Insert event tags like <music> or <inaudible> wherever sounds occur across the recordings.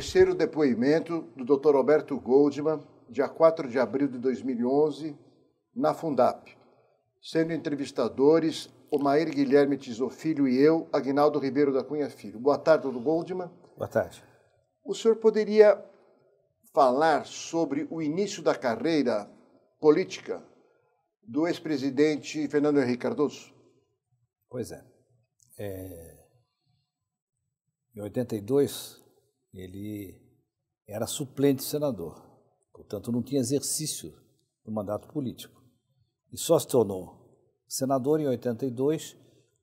terceiro depoimento do Dr. Roberto Goldman, dia 4 de abril de 2011, na Fundap, sendo entrevistadores o Omair Guilherme Tisofilho e eu, Agnaldo Ribeiro da Cunha Filho. Boa tarde, doutor Goldman. Boa tarde. O senhor poderia falar sobre o início da carreira política do ex-presidente Fernando Henrique Cardoso? Pois é. é... Em 82, ele era suplente senador, portanto não tinha exercício do mandato político. E só se tornou senador em 82,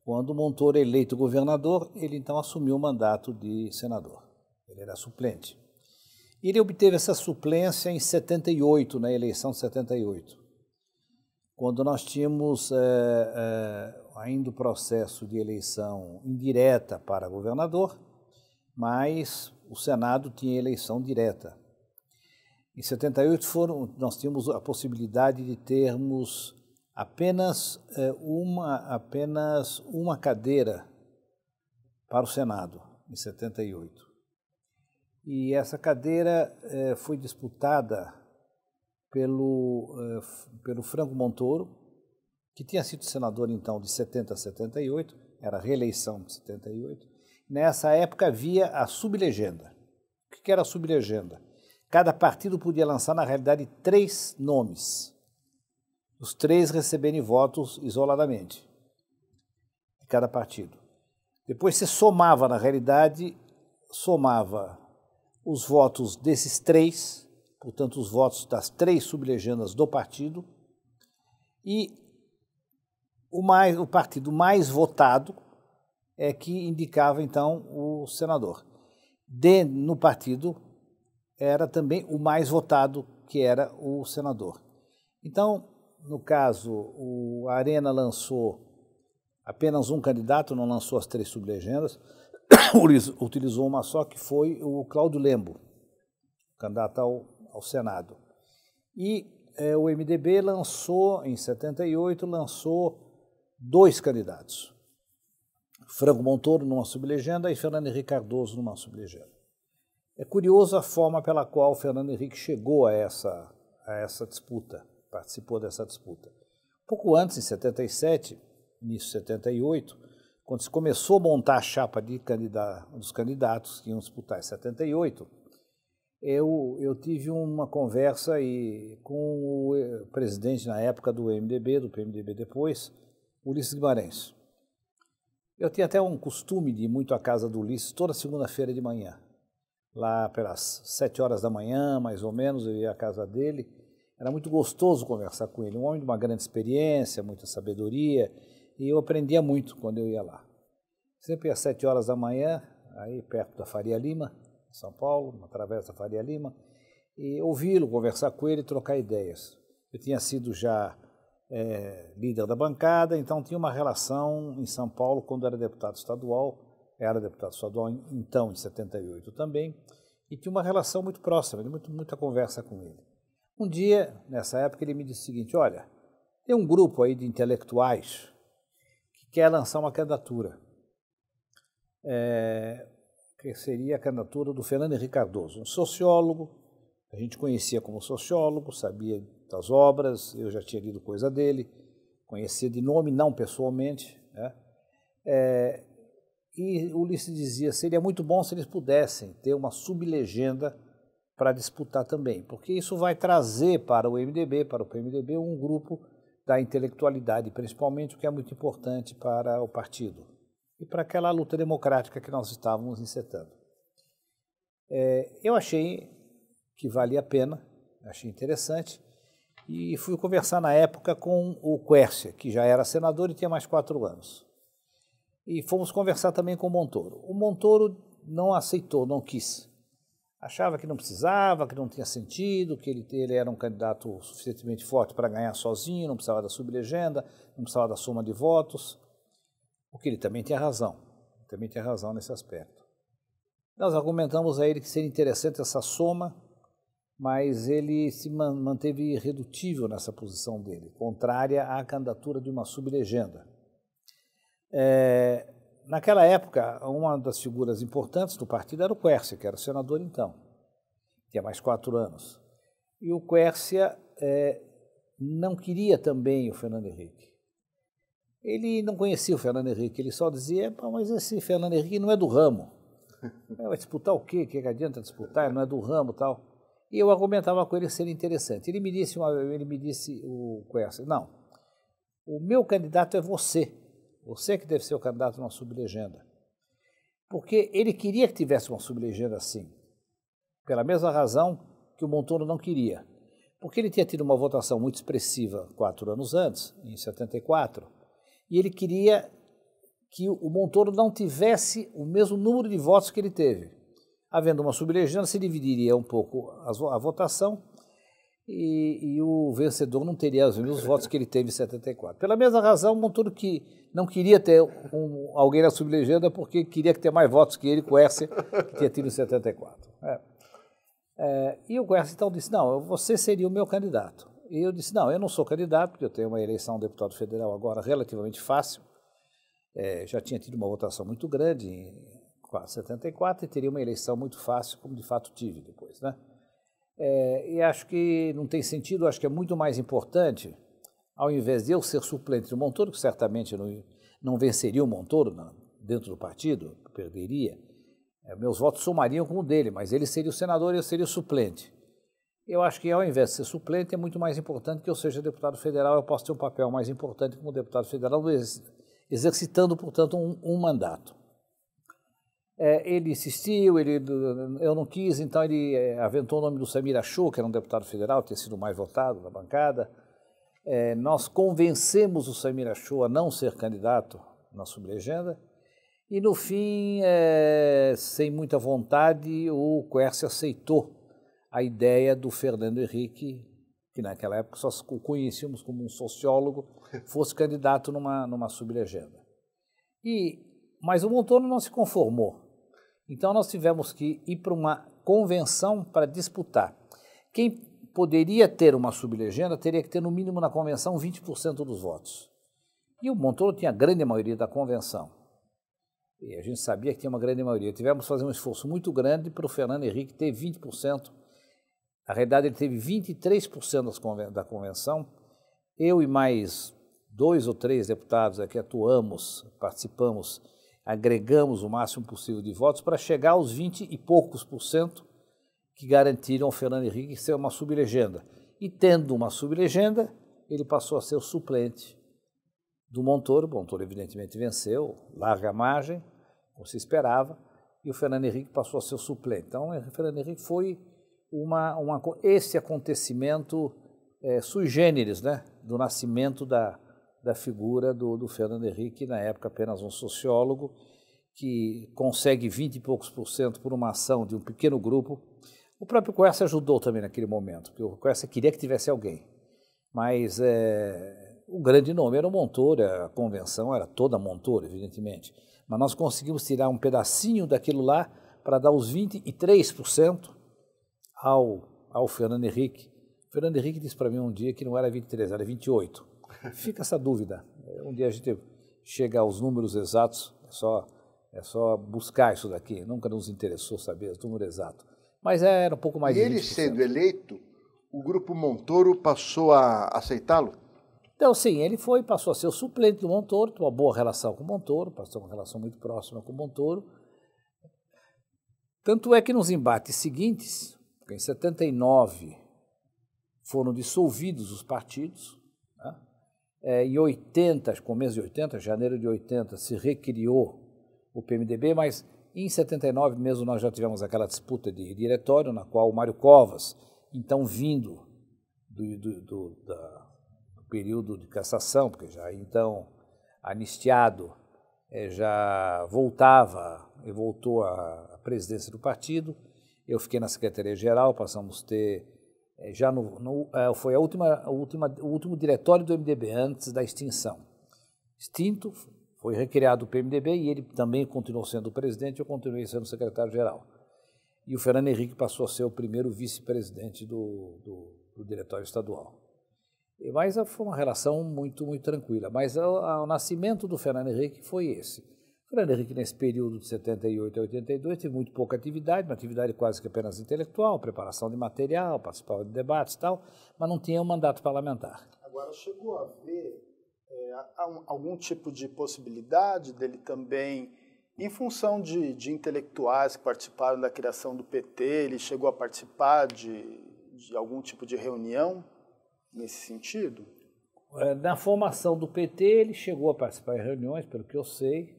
quando Montoro, eleito governador, ele então assumiu o mandato de senador. Ele era suplente. ele obteve essa suplência em 78, na eleição de 78, quando nós tínhamos é, é, ainda o processo de eleição indireta para governador, mas o Senado tinha eleição direta. Em 78 foram, nós tínhamos a possibilidade de termos apenas é, uma apenas uma cadeira para o Senado em 78. E essa cadeira é, foi disputada pelo é, pelo Franco Montoro, que tinha sido senador então de 70 a 78, era reeleição de 78 Nessa época havia a sublegenda. O que era a sublegenda? Cada partido podia lançar, na realidade, três nomes. Os três receberem votos isoladamente de cada partido. Depois se somava, na realidade, somava os votos desses três, portanto, os votos das três sublegendas do partido, e o, mais, o partido mais votado é que indicava então o senador. De, no partido era também o mais votado, que era o senador. Então, no caso, o Arena lançou apenas um candidato, não lançou as três sublegendas, <coughs> utilizou uma só, que foi o Cláudio Lembo, candidato ao, ao Senado. E eh, o MDB lançou, em 78, lançou dois candidatos. Franco Montoro numa sublegenda e Fernando Henrique Cardoso numa sublegenda. É curiosa a forma pela qual Fernando Henrique chegou a essa, a essa disputa, participou dessa disputa. Pouco antes, em 77, início de 78, quando se começou a montar a chapa de candidato, dos candidatos que iam disputar em 78, eu, eu tive uma conversa aí com o eh, presidente na época do MDB, do PMDB depois, Ulisses Guimarães. Eu tinha até um costume de ir muito à casa do Ulisses toda segunda-feira de manhã. Lá pelas sete horas da manhã, mais ou menos, eu ia à casa dele. Era muito gostoso conversar com ele, um homem de uma grande experiência, muita sabedoria, e eu aprendia muito quando eu ia lá. Sempre às sete horas da manhã, aí perto da Faria Lima, em São Paulo, através da Faria Lima, e ouvi-lo, conversar com ele, e trocar ideias. Eu tinha sido já é, líder da bancada, então tinha uma relação em São Paulo, quando era deputado estadual, era deputado estadual então, em 78 também, e tinha uma relação muito próxima, muito, muita conversa com ele. Um dia, nessa época, ele me disse o seguinte, olha, tem um grupo aí de intelectuais que quer lançar uma candidatura, é, que seria a candidatura do Fernando Henrique Cardoso, um sociólogo, a gente conhecia como sociólogo, sabia das obras, eu já tinha lido coisa dele, conhecia de nome, não pessoalmente. Né? É, e Ulisses dizia: seria muito bom se eles pudessem ter uma sublegenda para disputar também, porque isso vai trazer para o MDB, para o PMDB, um grupo da intelectualidade, principalmente, o que é muito importante para o partido e para aquela luta democrática que nós estávamos incetando. É, eu achei que valia a pena, achei interessante e fui conversar na época com o Quercia, que já era senador e tinha mais quatro anos. E fomos conversar também com o Montoro. O Montoro não aceitou, não quis. Achava que não precisava, que não tinha sentido, que ele, ele era um candidato suficientemente forte para ganhar sozinho, não precisava da sublegenda, não precisava da soma de votos. O que ele também tinha razão, também tinha razão nesse aspecto. Nós argumentamos a ele que seria interessante essa soma mas ele se manteve irredutível nessa posição dele, contrária à candidatura de uma sublegenda. É, naquela época, uma das figuras importantes do partido era o Quércia, que era senador então, tinha é mais quatro anos. E o Quércia é, não queria também o Fernando Henrique. Ele não conhecia o Fernando Henrique, ele só dizia, mas esse Fernando Henrique não é do ramo. <laughs> É, vai disputar o quê? O que adianta disputar? Ele não é do ramo tal e eu argumentava com ele ser interessante. Ele me disse uma ele me disse o Quercia, não, o meu candidato é você, você que deve ser o candidato numa sublegenda. Porque ele queria que tivesse uma sublegenda assim, pela mesma razão que o Montoro não queria. Porque ele tinha tido uma votação muito expressiva quatro anos antes, em 74, e ele queria que o Montoro não tivesse o mesmo número de votos que ele teve. Havendo uma sublegenda, se dividiria um pouco a, a votação e, e, o vencedor não teria os mesmos votos que ele teve em 74. Pela mesma razão, Monturo que não queria ter um, alguém na sublegenda é porque queria ter mais votos que ele, Coércia, que tinha tido em 74. É. É, e o Coércia então disse, não, você seria o meu candidato. E eu disse, não, eu não sou candidato, porque eu tenho uma eleição de deputado federal agora relativamente fácil, é, já tinha tido uma votação muito grande 74, 74 e teria uma eleição muito fácil, como de fato tive depois, né? É, e acho que não tem sentido, acho que é muito mais importante, ao invés de eu ser suplente do Montoro, que certamente não, não venceria o Montoro não, dentro do partido, perderia, é, meus votos somariam com o dele, mas ele seria o senador e eu seria o suplente. Eu acho que ao invés de ser suplente, é muito mais importante que eu seja deputado federal, eu posso ter um papel mais importante como deputado federal, exercitando, portanto, um, um mandato. É, ele insistiu, ele, eu não quis, então ele é, aventou o nome do Samir Achou, que era um deputado federal, tinha sido mais votado na bancada. É, nós convencemos o Samir Achou a não ser candidato na sublegenda. E no fim, é, sem muita vontade, o Quercia aceitou a ideia do Fernando Henrique, que naquela época só o conhecíamos como um sociólogo, fosse candidato numa, numa sublegenda. E, mas o Montoro não se conformou então nós tivemos que ir para uma convenção para disputar. Quem poderia ter uma sublegenda teria que ter no mínimo na convenção 20% dos votos. E o Montoro tinha a grande maioria da convenção. E a gente sabia que tinha uma grande maioria. Tivemos que fazer um esforço muito grande para o Fernando Henrique ter 20%. Na realidade, ele teve 23% da convenção. Eu e mais dois ou três deputados aqui atuamos, participamos agregamos o máximo possível de votos para chegar aos 20 e poucos por cento que garantiram ao Fernando Henrique ser uma sublegenda. E tendo uma sublegenda, ele passou a ser o suplente do Montoro. O Montoro, evidentemente, venceu, larga margem, como se esperava, e o Fernando Henrique passou a ser o suplente. Então, o Fernando Henrique foi uma, uma esse acontecimento é, sui generis, né, do nascimento da, da figura do, do Fernando Henrique, na época apenas um sociólogo, que consegue 20 e poucos por cento por uma ação de um pequeno grupo. O próprio Coessa ajudou também naquele momento, porque o Coessa queria que tivesse alguém. Mas é, o grande nome era o Montoura, a convenção era toda Montoura, evidentemente. Mas nós conseguimos tirar um pedacinho daquilo lá para dar os 23% ao, ao Fernando Henrique. O Fernando Henrique disse para mim um dia que não era 23, era 28 Fica essa dúvida. É, um dia a gente chega aos números exatos, é só, é só buscar isso daqui. Nunca nos interessou saber o número exato. Mas é, era um pouco mais E ele sendo eleito, o grupo Montoro passou a aceitá-lo? Então, sim, ele foi, passou a ser o suplente do Montoro, tem uma boa relação com o Montoro, passou uma relação muito próxima com o Montoro. Tanto é que nos embates seguintes, em 79 foram dissolvidos os partidos, é, em 80, começo de 80, janeiro de 80, se recriou o PMDB, mas em 79 mesmo nós já tivemos aquela disputa de diretório na qual o Mário Covas, então vindo do, do, do, da, do período de cassação, porque já então anistiado, é, já voltava e voltou à presidência do partido. Eu fiquei na Secretaria-Geral, passamos a ter é, já no, no, é, foi a última, a última, o último diretório do MDB antes da extinção. Extinto, foi recriado o PMDB e ele também continuou sendo presidente, eu continuei sendo secretário-geral. E o Fernando Henrique passou a ser o primeiro vice-presidente do, do, do, diretório estadual. Mas foi uma relação muito, muito tranquila. Mas o, o nascimento do Fernando Henrique foi esse. Fernando Henrique, nesse período de 78 a 82, teve muito pouca atividade, uma atividade quase que apenas intelectual, preparação de material, participava de debates e tal, mas não tinha um mandato parlamentar. Agora, chegou a haver é, eh, algum tipo de possibilidade dele também, em função de, de, intelectuais que participaram da criação do PT, ele chegou a participar de, de algum tipo de reunião nesse sentido? Eh, na formação do PT, ele chegou a participar em reuniões, pelo que eu sei,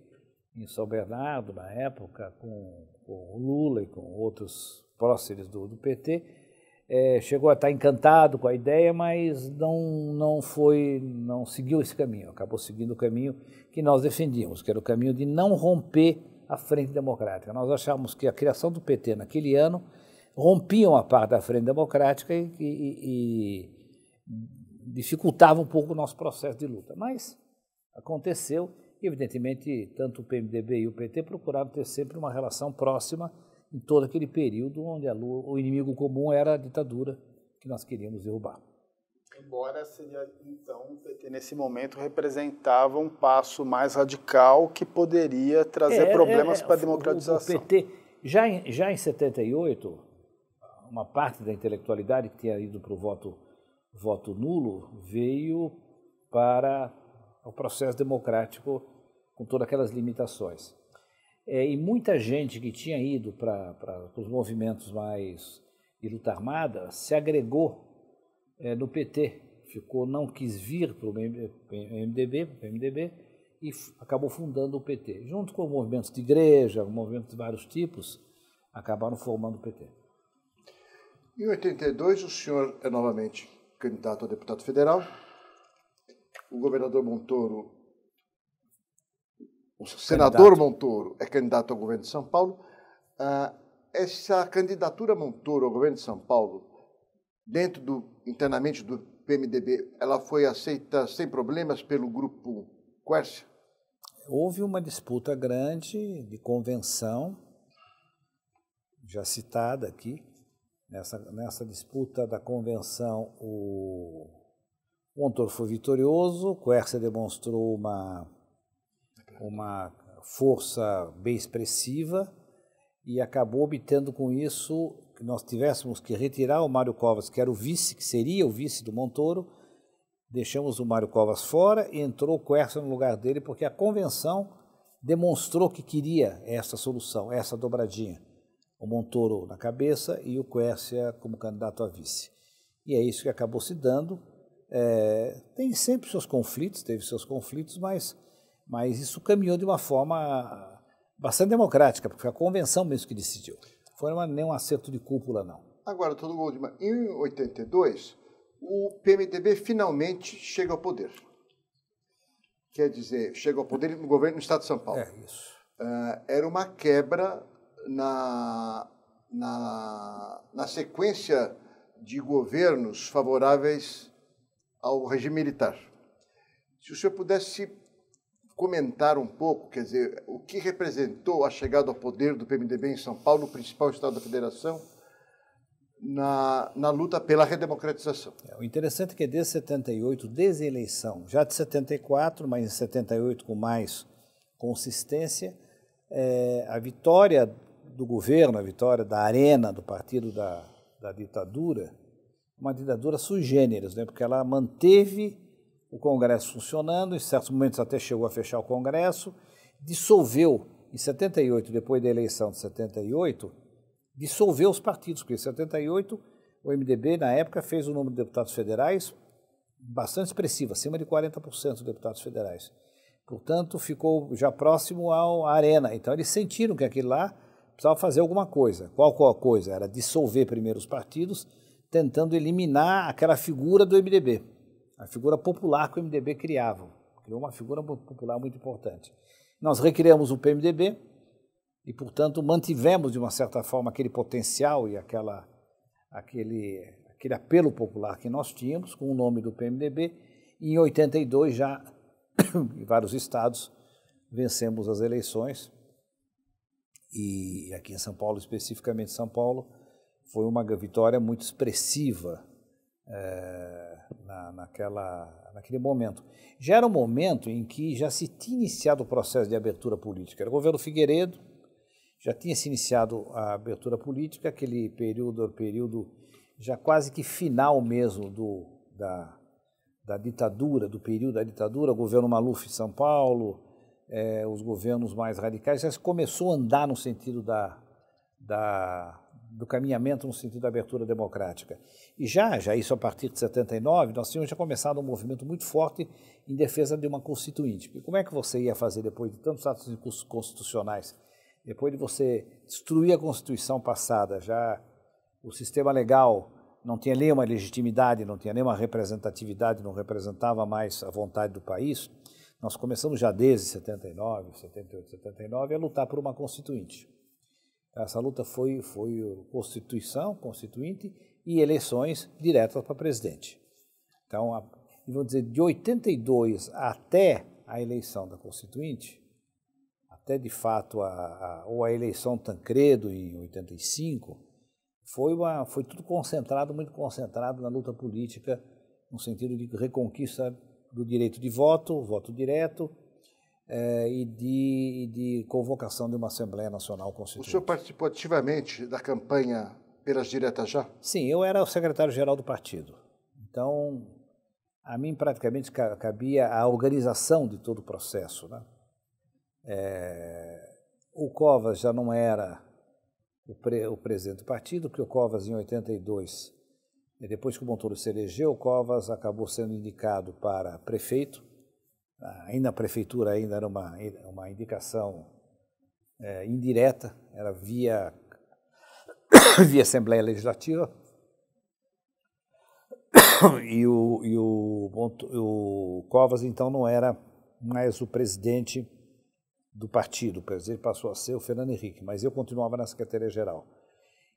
em São Bernardo, na época, com, com Lula e com outros próceres do, do PT, é, chegou a estar encantado com a ideia, mas não, não foi, não seguiu esse caminho, acabou seguindo o caminho que nós defendíamos, que era o caminho de não romper a frente democrática. Nós achávamos que a criação do PT naquele ano rompiam a parte da frente democrática e, e, e dificultava um pouco o nosso processo de luta. Mas aconteceu e, evidentemente, tanto o PMDB e o PT procuravam ter sempre uma relação próxima em todo aquele período onde o inimigo comum era a ditadura que nós queríamos derrubar. Embora seria, então, o PT nesse momento representava um passo mais radical que poderia trazer é, é problemas é, é, para a democratização. O, o PT, já em, já em 78, uma parte da intelectualidade que tinha ido para o voto, voto nulo veio para ao processo democrático com todas aquelas limitações. É, e muita gente que tinha ido para os movimentos mais de luta armada se agregou é, no PT, ficou não quis vir para o MDB, mdb e acabou fundando o PT. Junto com movimentos de igreja, movimentos de vários tipos, acabaram formando o PT. Em 82, o senhor é novamente candidato a deputado federal, o governador Montoro, o senador candidato. Montoro é candidato ao governo de São Paulo, ah, essa candidatura Montoro ao governo de São Paulo, dentro do internamente do PMDB, ela foi aceita sem problemas pelo grupo Quércia? Houve uma disputa grande de convenção, já citada aqui. Nessa, nessa disputa da convenção, o Montoro foi vitorioso, Quercia demonstrou uma, uma força bem expressiva e acabou obtendo com isso que nós tivéssemos que retirar o Mário Covas, que era o vice, que seria o vice do Montoro, deixamos o Mário Covas fora e entrou o Quercia no lugar dele, porque a convenção demonstrou que queria essa solução, essa dobradinha. O Montoro na cabeça e o Quercia como candidato a vice. E é isso que acabou se dando é, tem sempre seus conflitos, teve seus conflitos, mas, mas isso caminhou de uma forma bastante democrática, porque foi a convenção mesmo que decidiu. Foi uma, nem um acerto de cúpula, não. Agora, todo mundo, em 82, o PMDB finalmente chega ao poder. Quer dizer, chega ao poder no governo do Estado de São Paulo. É isso. Uh, era uma quebra na, na, na sequência de governos favoráveis ao regime militar. Se o senhor pudesse comentar um pouco, quer dizer, o que representou a chegada ao poder do PMDB em São Paulo, o principal estado da federação, na, na luta pela redemocratização. É, o interessante é que é desde 78, desde a eleição, já de 74, mas em 78 com mais consistência, é, a vitória do governo, a vitória da arena do partido da, da ditadura, uma ditadura sui generis, né? porque ela manteve o Congresso funcionando, em certos momentos até chegou a fechar o Congresso, dissolveu em 78, depois da eleição de 78, dissolveu os partidos, porque em 78 o MDB, na época, fez o número de deputados federais bastante expressivo, acima de 40% de deputados federais. Portanto, ficou já próximo ao, à arena. Então, eles sentiram que aquilo lá precisava fazer alguma coisa. Qual, qual coisa? Era dissolver primeiro os partidos, tentando eliminar aquela figura do MDB, a figura popular que o MDB criava. Criou uma figura popular muito importante. Nós recriamos o PMDB e, portanto, mantivemos, de uma certa forma, aquele potencial e aquela, aquele, aquele apelo popular que nós tínhamos com o nome do PMDB. E em 82, já <coughs> em vários estados, vencemos as eleições. E aqui em São Paulo, especificamente São Paulo, foi uma vitória muito expressiva é, na, naquela, naquele momento. Já era um momento em que já se tinha iniciado o processo de abertura política. Era o governo Figueiredo, já tinha se iniciado a abertura política, aquele período, período já quase que final mesmo do, da, da ditadura, do período da ditadura, o governo Maluf em São Paulo, é, os governos mais radicais, já começou a andar no sentido da, da do caminhamento no sentido da abertura democrática. E já, já isso a partir de 79, nós tínhamos já começado um movimento muito forte em defesa de uma constituinte. E como é que você ia fazer depois de tantos atos constitucionais, depois de você destruir a Constituição passada, já o sistema legal não tinha nenhuma legitimidade, não tinha nenhuma representatividade, não representava mais a vontade do país, nós começamos já desde 79, 78, 79 a lutar por uma constituinte. Essa luta foi, foi Constituição, Constituinte e eleições diretas para presidente. Então, a, vamos dizer, de 82 até a eleição da Constituinte, até de fato a, a, ou a eleição Tancredo em 85, foi, uma, foi tudo concentrado, muito concentrado na luta política, no sentido de reconquista do direito de voto, voto direto, é, e, de, e, de, convocação de uma Assembleia Nacional Constituinte. O senhor participou ativamente da campanha pelas diretas já? Sim, eu era o secretário-geral do partido. Então, a mim praticamente cabia a organização de todo o processo. Né? É, o Covas já não era o, pre, o presidente do partido, porque o Covas, em 82, depois que o Montoro se elegeu, o Covas acabou sendo indicado para prefeito ah, ainda a prefeitura ainda era uma, uma indicação é, indireta, era via, <coughs> via Assembleia Legislativa, <coughs> e o, e o, o Covas então não era mais o presidente do partido, o presidente passou a ser o Fernando Henrique, mas eu continuava na Secretaria-Geral.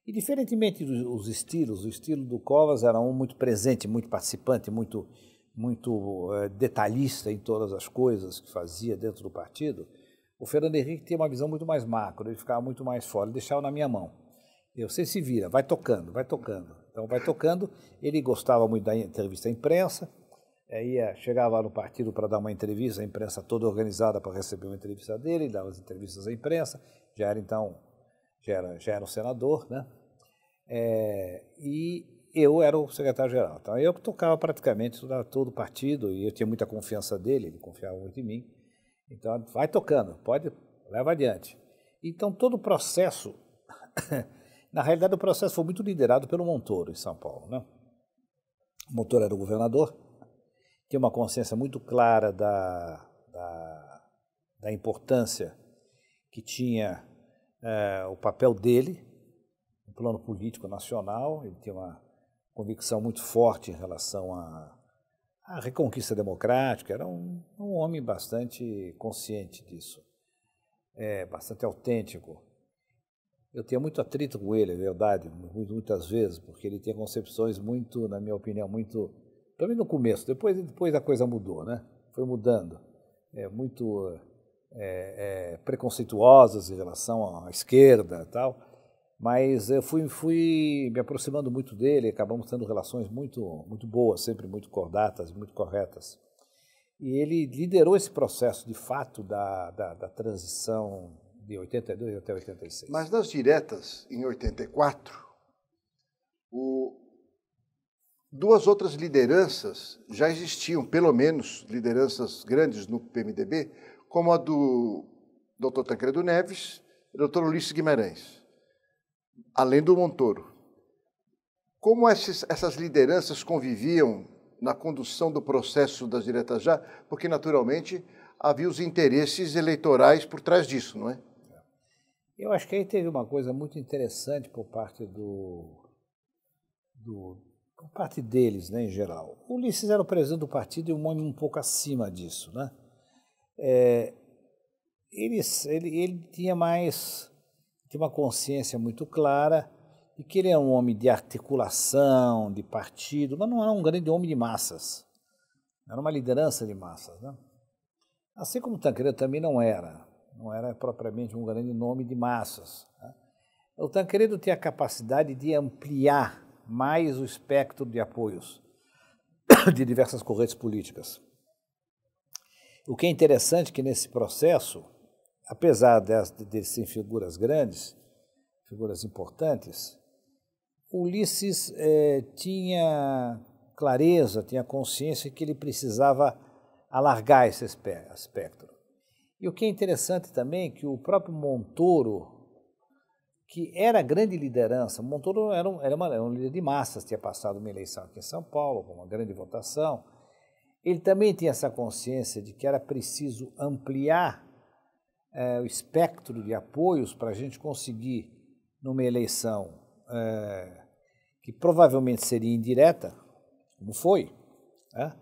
E diferentemente dos estilos, o estilo do Covas era um muito presente, muito participante, muito muito eh, detalhista em todas as coisas que fazia dentro do partido, o Fernando Henrique tinha uma visão muito mais macro, ele ficava muito mais fora, ele deixava na minha mão. Eu, sei se vira, vai tocando, vai tocando. Então, vai tocando. Ele gostava muito da entrevista à imprensa, eh, ia, chegava no partido para dar uma entrevista, a imprensa toda organizada para receber uma entrevista dele, dava as entrevistas à imprensa, já era então, já era, já era um senador, né? É, e eu era o secretário-geral. Então, eu que tocava praticamente todo o partido e eu tinha muita confiança dele, ele confiava muito em mim. Então, vai tocando, pode, leva adiante. Então, todo o processo, <coughs> na realidade, o processo foi muito liderado pelo Montoro em São Paulo. Né? O Montoro era o governador, tinha uma consciência muito clara da, da, da importância que tinha é, o papel dele no plano político nacional, ele tinha uma convicção muito forte em relação à, à reconquista democrática, era um, um, homem bastante consciente disso, é, bastante autêntico. Eu tinha muito atrito com ele, é verdade, muitas vezes, porque ele tinha concepções muito, na minha opinião, muito. Também no começo, depois, depois a coisa mudou, né? Foi mudando. É muito é, é, preconceituosas em relação à esquerda e tal. Mas eu fui, fui me aproximando muito dele, acabamos tendo relações muito, muito boas, sempre muito cordatas, muito corretas. E ele liderou esse processo, de fato, da, da, da transição de 82 até 86. Mas nas diretas, em 84, o, duas outras lideranças já existiam, pelo menos lideranças grandes no PMDB, como a do Dr. Tancredo Neves e Dr. Ulisses Guimarães além do Montoro. Como esses, essas lideranças conviviam na condução do processo das diretas já? Porque, naturalmente, havia os interesses eleitorais por trás disso, não é? Eu acho que aí teve uma coisa muito interessante por parte do, do por parte deles, né, em geral. O Ulisses era o presidente do partido e o Mônio um pouco acima disso, né? É, ele, ele, ele tinha mais tem uma consciência muito clara e que ele é um homem de articulação, de partido, mas não é um grande homem de massas. Era uma liderança de massas. Né? Assim como Tancredo também não era. Não era propriamente um grande nome de massas. Né? O Tancredo tem a capacidade de ampliar mais o espectro de apoios <coughs> de diversas correntes políticas. O que é interessante é que nesse processo apesar de, de serem figuras grandes, figuras importantes, Ulisses é, tinha clareza, tinha consciência que ele precisava alargar esse espectro. E o que é interessante também é que o próprio Montoro, que era grande liderança, Montoro era um, era, uma, era um líder de massas, tinha passado uma eleição aqui em São Paulo, com uma grande votação, ele também tinha essa consciência de que era preciso ampliar é, o espectro de apoios para a gente conseguir, numa eleição é, que provavelmente seria indireta, como foi, né?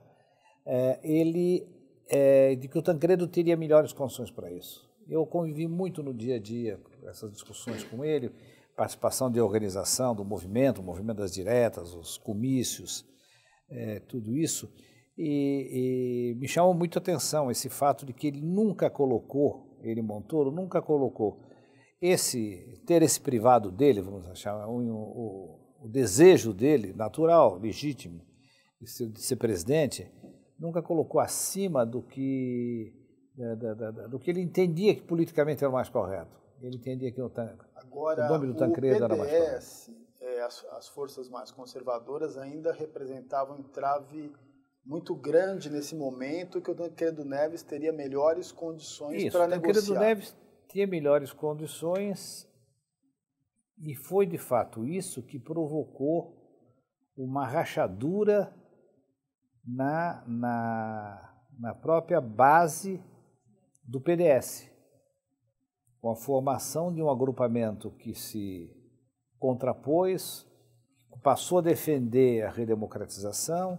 é, ele, é, de que o Tancredo teria melhores condições para isso. Eu convivi muito no dia a dia essas discussões com ele, participação de organização do movimento, o movimento das diretas, os comícios, é, tudo isso. E, e, me chamou muito a atenção esse fato de que ele nunca colocou ele Montoro nunca colocou esse ter esse privado dele, vamos achar o, o, o desejo dele natural, legítimo de ser, de ser, presidente, nunca colocou acima do que da, da, da, do que ele entendia que politicamente era o mais correto. Ele entendia que o, Agora, o nome do Tancredo era mais correto. É, as, as forças mais conservadoras ainda representavam entrave muito grande nesse momento que o Tancredo Neves teria melhores condições para negociar. Tancredo Neves tinha melhores condições e foi de fato isso que provocou uma rachadura na, na, na própria base do PDS, com a formação de um agrupamento que se contrapôs, passou a defender a redemocratização,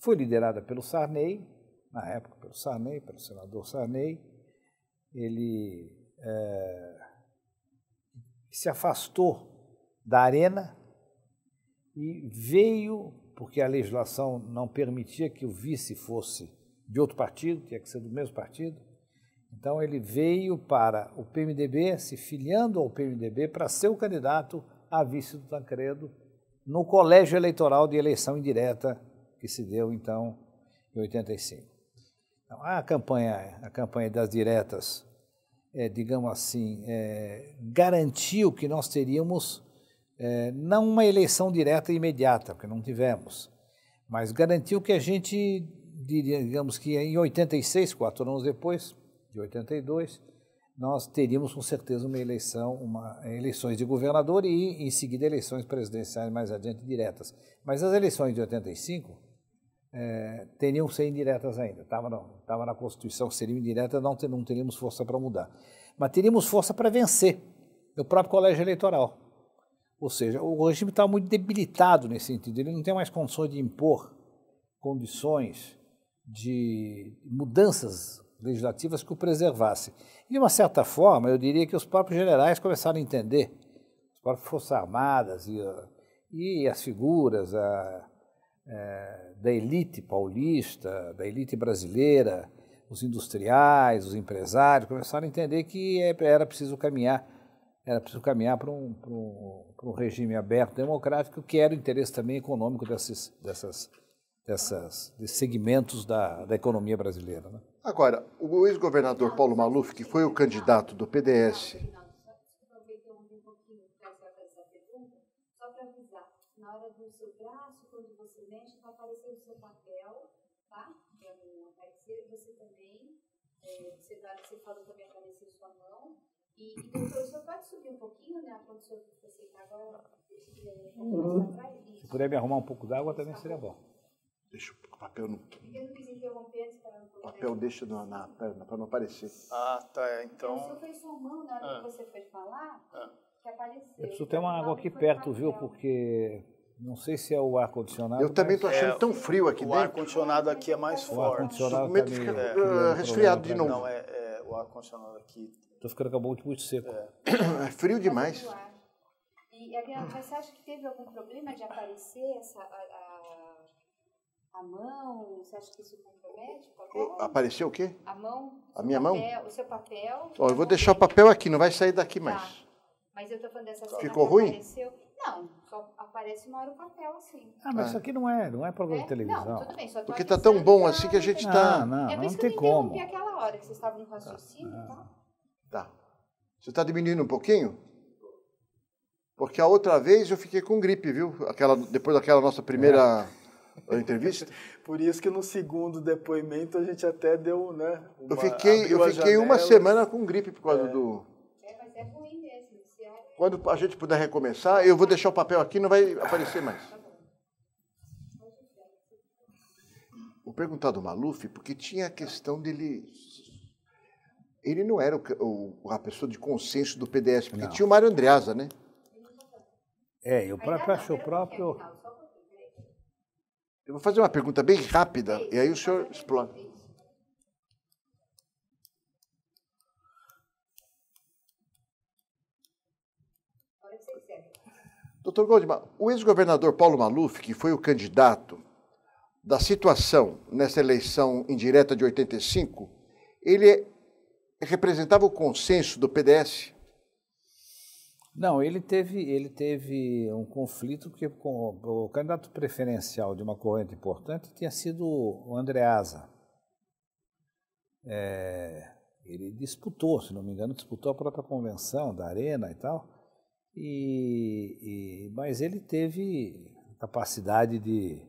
foi liderada pelo Sarney, na época pelo Sarney, pelo senador Sarney. Ele é, se afastou da arena e veio, porque a legislação não permitia que o vice fosse de outro partido, tinha que ser do mesmo partido. Então ele veio para o PMDB, se filiando ao PMDB, para ser o candidato a vice do Tancredo no colégio eleitoral de eleição indireta que se deu então em 85. Então, a campanha, a campanha das diretas, é, digamos assim, é, garantiu que nós teríamos é, não uma eleição direta e imediata, porque não tivemos, mas garantiu que a gente, digamos que em 86, quatro anos depois, de 82, nós teríamos com certeza uma eleição, uma, eleições de governador e em seguida eleições presidenciais mais adiante diretas. Mas as eleições de 85 é, teriam que ser indiretas ainda. Estava na, tava na Constituição que seriam indiretas, não, ter, não teríamos força para mudar. Mas teríamos força para vencer o próprio colégio eleitoral. Ou seja, o regime está muito debilitado nesse sentido. Ele não tem mais condições de impor condições de mudanças legislativas que o preservasse. E, de uma certa forma, eu diria que os próprios generais começaram a entender, as próprias Forças Armadas e, e as figuras, a, é, da elite paulista, da elite brasileira, os industriais, os empresários, começaram a entender que é, era preciso caminhar, era preciso caminhar para um, para um, para um regime aberto, democrático, que era o interesse também econômico desses, dessas, dessas, desses segmentos da, da economia brasileira. Né? Agora, o ex-governador Paulo Maluf, que foi o candidato do PDS fazer o seu papel, tá? É um aparecer, você também, é, você, dá, você falou também aparecer sua mão. E, e doutor, o senhor pode subir um pouquinho, né? Quando o senhor você está agora, uhum. se puder me arrumar um pouco d'água também seria bom. Deixa o papel no. não quis interromper antes não O papel deixa na, na perna para não aparecer. Ah, tá. É, então-, então. O senhor fez sua mão na hora que ah. você foi falar, ah. que apareceu. Eu preciso ter uma então, água tá, aqui perto, viu? Porque não sei se é o ar-condicionado. Eu também estou é, achando é, tão frio aqui o dentro. O ar-condicionado aqui é mais o forte. Tá o ar-condicionado fica é, resfriado de novo. Não, é, é o ar-condicionado aqui. Estou ficando com a boca muito seco. É. <coughs> é, frio demais. É e, Adriana, você acha que teve algum problema de aparecer essa, a, a, a mão? Você acha que isso compromete o Apareceu o quê? A mão. A minha papel, mão? O seu papel. Ó, eu vou deixar o papel aqui, não vai sair daqui mais. Tá. Mas eu estou falando dessa Ficou ruim? Apareceu. Não, só aparece uma hora o papel assim. Ah, mas é. isso aqui não é, não é programa é? de televisão. Não, tudo bem, só Porque está tão bom assim que a gente está. Não, ah, não, é por não isso tem que eu como. interrompi aquela hora que vocês estavam no raciocínio, tá? Tá. Você está diminuindo um pouquinho? Porque a outra vez eu fiquei com gripe, viu? Aquela, depois daquela nossa primeira é. entrevista. <laughs> Por isso que no segundo depoimento a gente até deu, né? Uma, eu fiquei, eu fiquei uma semana com gripe por causa é. do quando a gente puder recomeçar, eu vou deixar o papel aqui, não vai aparecer mais. Vou perguntar do Maluf, porque tinha a questão dele. Ele não era o, o, a pessoa de consenso do PDS, porque não. tinha o Mário Andreasa, né? É, eu próprio acho o é próprio. É, eu vou fazer uma pergunta bem rápida, e aí o tá senhor explode. Doutor Goldman, o ex-governador Paulo Maluf, que foi o candidato da situação nessa eleição indireta de 85, ele é, representava o consenso do PDS? Não, ele teve, ele teve um conflito porque o candidato preferencial de uma corrente importante tinha sido o Andreasa. É, ele disputou, se não me engano, disputou a própria convenção da Arena e tal, e, e, mas ele teve capacidade de,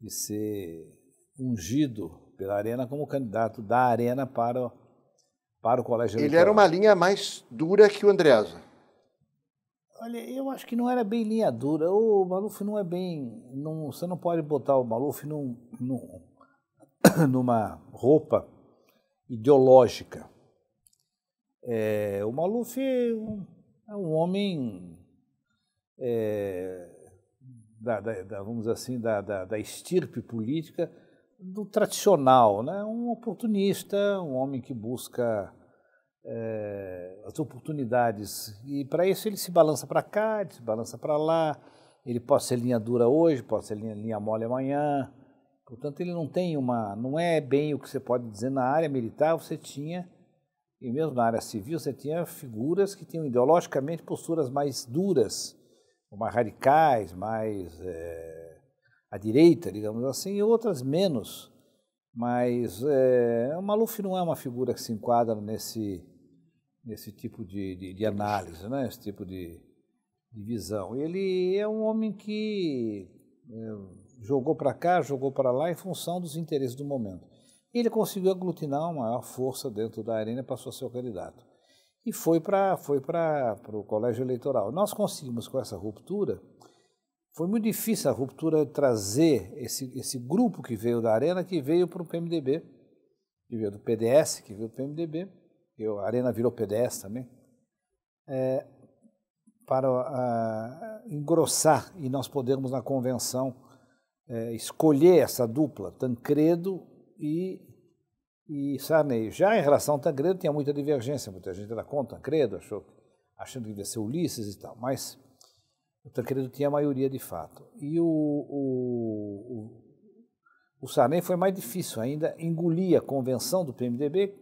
de ser ungido pela Arena como candidato da Arena para, para o Colégio Ele Eleitoral. era uma linha mais dura que o Andreasa. Olha, eu acho que não era bem linha dura. O Maluf não é bem. Não, você não pode botar o Maluf num, num, <coughs> numa roupa ideológica. É, o Maluf é um é um homem é, da, da, da, vamos assim, da, da, da estirpe política do tradicional, né? um oportunista, um homem que busca é, as oportunidades. E para isso ele se balança para cá, ele se balança para lá, ele pode ser linha dura hoje, pode ser linha, linha mole amanhã. Portanto, ele não tem uma. Não é bem o que você pode dizer na área militar, você tinha e mesmo na área civil, você tinha figuras que tinham ideologicamente posturas mais duras, mais radicais, mais é, à direita, digamos assim, e outras menos. Mas é, o Maluf não é uma figura que se enquadra nesse, nesse tipo de, de, de análise, né? esse tipo de, de, visão. Ele é um homem que é, jogou para cá, jogou para lá em função dos interesses do momento. Ele conseguiu aglutinar uma maior força dentro da arena e passou a ser o candidato. E foi para foi o colégio eleitoral. Nós conseguimos com essa ruptura, foi muito difícil a ruptura trazer esse, esse grupo que veio da arena, que veio para o PMDB, que veio do PDS, que veio do PMDB, eu, a arena virou PDS também, é, para a, engrossar e nós podermos na convenção é, escolher essa dupla, Tancredo e, e Sarney. Já em relação ao Tancredo, tinha muita divergência, muita gente era contra Tancredo, achou, achando que devia ser Ulisses e tal, mas o Tancredo tinha a maioria de fato. E o, o, o, o Sarney foi mais difícil ainda, engolia a convenção do PMDB,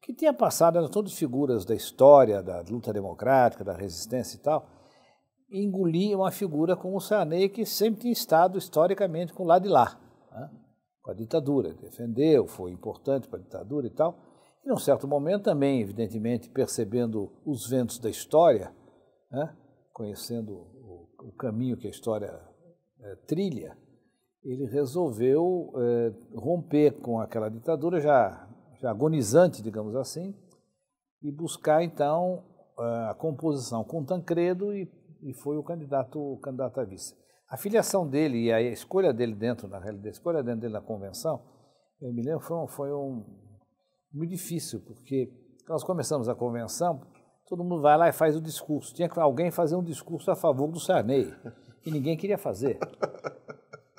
que tinha passado, eram todas figuras da história, da luta democrática, da resistência e tal, engolia uma figura como o Sarney, que sempre tinha estado historicamente com o lado de lá. Né? com a ditadura, defendeu, foi importante para a ditadura e tal. E, num certo momento, também, evidentemente, percebendo os ventos da história, né, conhecendo o, o, caminho que a história é, trilha, ele resolveu é, romper com aquela ditadura já, já agonizante, digamos assim, e buscar então a composição com Tancredo e, e foi o candidato, o candidato a vice. A filiação dele e a escolha dele dentro, na realidade, a escolha dentro dele na convenção, eu me lembro, foi, um, foi um, muito difícil, porque nós começamos a convenção, todo mundo vai lá e faz o discurso. Tinha que alguém fazer um discurso a favor do Sarney, e ninguém queria fazer.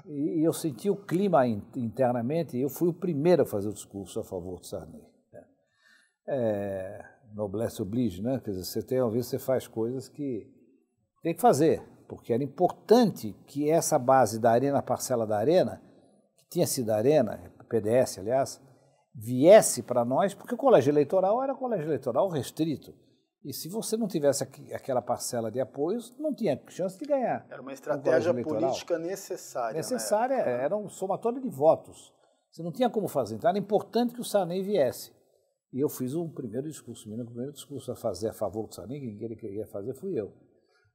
E eu senti o clima internamente, e eu fui o primeiro a fazer o discurso a favor do Sarney. Né? É, noblesse oblige, né? Quer dizer, você tem, às vezes, você faz coisas que tem que fazer porque era importante que essa base da Arena, parcela da Arena, que tinha sido a Arena, PDS, aliás, viesse para nós, porque o colégio eleitoral era colégio eleitoral restrito. E se você não tivesse aquela parcela de apoios, não tinha chance de ganhar. Era uma estratégia política necessária. Né? Necessária, era um somatório de votos. Você não tinha como fazer. Então era importante que o Sarney viesse. E eu fiz um primeiro discurso, o primeiro discurso a fazer a favor do Sarney, que ele queria fazer, fui eu.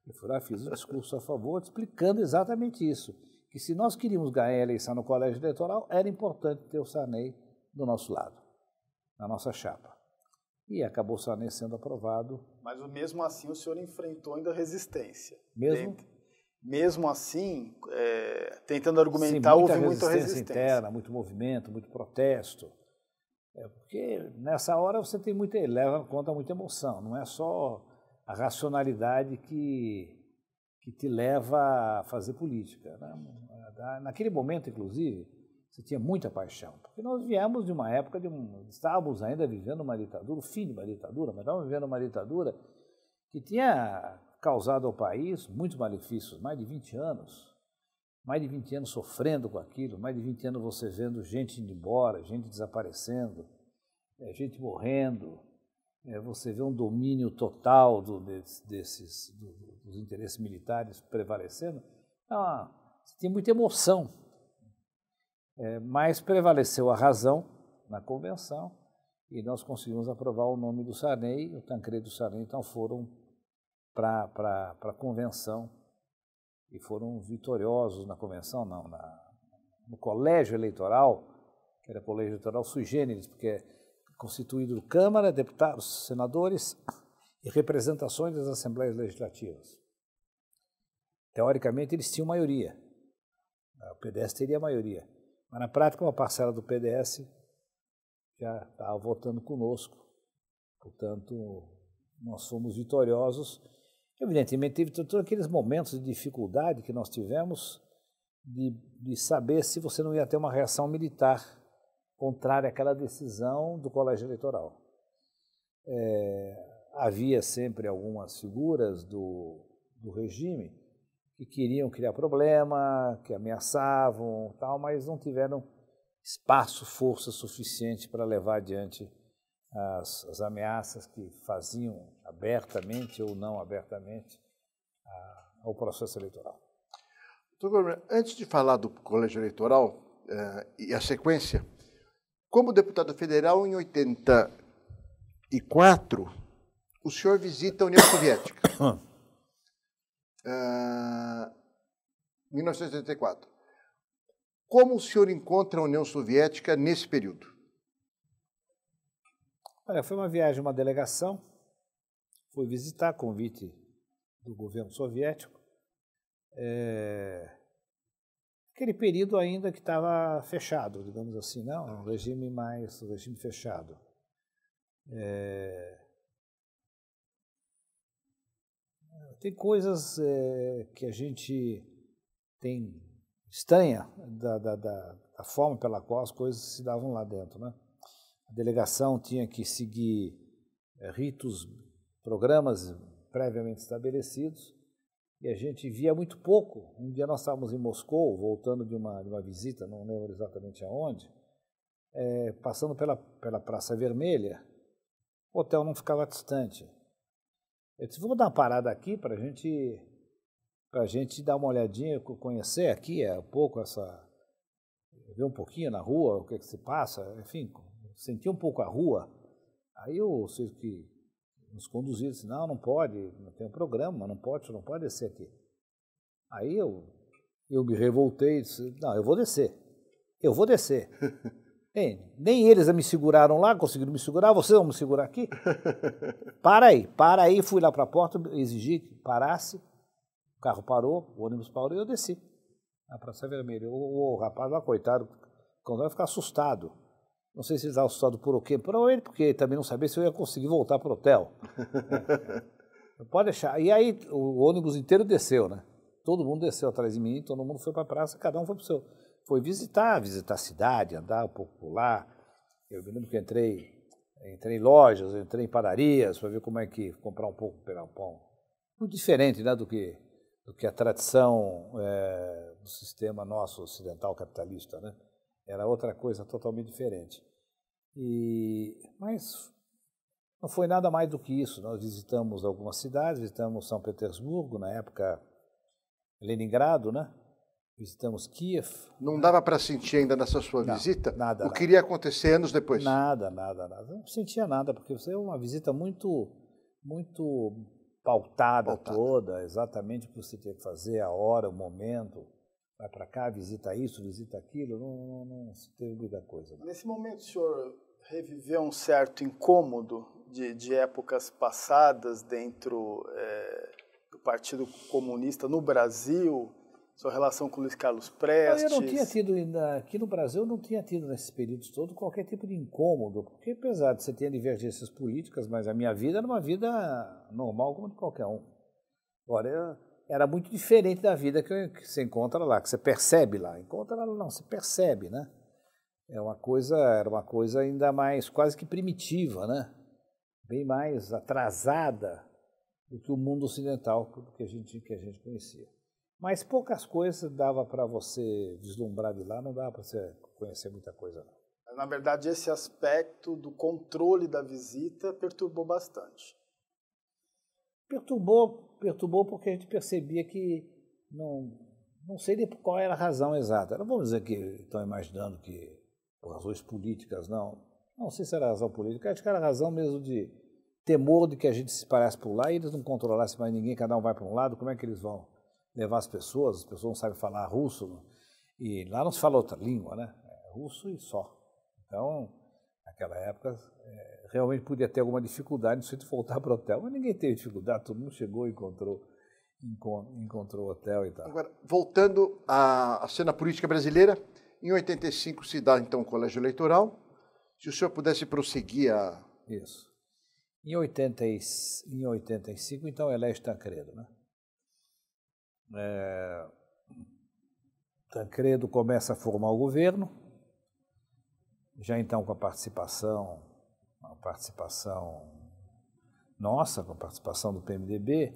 Eu fui lá, ah, fiz um discurso a favor, explicando exatamente isso, que se nós queríamos ganhar a eleição no colégio eleitoral, era importante ter o Sarney do nosso lado, na nossa chapa. E acabou o Sarney sendo aprovado. Mas mesmo assim o senhor enfrentou ainda resistência. Mesmo? Dentro mesmo assim, é, tentando argumentar, Sim, muita houve resistência muita resistência interna, muito movimento, muito protesto. É porque nessa hora você tem muita leva conta muita emoção. Não é só a racionalidade que, que te leva a fazer política. Né? Naquele momento, inclusive, você tinha muita paixão, porque nós viemos de uma época de um, estávamos ainda vivendo uma ditadura, o fim de uma ditadura, mas estávamos vivendo uma ditadura que tinha causado ao país muitos malefícios, mais de 20 anos, mais de 20 anos sofrendo com aquilo, mais de 20 anos você vendo gente indo embora, gente desaparecendo, eh, gente morrendo, é, você vê um domínio total do, desses, do, dos interesses militares prevalecendo, ah, tem muita emoção. É, mas prevaleceu a razão na convenção e nós conseguimos aprovar o nome do Sarney, o Tancredo Sarney então foram para a convenção e foram vitoriosos na convenção, não, na, no colégio eleitoral, que era colégio eleitoral sui generis, porque constituído Câmara, deputados, senadores e representações das assembleias legislativas. Teoricamente, eles tinham maioria. Ah, o PDS teria maioria. Mas, na prática, uma parcela do PDS já estava votando conosco. Portanto, nós fomos vitoriosos. Evidentemente, teve todos aqueles momentos de dificuldade que nós tivemos de, de saber se você não ia ter uma reação militar contrária àquela decisão do colégio eleitoral. É, havia sempre algumas figuras do, do regime que queriam criar problema, que ameaçavam, tal, mas não tiveram espaço, força suficiente para levar adiante as, as, ameaças que faziam abertamente ou não abertamente a, ao processo eleitoral. Doutor antes de falar do colégio eleitoral é, e a sequência, como deputado federal, em 84, o senhor visita a União Soviética. Uh, <coughs> ah. 1984. Ah, Como o senhor encontra a União Soviética nesse período? Olha, foi uma viagem, uma delegação. Fui visitar, convite do governo soviético. É aquele período ainda que estava fechado, digamos assim, não, né? um regime mais, um regime fechado. É... Tem coisas é, que a gente tem estranha da, da, da, da, forma pela qual as coisas se davam lá dentro, né? A delegação tinha que seguir é, ritos, programas previamente estabelecidos e a gente via muito pouco. Um dia nós estávamos em Moscou, voltando de uma, de uma visita, não lembro exatamente aonde, é, passando pela, pela Praça Vermelha, o hotel não ficava distante. Eu disse, vou dar uma parada aqui para gente, a gente dar uma olhadinha, conhecer aqui é um pouco essa... ver um pouquinho na rua, o que, é que se passa, enfim, sentir um pouco a rua. Aí eu, que nos conduzir, disse, assim, não, não pode, tem um programa, não pode, não pode descer aqui. Aí eu, eu me revoltei, disse, não, eu vou descer, eu vou descer. <laughs> nem eles me seguraram lá, conseguiram me segurar, vocês vão me segurar aqui? <laughs> Para aí, para aí, fui lá para a porta, exigi que parasse, o carro parou, o ônibus parou e eu desci. Na Praça Vermelha. O, o rapaz lá, coitado, quando vai ficar assustado. Não sei se eles estavam assustados por o quê, ele porque também não sabia se eu ia conseguir voltar para o hotel. <laughs> Pode deixar. E aí o ônibus inteiro desceu, né? Todo mundo desceu atrás de mim, todo mundo foi para a praça, cada um foi para o seu. Foi visitar, visitar a cidade, andar um pouco por lá. Eu me lembro que entrei, entrei em lojas, entrei em padarias para ver como é que comprar um pouco, pegar um pão. Muito diferente né, do, que, do que a tradição é, do sistema nosso ocidental capitalista, né? era outra coisa totalmente diferente. E, mas não foi nada mais do que isso. Nós visitamos algumas cidades, visitamos São Petersburgo, na época Leningrado, né? Visitamos Kiev. Não dava para sentir ainda nessa sua não, visita? Nada. O que iria acontecer anos depois? Nada, nada, nada. Não sentia nada, porque foi é uma visita muito, muito pautada, pautada. toda, exatamente o que você tinha que fazer, a hora, o momento vai para cá, visita isso, visita aquilo, não, não, não se teve muita coisa. Não. Nesse momento, o senhor reviveu um certo incômodo de, de épocas passadas dentro é, do Partido Comunista no Brasil, sua relação com Luiz Carlos Prestes. Ah, eu não tinha tido, aqui no Brasil, eu não tinha tido nesses períodos todos qualquer tipo de incômodo, porque apesar de você ter divergências políticas, mas a minha vida era uma vida normal como de qualquer um. Agora, eu era muito diferente da vida que, você encontra lá, que você percebe lá. Encontra lá, não, você percebe, né? É uma coisa, era uma coisa ainda mais quase que primitiva, né? Bem mais atrasada do que o mundo ocidental que a gente, que a gente conhecia. Mas poucas coisas dava para você vislumbrar de lá, não dava para você conhecer muita coisa. Não. Na verdade, esse aspecto do controle da visita perturbou bastante. Perturbou, perturbou porque a gente percebia que não, não sei qual era a razão exata. Não vamos dizer que estão imaginando que por razões políticas, não. Não sei se era razão política, acho que era razão mesmo de temor de que a gente se parasse por lá e eles não controlassem mais ninguém, cada um vai para um lado, como é que eles vão levar as pessoas? As pessoas não sabem falar russo, e lá não se fala outra língua, né? É russo e só. Então, naquela época, é, realmente podia ter alguma dificuldade no sentido de voltar para o hotel, mas ninguém teve dificuldade, todo mundo chegou e encontrou encontrou o hotel e tal. Agora, voltando à, à cena política brasileira, em 85 se dá então o colégio eleitoral. Se o senhor pudesse prosseguir a. Isso. Em, 80, em 85, então, é elege Tancredo. Né? É, Tancredo começa a formar o governo, já então com a participação a participação nossa, com a participação do PMDB,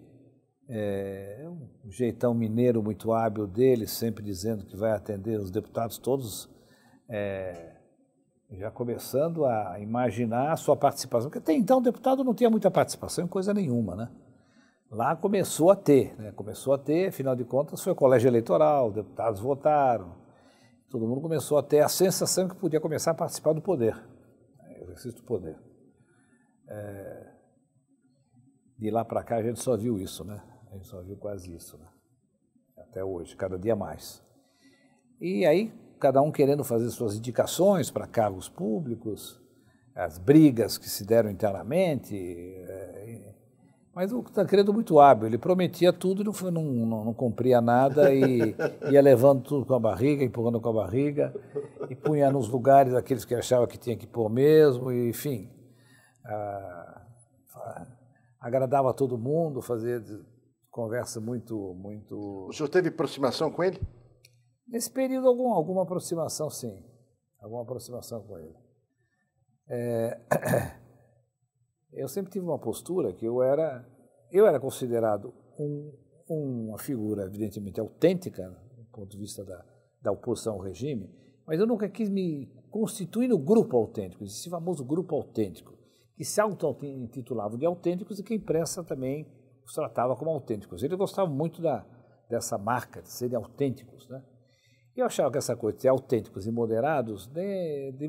é, é, um jeitão mineiro muito hábil dele, sempre dizendo que vai atender os deputados todos, é, já começando a imaginar a sua participação. Porque até então o deputado não tinha muita participação em coisa nenhuma, né? Lá começou a ter, né? começou a ter, afinal de contas foi o colégio eleitoral, deputados votaram, todo mundo começou a ter a sensação que podia começar a participar do poder exercício do poder. É, de lá para cá a gente só viu isso, né? A gente só viu quase isso, né? Até hoje, cada dia mais. E aí, cada um querendo fazer suas indicações para cargos públicos, as brigas que se deram internamente, é, mas o Tancredo é muito hábil, ele prometia tudo e não, não, não, não cumpria nada e <laughs> ia levando tudo com a barriga, empurrando com a barriga, e punha nos lugares aqueles que achava que tinha que pôr mesmo, e, enfim. Ah, agradava a todo mundo, fazia conversa muito, muito... O senhor teve aproximação com ele? Nesse período, algum, alguma aproximação, sim. Alguma aproximação com ele. É... <clears throat> eu sempre tive uma postura que eu era, eu era considerado um, uma figura evidentemente autêntica do ponto de vista da, da oposição ao regime, mas eu nunca quis me constituir no grupo autêntico, esse famoso grupo autêntico, que se auto-intitulava de autênticos e que a imprensa também os tratava como autênticos. Eles gostavam muito da, dessa marca, de serem autênticos. Né? E eu achava que essa coisa de ser autênticos e moderados de, de,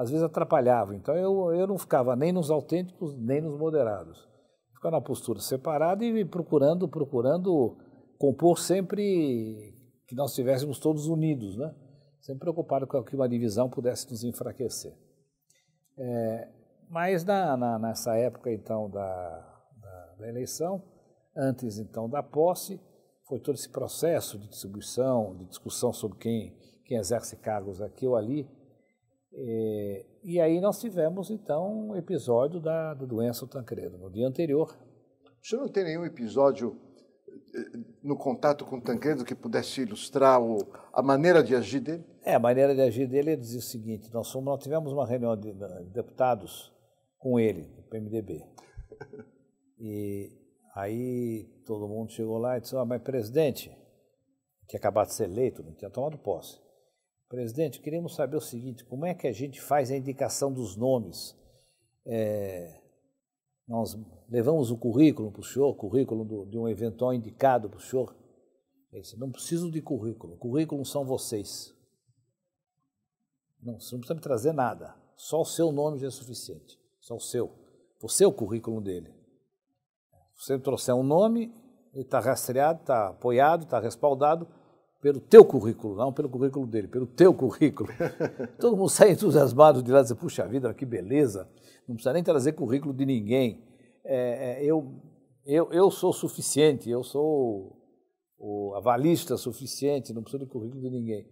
às vezes atrapalhavam. Então eu, eu não ficava nem nos autênticos, nem nos moderados. Ficava na postura separada e procurando, procurando compor sempre que nós estivéssemos todos unidos, né? Sempre preocupado com que uma divisão pudesse nos enfraquecer. É, mas na, na, nessa época, então, da, da, da eleição, antes, então, da posse, foi todo esse processo de distribuição, de discussão sobre quem, quem exerce cargos aqui ou ali, e, eh, e aí nós tivemos, então, um episódio da, da doença do Tancredo, no dia anterior. O senhor não tem nenhum episódio eh, no contato com o Tancredo que pudesse ilustrar o, a maneira de agir dele? É, a maneira de agir dele é dizer o seguinte: nós, fomos, nós tivemos uma reunião de, de deputados com ele, do PMDB. <laughs> E aí todo mundo chegou lá e disse: ah, mas presidente, que acabou de ser eleito, não tinha tomado posse. Presidente, queremos saber o seguinte: como é que a gente faz a indicação dos nomes? É, nós levamos o currículo para o senhor, currículo do, de um eventual indicado para o senhor. Ele disse, não preciso de currículo, currículo são vocês. Não, você não precisa me trazer nada, só o seu nome já é suficiente, só o seu. Você é o currículo dele. você trouxer um nome, ele está rastreado, está apoiado, está respaldado, pelo teu currículo, não pelo currículo dele, pelo teu currículo. <laughs> Todo mundo sai entusiasmado de lá e diz, puxa vida, que beleza, não precisa nem trazer currículo de ninguém. É, é eu, eu, eu sou suficiente, eu sou o avalista suficiente, não preciso de currículo de ninguém.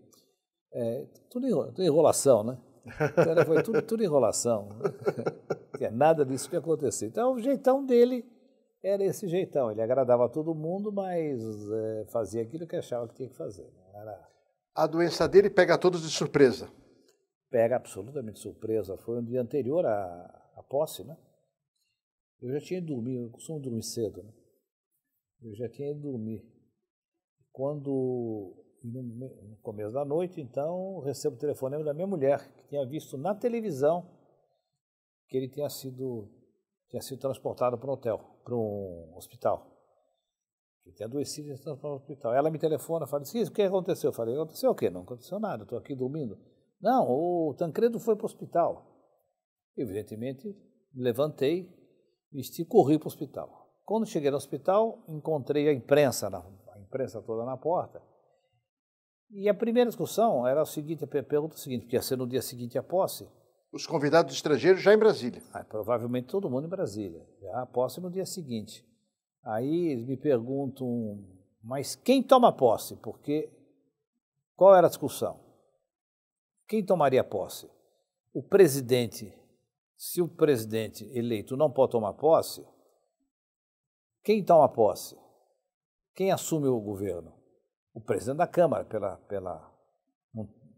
É, tudo, tudo enrolação, né? Então, foi tudo, tudo enrolação. <laughs> Não tinha nada disso que ia acontecer. Então, é o jeitão dele era esse jeitão. Ele agradava a todo mundo, mas é, fazia aquilo que achava que tinha que fazer. Né? Era... A doença dele pega todos de surpresa? Pega absolutamente surpresa. Foi um dia anterior à, à posse, né? Eu já tinha ido dormir, eu costumo dormir cedo, né? Eu já tinha ido dormir. Quando, no começo da noite, então, recebo o telefonema da minha mulher, que tinha visto na televisão que ele tinha sido, tinha sido transportado para um hotel para um hospital. Que tinha adoecido e está para o hospital. Ela me telefona, fala assim, o que aconteceu? Eu falei, aconteceu o quê? Não aconteceu nada, estou aqui dormindo. Não, o Tancredo foi para o hospital. Evidentemente, levantei, vesti e corri para o hospital. Quando cheguei no hospital, encontrei a imprensa, a imprensa toda na porta. E a primeira discussão era o seguinte, a pergunta é seguinte, porque ia ser no dia seguinte a posse os convidados estrangeiros já em Brasília. Ah, provavelmente todo mundo em Brasília. Já posse no dia seguinte. Aí eles me perguntam, mas quem toma posse? Porque qual era a discussão? Quem tomaria posse? O presidente. Se o presidente eleito não pode tomar posse, quem toma posse? Quem assume o governo? O presidente da Câmara, pela, pela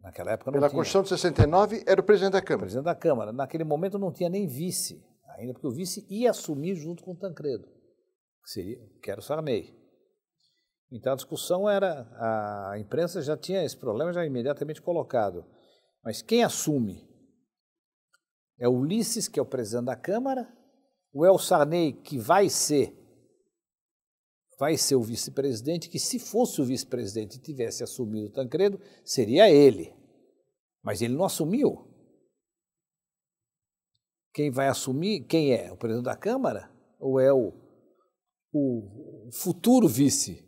Naquela época não Pela tinha. Constituição de 69 era o presidente da Câmara. O presidente da Câmara. Naquele momento não tinha nem vice ainda, porque o vice ia assumir junto com o Tancredo, que seria, que era o Sarney. Então a discussão era, a imprensa já tinha esse problema já imediatamente colocado. Mas quem assume? É o Ulisses, que é o presidente da Câmara, ou é o Sarney, que vai ser vai ser o vice-presidente, que se fosse o vice-presidente e tivesse assumido Tancredo, seria ele. Mas ele não assumiu. Quem vai assumir, quem é? O presidente da Câmara? Ou é o, o futuro vice?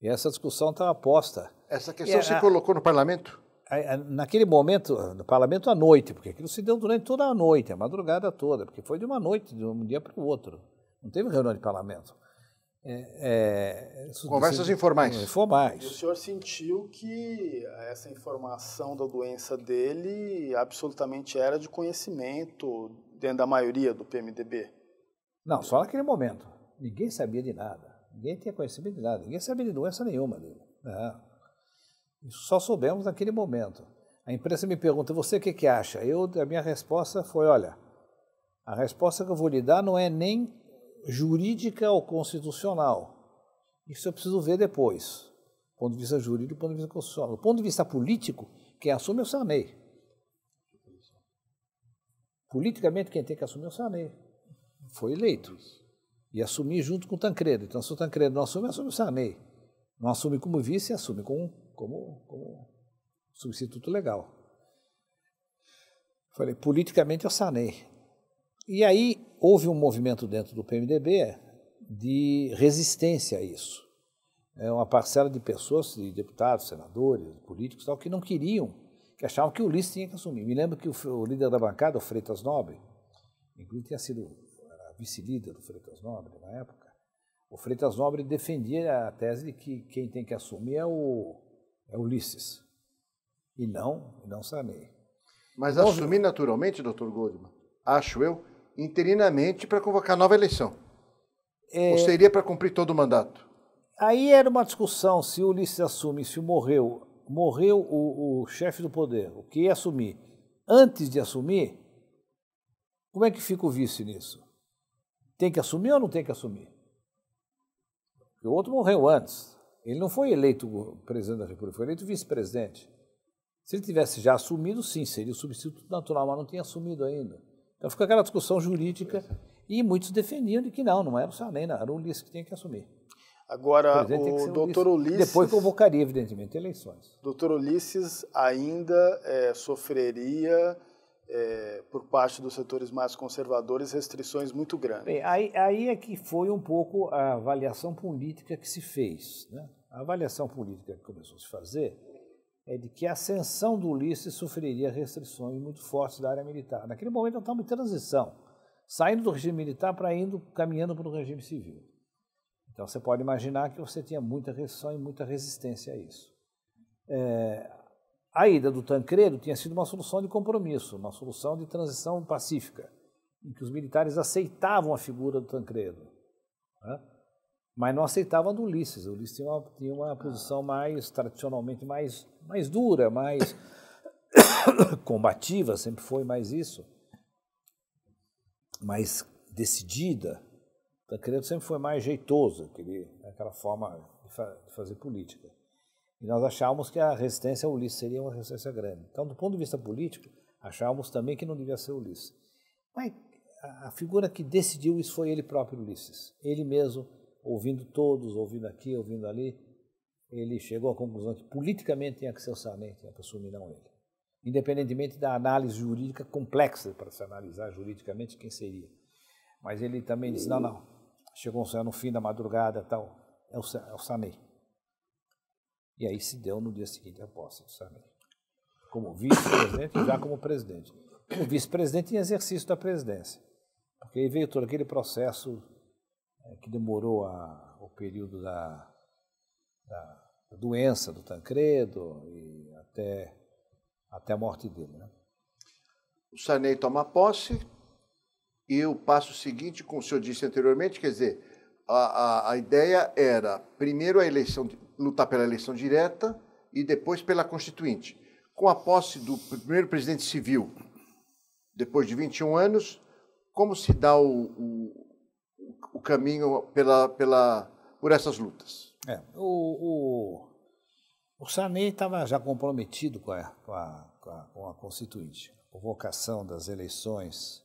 E essa discussão estava tá posta. Essa questão e se a, colocou no parlamento? A, a, naquele momento, no parlamento à noite, porque aquilo se deu durante toda a noite, a madrugada toda, porque foi de uma noite, de um dia para o outro. Não teve reunião de parlamento. É, é, Conversas informais. É, informais. E o senhor sentiu que essa informação da doença dele absolutamente era de conhecimento dentro da maioria do PMDB? Não, só naquele momento. Ninguém sabia de nada. Ninguém tinha conhecimento de nada. Ninguém sabia de doença nenhuma dele. Só soubemos naquele momento. A imprensa me pergunta, você o que, que acha? Eu, a minha resposta foi, olha, a resposta que eu vou lhe dar não é nem jurídica ou constitucional. Isso eu preciso ver depois, do ponto de vista jurídico, do ponto de vista constitucional. Do ponto de vista político, quem assume eu é sanei. Politicamente, quem tem que assumir eu é sanei. Foi eleito. E assumi junto com o Tancredo. Então, se o Tancredo não assume, assume o Sanei. Não assume como vice, assume como, como, como substituto legal. Falei, politicamente eu é sanei. E aí houve um movimento dentro do PMDB de resistência a isso. É uma parcela de pessoas, de deputados, senadores, políticos tal, que não queriam, que achavam que o Ulisses tinha que assumir. Me lembro que o, o líder da bancada, o Freitas Nobre, inclusive tinha sido vice-líder do Freitas Nobre na época, o Freitas Nobre defendia a tese de que quem tem que assumir é o, é o Ulisses, e não, não Sarney. Mas então, assumir naturalmente, doutor Goldman, acho eu, interinamente para convocar nova eleição? É... Ou seria para cumprir todo o mandato? Aí era uma discussão se o Ulisses assume, se morreu, morreu o, o chefe do poder, o que ia assumir. Antes de assumir, como é que fica o vice nisso? Tem que assumir ou não tem que assumir? Porque o outro morreu antes. Ele não foi eleito presidente da República, foi eleito vice-presidente. Se ele tivesse já assumido, sim, seria o substituto natural, mas não tinha assumido ainda. Então ficou aquela discussão jurídica e muitos defendiam de que não, não era o Sarney, era o Ulisses que tinha que assumir. Agora, o, o doutor Ulisses... Depois convocaria, evidentemente, eleições. Doutor Ulisses ainda é, sofreria, é, por parte dos setores mais conservadores, restrições muito grandes. Bem, aí, aí é que foi um pouco a avaliação política que se fez. Né? A avaliação política que começou a se fazer é de que a ascensão do Ulisses sofreria restrições muito fortes da área militar. Naquele momento, estava em transição, saindo do regime militar para indo caminhando para o regime civil. Então, você pode imaginar que você tinha muita restrição e muita resistência a isso. É, a ida do Tancredo tinha sido uma solução de compromisso, uma solução de transição pacífica, em que os militares aceitavam a figura do Tancredo. Né? mas não aceitava do Ulisses. O Ulisses tinha uma, tinha uma ah. posição mais, tradicionalmente, mais, mais dura, mais <coughs> combativa, sempre foi mais isso, mais decidida. Tancredo então, sempre foi mais jeitoso, aquele, aquela forma de, fa de fazer política. E nós achávamos que a resistência ao Ulisses seria uma resistência grande. Então, do ponto de vista político, achávamos também que não devia ser Ulisses. Mas a figura que decidiu isso foi ele próprio, Ulisses. Ele mesmo ouvindo todos, ouvindo aqui, ouvindo ali, ele chegou à conclusão que politicamente tinha que ser o Sarney tinha que assumir, não ele. Independentemente da análise jurídica complexa para se analisar juridicamente quem seria. Mas ele também disse, não, não, chegou no fim da madrugada tal, é o, é o Sarney. E aí se deu no dia seguinte a posse do Sarney. Como vice-presidente, já como presidente. O vice-presidente em exercício da presidência. Porque aí veio todo aquele processo é, que demorou a, o período da, da, doença do Tancredo e até, até a morte dele. Né? O Sarney toma posse e o passo seguinte, como o senhor disse anteriormente, quer dizer, a, a, a ideia era primeiro a eleição, lutar pela eleição direta e depois pela constituinte. Com a posse do primeiro presidente civil, depois de 21 anos, como se dá o, o o caminho pela, pela, por essas lutas. É, o, o, o Sarney estava já comprometido com a, com, a, com, a, com a Constituinte. A convocação das eleições,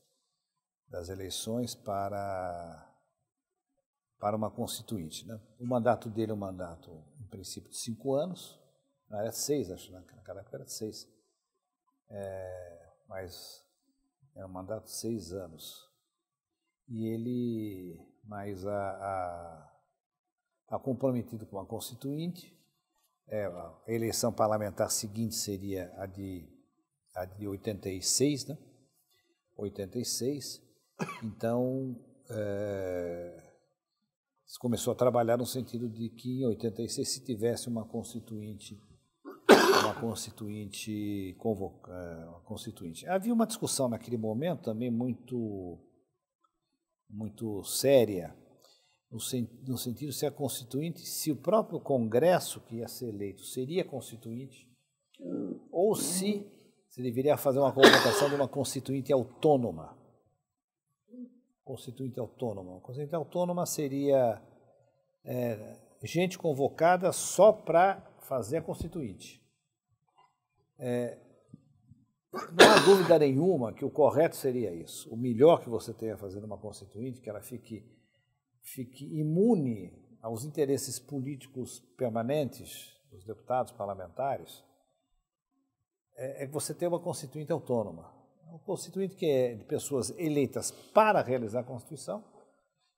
das eleições para para uma constituinte. Né? O mandato dele é um mandato, em princípio, de cinco anos. Não, era seis, acho, né? naquela época era seis. É, mas era é um mandato de seis anos. E ele mas a, a, a tá comprometido com a Constituinte. É, a eleição parlamentar seguinte seria a de, a de 86, né? 86. Então, é, começou a trabalhar no sentido de que em 86, se tivesse uma constituinte, uma constituinte convocada, uma constituinte. Havia uma discussão naquele momento também muito muito séria, no, sen no sentido se a Constituinte, se o próprio Congresso que ia ser eleito seria Constituinte, ou se se deveria fazer uma convocação de uma Constituinte autônoma. Constituinte autônoma. Uma Constituinte autônoma seria é, gente convocada só para fazer a Constituinte. É, não há dúvida nenhuma que o correto seria isso. O melhor que você tenha fazendo uma constituinte, que ela fique, fique imune aos interesses políticos permanentes dos deputados parlamentares, é, é que você tenha uma constituinte autônoma. É uma constituinte que é de pessoas eleitas para realizar a Constituição,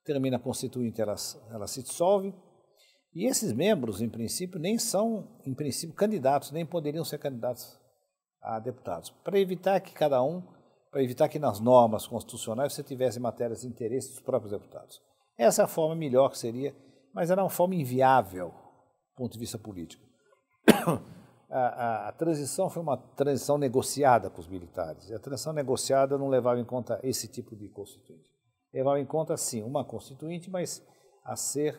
termina a constituinte, ela, ela se dissolve, e esses membros, em princípio, nem são, em princípio, candidatos, nem poderiam ser candidatos a deputados, para evitar que cada um, para evitar que nas normas constitucionais você tivesse matérias de interesse dos próprios deputados. Essa é a forma melhor que seria, mas era uma forma inviável do ponto de vista político. <coughs> A, a, a, transição foi uma transição negociada com os militares. E a transição negociada não levava em conta esse tipo de constituinte. Levava em conta, sim, uma constituinte, mas a ser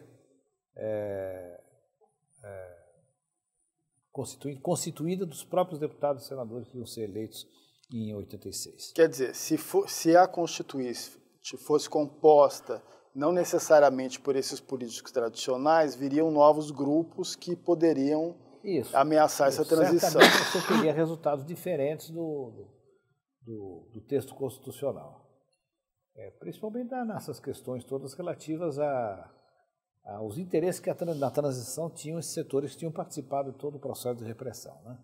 é, é, constituinte, constituída dos próprios deputados e senadores que iam ser eleitos em 86. Quer dizer, se, for, se a Constituinte fosse composta não necessariamente por esses políticos tradicionais, viriam novos grupos que poderiam isso, ameaçar isso. essa transição. Certamente você teria resultados diferentes do, do, do texto constitucional. É, principalmente nessas questões todas relativas a ah, os interesses que a, na transição tinham esses setores que tinham participado de todo o processo de repressão. Né?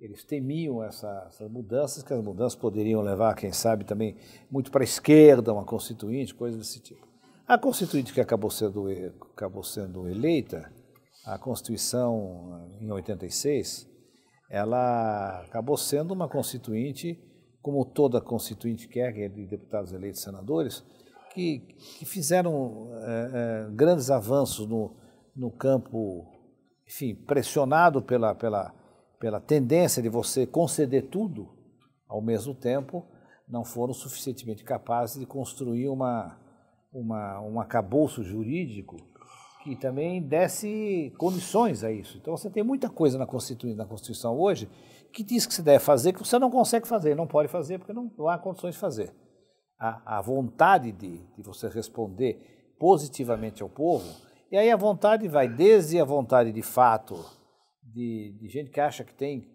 Eles temiam essa, essas mudanças, que as mudanças poderiam levar, quem sabe, também muito para a esquerda, uma constituinte, coisas desse tipo. A constituinte que acabou sendo, acabou sendo eleita, a Constituição ah, em 86, ela acabou sendo uma constituinte, como toda constituinte quer, que é de deputados eleitos e senadores, que, que fizeram é, é, grandes avanços no, no campo, enfim, pressionado pela, pela, pela tendência de você conceder tudo ao mesmo tempo, não foram suficientemente capazes de construir uma, uma, um acabouço jurídico que também desse condições a isso. Então você tem muita coisa na Constituição, na Constituição hoje que diz que se deve fazer, que você não consegue fazer, não pode fazer, porque não, não há condições de fazer a, a vontade de, de você responder positivamente ao povo, e aí a vontade vai desde a vontade de fato, de, de gente que acha que tem,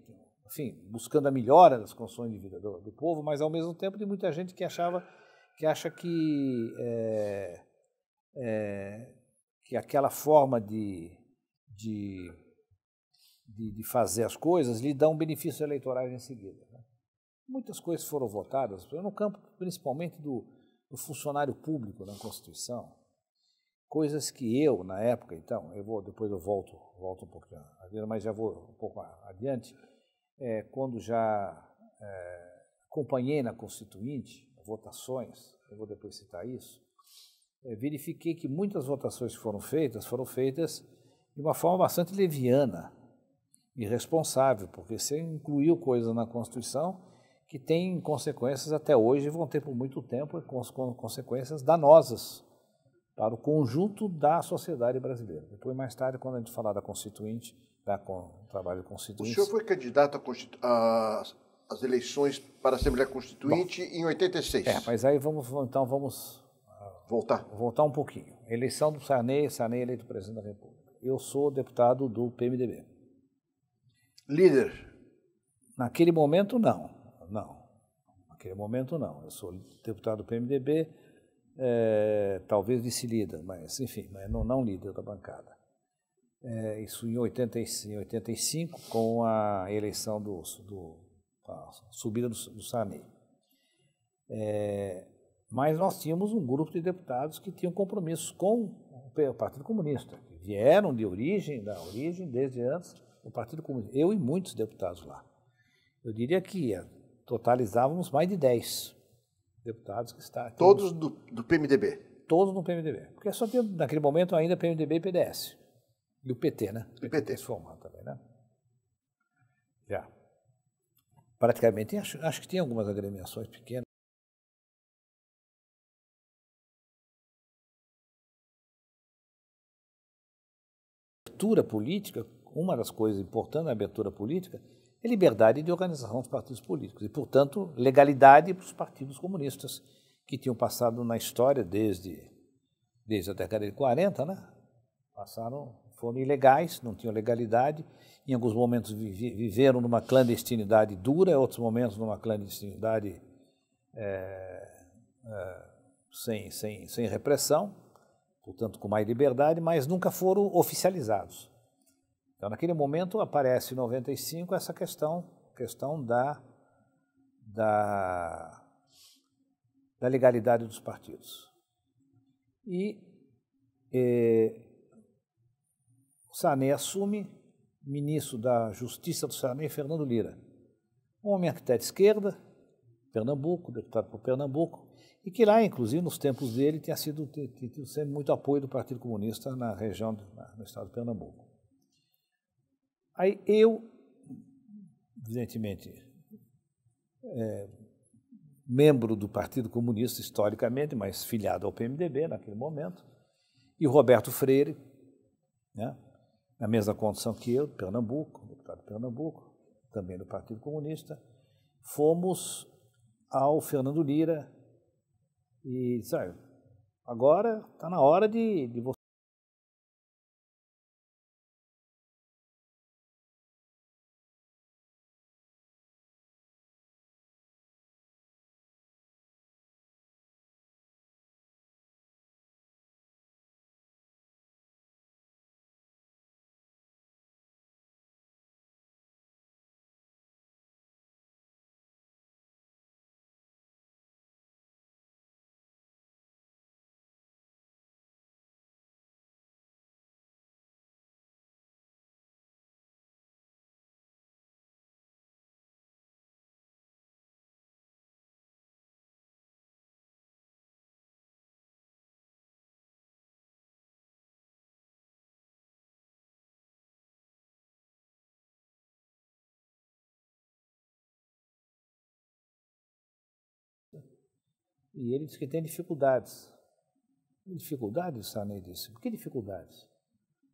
enfim, buscando a melhora das condições de vida do, do povo, mas ao mesmo tempo de muita gente que achava que acha que, é, é, que aquela forma de, de, de, de fazer as coisas lhe dá um benefício eleitoral em seguida. Muitas coisas foram votadas, no campo principalmente do, do funcionário público na Constituição, coisas que eu, na época, então, eu vou, depois eu volto, volto um pouquinho, mas já vou um pouco adiante, é, quando já é, acompanhei na Constituinte votações, eu vou depois citar isso, é, verifiquei que muitas votações que foram feitas foram feitas de uma forma bastante leviana, irresponsável, porque você incluiu coisas na Constituição que têm consequências até hoje e vão ter por muito tempo consequências danosas para o conjunto da sociedade brasileira. Depois, mais tarde, quando a gente falar da Constituinte, da con, trabalho constituinte. O senhor foi candidato às eleições para a Assembleia Constituinte Bom, em 86. É, mas aí vamos, então vamos... Ah, voltar. Voltar um pouquinho. Eleição do Sarney, Sarney eleito presidente da República. Eu sou deputado do PMDB. Líder? Naquele momento, não. Não, naquele momento não. Eu sou deputado do PMDB, é, talvez vice-líder, mas enfim, mas não, não líder da bancada. É, isso em, 85, com a eleição do, do a subida do, do Sarney. É, mas nós tínhamos um grupo de deputados que tinham compromissos com o Partido Comunista, que vieram de origem, da origem desde antes, o Partido Comunista. Eu e muitos deputados lá. Eu diria que totalizávamos mais de 10 deputados que estavam. Todos do, do, PMDB? Todos do PMDB. Porque só tinha, naquele momento, ainda PMDB e PDS. E o PT, né? O PT. se formando também, né? Já. Praticamente, acho, acho que tem algumas agremiações pequenas. abertura política, uma das coisas importantes na abertura política é liberdade de organização dos partidos políticos e, portanto, legalidade para os partidos comunistas que tinham passado na história desde, desde a década de 40, né? Passaram, foram ilegais, não tinham legalidade, em alguns momentos viveram numa clandestinidade dura, em outros momentos numa clandestinidade é, é, sem, sem, sem repressão, portanto com mais liberdade, mas nunca foram oficializados. Então, naquele momento aparece em 95 essa questão, questão da, da, da legalidade dos partidos. E eh, Sané assume, ministro da Justiça do Sané, Fernando Lira. Um homem que de esquerda, Pernambuco, deputado por Pernambuco, e que lá, inclusive, nos tempos dele, tinha sido tinha, tinha sempre muito apoio do Partido Comunista na região, do, no estado de Pernambuco. Aí eu, evidentemente, é, membro do Partido Comunista historicamente, mas filiado ao PMDB naquele momento, e Roberto Freire, né, na mesma condição que eu, Pernambuco, deputado de Pernambuco, também do Partido Comunista, fomos ao Fernando Lira e, sabe, agora está na hora de, de você. E ele disse que tem dificuldades. Dificuldades, Sarney disse. Por que dificuldades? Ele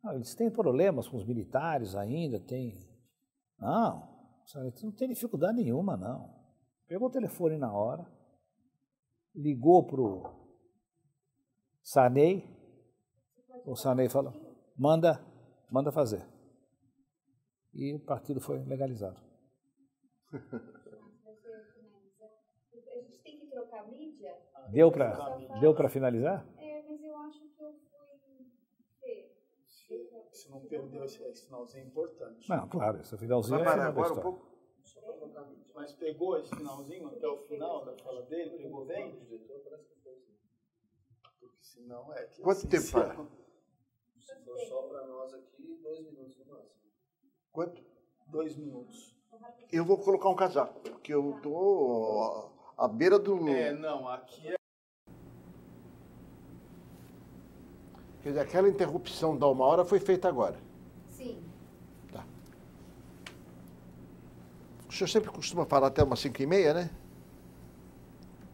ah, eles têm problemas com os militares ainda, tem. Não, Sarney não tem dificuldade nenhuma, não. Pegou o telefone na hora, ligou para o Sarney, o Sarney falou, manda, manda fazer. E o partido foi legalizado. <laughs> Deu para deu para finalizar? É, mas eu acho que eu fui Se não perdeu esse, finalzinho é importante. Não, claro, esse finalzinho Vai é parar é agora um pouco? Mas pegou esse finalzinho até o final da fala dele? Pegou bem? Porque senão é que... Quanto assim, tempo para? Se for só para nós aqui, dois minutos no máximo. Quanto? Dois minutos. Eu vou colocar um casaco, porque eu estou à beira do... É, não, aqui é... Quer dizer, aquela interrupção da uma hora foi feita agora. Sim. Tá. O senhor sempre costuma falar até umas cinco e meia, né?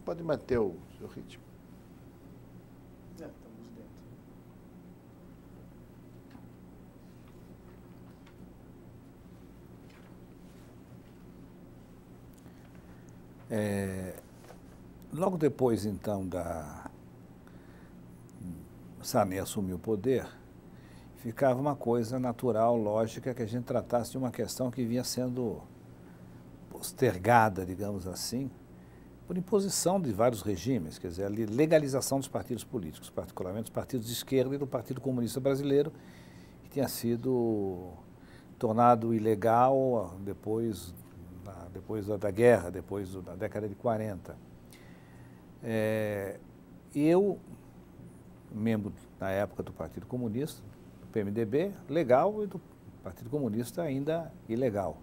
Pode manter o seu ritmo. É, estamos dentro. É, logo depois, então, da Sarney assumiu o poder, ficava uma coisa natural, lógica, que a gente tratasse de uma questão que vinha sendo postergada, digamos assim, por imposição de vários regimes, quer dizer, a legalização dos partidos políticos, particularmente dos partidos de esquerda e do Partido Comunista Brasileiro, que tinha sido tornado ilegal depois, depois da guerra, depois da década de 40. É, eh, eu membro na época do Partido Comunista, do PMDB, legal, e do Partido Comunista ainda ilegal.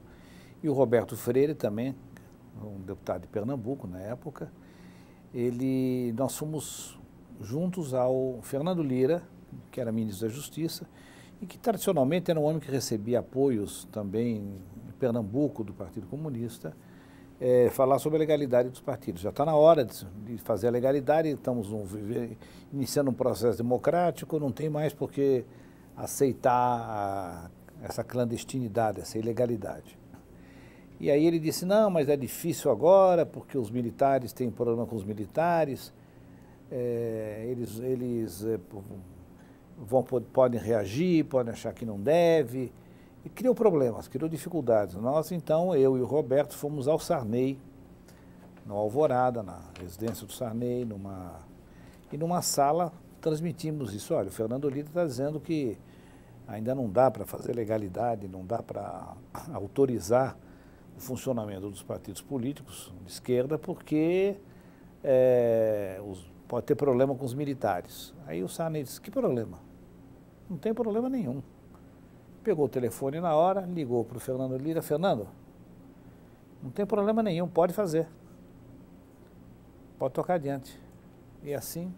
E o Roberto Freire também, um deputado de Pernambuco na época, ele, nós fomos juntos ao Fernando Lira, que era ministro da Justiça, e que tradicionalmente era um homem que recebia apoios também em Pernambuco do Partido Comunista, é, falar sobre a legalidade dos partidos. Já está na hora de, de, fazer a legalidade, estamos um, iniciando um processo democrático, não tem mais por que aceitar a, essa clandestinidade, essa ilegalidade. E aí ele disse: não, mas é difícil agora, porque os militares têm problema com os militares, é, eles, eles é, vão, podem reagir, podem achar que não deve. E criou problemas, criou dificuldades. Nós, então, eu e o Roberto fomos ao Sarney, no Alvorada, na residência do Sarney, numa, e numa sala transmitimos isso. Olha, o Fernando Lida está dizendo que ainda não dá para fazer legalidade, não dá para <coughs> autorizar o funcionamento dos partidos políticos de esquerda, porque é, os, pode ter problema com os militares. Aí o Sarney disse, que problema? Não tem problema nenhum. Pegou o telefone na hora, ligou para o Fernando Lira, Fernando, não tem problema nenhum, pode fazer. Pode tocar adiante. E assim,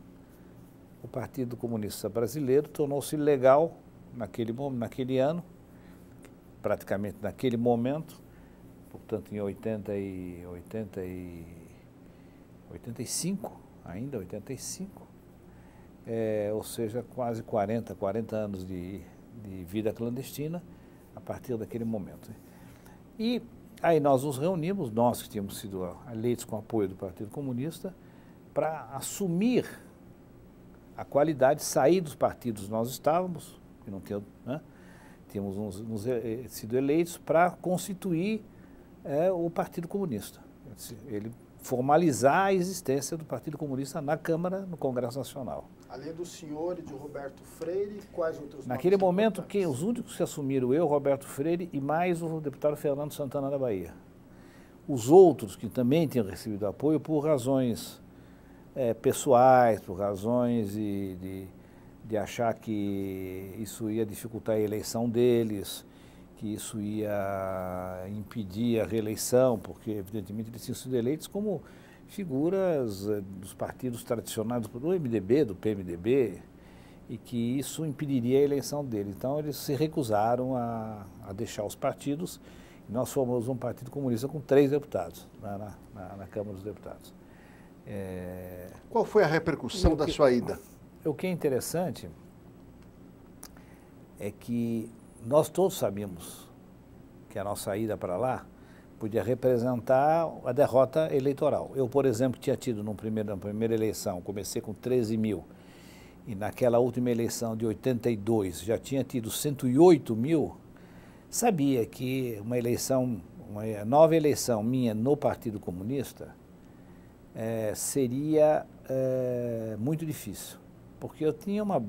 o Partido Comunista Brasileiro tornou-se legal naquele, naquele ano, praticamente naquele momento, portanto em 80 e, 80 e 85, ainda 85, é, ou seja, quase 40, 40 anos de de vida clandestina a partir daquele momento. E aí nós nos reunimos, nós que tínhamos sido eleitos com apoio do Partido Comunista, para assumir a qualidade, sair dos partidos nós estávamos, que não tinha, né? tínhamos nos, eh, eh, sido eleitos para constituir é, o Partido Comunista. Ele formalizar a existência do Partido Comunista na Câmara, no Congresso Nacional. Além do senhor e de Roberto Freire, quais outros Naquele momento, quem, os únicos que assumiram eu, Roberto Freire e mais o deputado Fernando Santana da Bahia. Os outros que também tinham recebido apoio por razões é, pessoais, por razões de, de, de, achar que isso ia dificultar a eleição deles, que isso ia impedir a reeleição, porque evidentemente eles tinham sido eleitos como figuras eh, dos partidos tradicionais, do MDB, do PMDB, e que isso impediria a eleição dele. Então eles se recusaram a, a deixar os partidos. Nós fomos um partido comunista com três deputados né, na, na, na Câmara dos Deputados. É... Qual foi a repercussão que, da sua ida? O que é interessante é que nós todos sabíamos que a nossa ida para lá podia representar a derrota eleitoral. Eu, por exemplo, tinha tido no primeiro, na primeira eleição, comecei com 13 mil, e naquela última eleição de 82 já tinha tido 108 mil, sabia que uma eleição, uma nova eleição minha no Partido Comunista é, seria é, muito difícil, porque eu tinha uma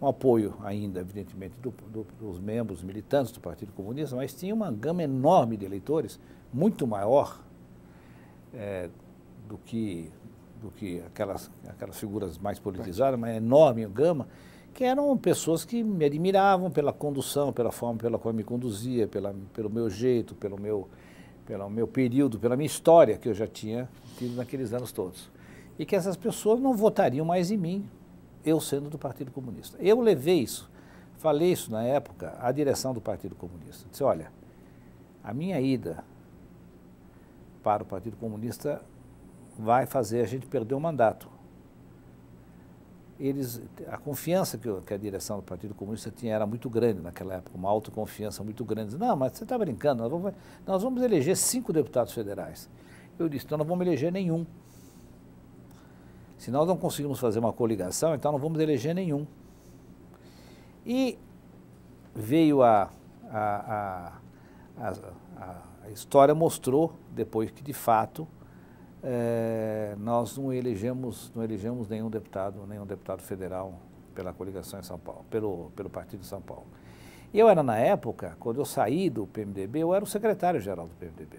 um apoio ainda, evidentemente, do, do, dos membros militantes do Partido Comunista, mas tinha uma gama enorme de eleitores, muito maior é, do que, do que aquelas, aquelas figuras mais politizadas, uma enorme gama, que eram pessoas que me admiravam pela condução, pela forma pela qual me conduzia, pela, pelo meu jeito, pelo meu, pelo meu período, pela minha história que eu já tinha tido naqueles anos todos. E que essas pessoas não votariam mais em mim, eu sendo do Partido Comunista. Eu levei isso, falei isso na época à direção do Partido Comunista. Disse: olha, a minha ida para o Partido Comunista vai fazer a gente perder o mandato. Eles, a confiança que, eu, que a direção do Partido Comunista tinha era muito grande naquela época, uma autoconfiança muito grande. Disse, não, mas você está brincando, nós vamos, nós vamos eleger cinco deputados federais. Eu disse, então não vamos eleger nenhum. Se nós não conseguimos fazer uma coligação, então não vamos eleger nenhum. E veio a, a, a, a história mostrou depois que de fato é, nós não elegemos, não elegemos nenhum deputado, nenhum deputado federal pela coligação em São Paulo, pelo, pelo partido de São Paulo. E Eu era na época, quando eu saí do PMDB, eu era o secretário-geral do PMDB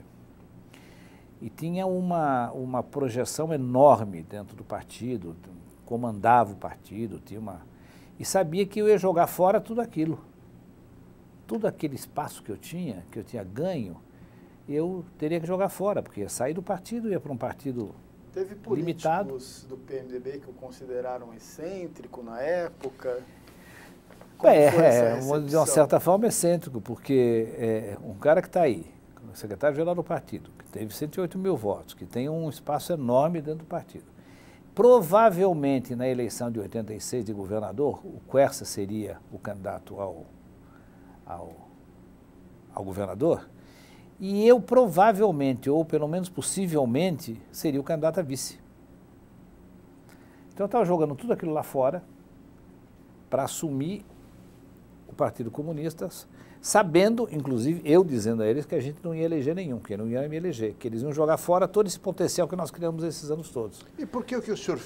e tinha uma, uma projeção enorme dentro do partido, comandava o partido, tinha uma, e sabia que eu ia jogar fora tudo aquilo. Tudo aquele espaço que eu tinha, que eu tinha ganho, eu teria que jogar fora, porque ia sair do partido, ia para um partido Teve políticos limitado. do PMDB que o consideraram excêntrico na época? Como é, de uma certa forma excêntrico, porque é, um cara que está aí, secretário-geral do partido, teve 108 mil votos, que tem um espaço enorme dentro do partido. Provavelmente, na eleição de 86 de governador, o Quercia seria o candidato ao, ao, ao governador, e eu provavelmente, ou pelo menos possivelmente, seria o candidato a vice. Então eu estava jogando tudo aquilo lá fora para assumir o Partido Comunista sabendo, inclusive, eu dizendo a eles que a gente não ia eleger nenhum, que não ia me eleger, que eles iam jogar fora todo esse potencial que nós criamos esses anos todos. E por que, que o senhor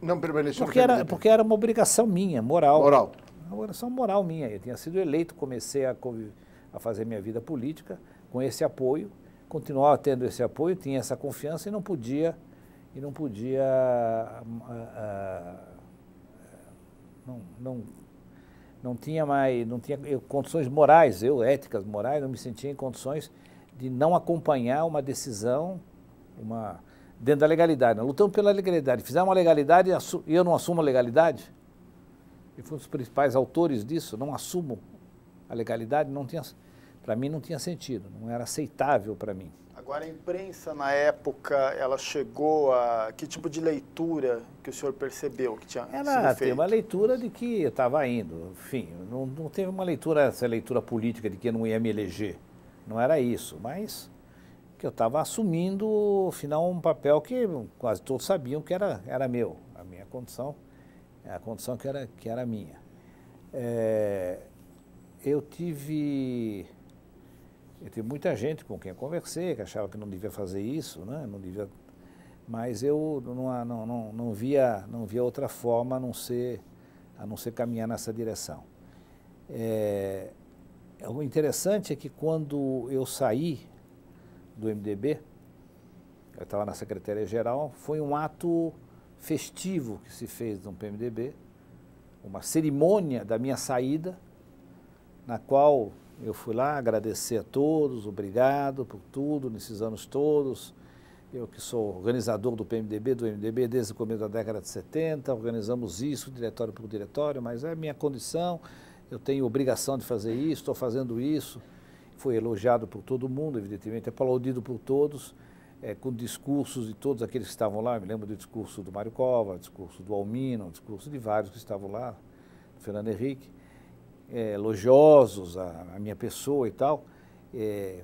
não permaneceu porque era, porque era uma obrigação minha, moral. Moral. Uma obrigação moral minha. Eu tinha sido eleito, comecei a, a fazer minha vida política com esse apoio, continuava tendo esse apoio, tinha essa confiança e não podia e não podia ah, ah, não, não não tinha mais, não tinha eu, condições morais, eu, éticas, morais, não me sentia em condições de não acompanhar uma decisão, uma dentro da legalidade. Né? lutando lutamos pela legalidade. Fizer uma legalidade e eu não assumo a legalidade? Eu fui um dos principais autores disso, não assumo a legalidade, não tinha, para mim não tinha sentido, não era aceitável para mim. Agora, a imprensa, na época, ela chegou a... Que tipo de leitura que o senhor percebeu que tinha Ela teve uma leitura de que estava indo. Enfim, não, não teve uma leitura, essa leitura política de que eu não ia me eleger. Não era isso, mas que eu estava assumindo, afinal, um papel que quase todos sabiam que era, era meu, a minha condição, a condição que era, que era minha. É, eu tive eu tive muita gente com quem eu conversei, que achava que não devia fazer isso, né? não devia, mas eu não, não, não, não, via, não via outra forma a não ser, a não ser caminhar nessa direção. É, o interessante é que quando eu saí do MDB, eu estava na Secretaria-Geral, foi um ato festivo que se fez no PMDB, uma cerimônia da minha saída, na qual eu fui lá agradecer a todos, obrigado por tudo nesses anos todos. Eu que sou organizador do PMDB, do MDB desde o começo da década de 70, organizamos isso diretório por diretório, mas é minha condição, eu tenho obrigação de fazer isso, estou fazendo isso. Foi elogiado por todo mundo, evidentemente, aplaudido por todos, é, com discursos de todos aqueles que estavam lá. Eu me lembro do discurso do Mário Cova, discurso do Almino, discurso de vários que estavam lá, do Fernando Henrique é, elogiosos à, à, minha pessoa e tal. É,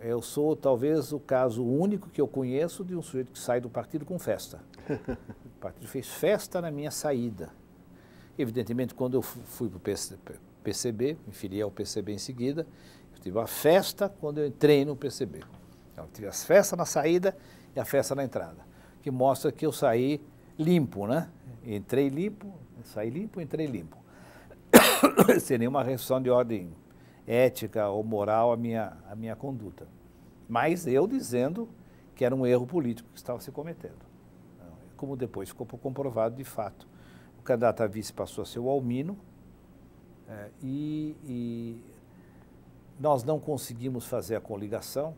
eu sou talvez o caso único que eu conheço de um sujeito que sai do partido com festa. O partido fez festa na minha saída. Evidentemente, quando eu fui para o PCB, me filiei ao PCB em seguida, eu tive uma festa quando eu entrei no PCB. Então, eu tive as festas na saída e a festa na entrada, que mostra que eu saí limpo, né? Entrei limpo, saí limpo, entrei limpo. <coughs> sem nenhuma restrição de ordem ética ou moral à minha, à minha conduta. Mas eu dizendo que era um erro político que estava se cometendo. Como depois ficou comprovado de fato. O candidato a vice passou a ser o Almino é, e, e nós não conseguimos fazer a coligação,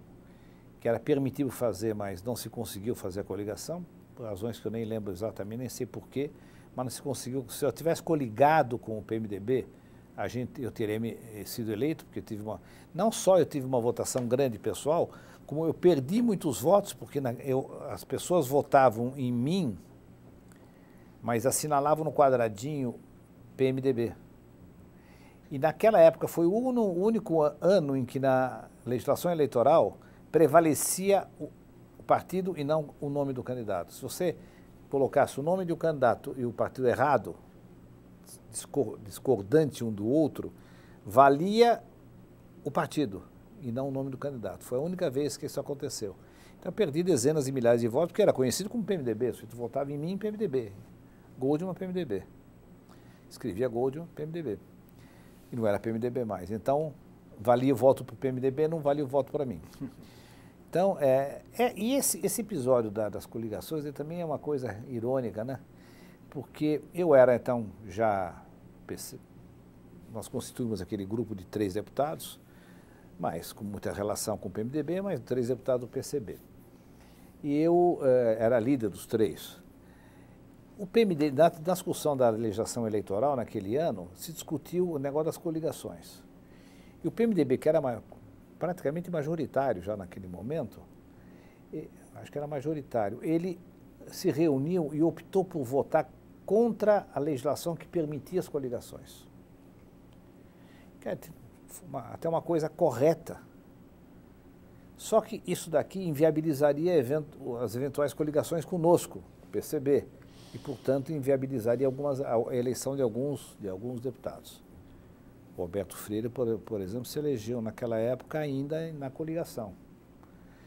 que era permitido fazer, mas não se conseguiu fazer a coligação, por razões que eu nem lembro exatamente, nem sei porquê mas não se conseguiu. Se eu tivesse coligado com o PMDB, a gente, eu teria me, eh, sido eleito, porque tive uma. Não só eu tive uma votação grande pessoal, como eu perdi muitos votos, porque na, eu, as pessoas votavam em mim, mas assinalavam no quadradinho PMDB. E naquela época foi o único ano em que na legislação eleitoral prevalecia o partido e não o nome do candidato. Se você colocasse o nome de um candidato e o partido errado, discordante um do outro, valia o partido e não o nome do candidato. Foi a única vez que isso aconteceu. Então eu perdi dezenas de milhares de votos, porque era conhecido como PMDB. Se tu votava em mim, PMDB. Goldman, PMDB. Escrevia Goldman, PMDB. E não era PMDB mais. Então, valia o voto para o PMDB, não valia o voto para mim. <laughs> Então, é, é, e esse, esse episódio da, das coligações ele também é uma coisa irônica, né? Porque eu era, então, já. Nós constituímos aquele grupo de três deputados, mas com muita relação com o PMDB, mas três deputados do PCB. E eu é, era líder dos três. O PMDB, na, na discussão da legislação eleitoral naquele ano, se discutiu o negócio das coligações. E o PMDB, que era a maior praticamente majoritário já naquele momento, acho que era majoritário, ele se reuniu e optou por votar contra a legislação que permitia as coligações. Que é até uma coisa correta. Só que isso daqui inviabilizaria evento, as eventuais coligações conosco, PCB, e, portanto, inviabilizaria algumas, a eleição de alguns, de alguns deputados. Roberto Freire, por, por exemplo, se elegeu naquela época ainda na coligação.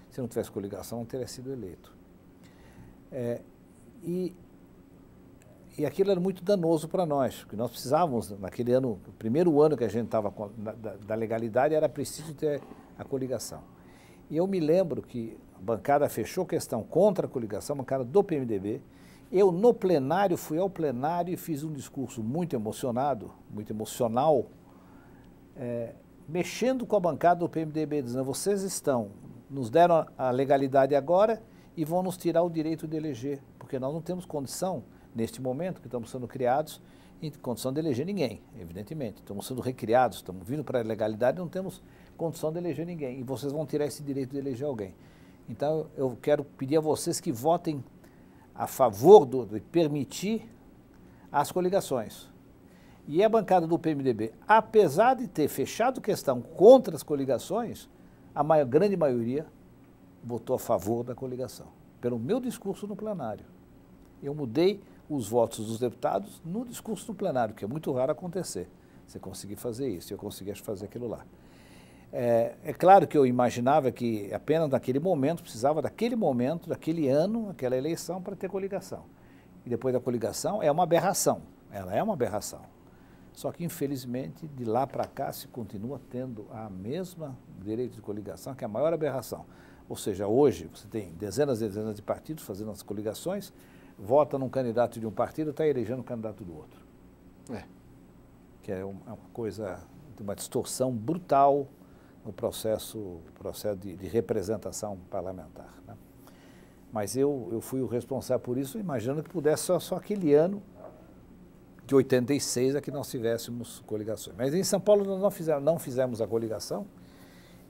Se não tivesse coligação, não teria sido eleito. É, e, e aquilo era muito danoso para nós, porque nós precisávamos, naquele ano, o primeiro ano que a gente estava da, da, legalidade, era preciso ter a coligação. E eu me lembro que a bancada fechou questão contra a coligação, a bancada do PMDB. Eu, no plenário, fui ao plenário e fiz um discurso muito emocionado, muito emocional, é, mexendo com a bancada do PMDB, dizendo vocês estão, nos deram a legalidade agora e vão nos tirar o direito de eleger, porque nós não temos condição, neste momento que estamos sendo criados, em condição de eleger ninguém, evidentemente. Estamos sendo recriados, estamos vindo para a legalidade, não temos condição de eleger ninguém. E vocês vão tirar esse direito de eleger alguém. Então, eu quero pedir a vocês que votem a favor do, de permitir as coligações e a bancada do PMDB, apesar de ter fechado questão contra as coligações, a maior, grande maioria votou a favor da coligação, pelo meu discurso no plenário. Eu mudei os votos dos deputados no discurso no plenário, que é muito raro acontecer. Você conseguir fazer isso, eu consegui fazer aquilo lá. É, é, claro que eu imaginava que apenas naquele momento, precisava daquele momento, daquele ano, aquela eleição para ter coligação. E depois da coligação é uma aberração. Ela é uma aberração. Só que, infelizmente, de lá para cá se continua tendo a mesma direito de coligação, que é a maior aberração. Ou seja, hoje você tem dezenas e dezenas de partidos fazendo as coligações, vota num candidato de um partido, está elegendo o um candidato do outro. É. Que é uma é coisa, uma distorção brutal no processo, processo de, de representação parlamentar. Né? Mas eu, eu fui o responsável por isso, imaginando que pudesse só, só aquele ano que 86 é que nós tivéssemos coligações. Mas em São Paulo nós não fizemos, não fizemos a coligação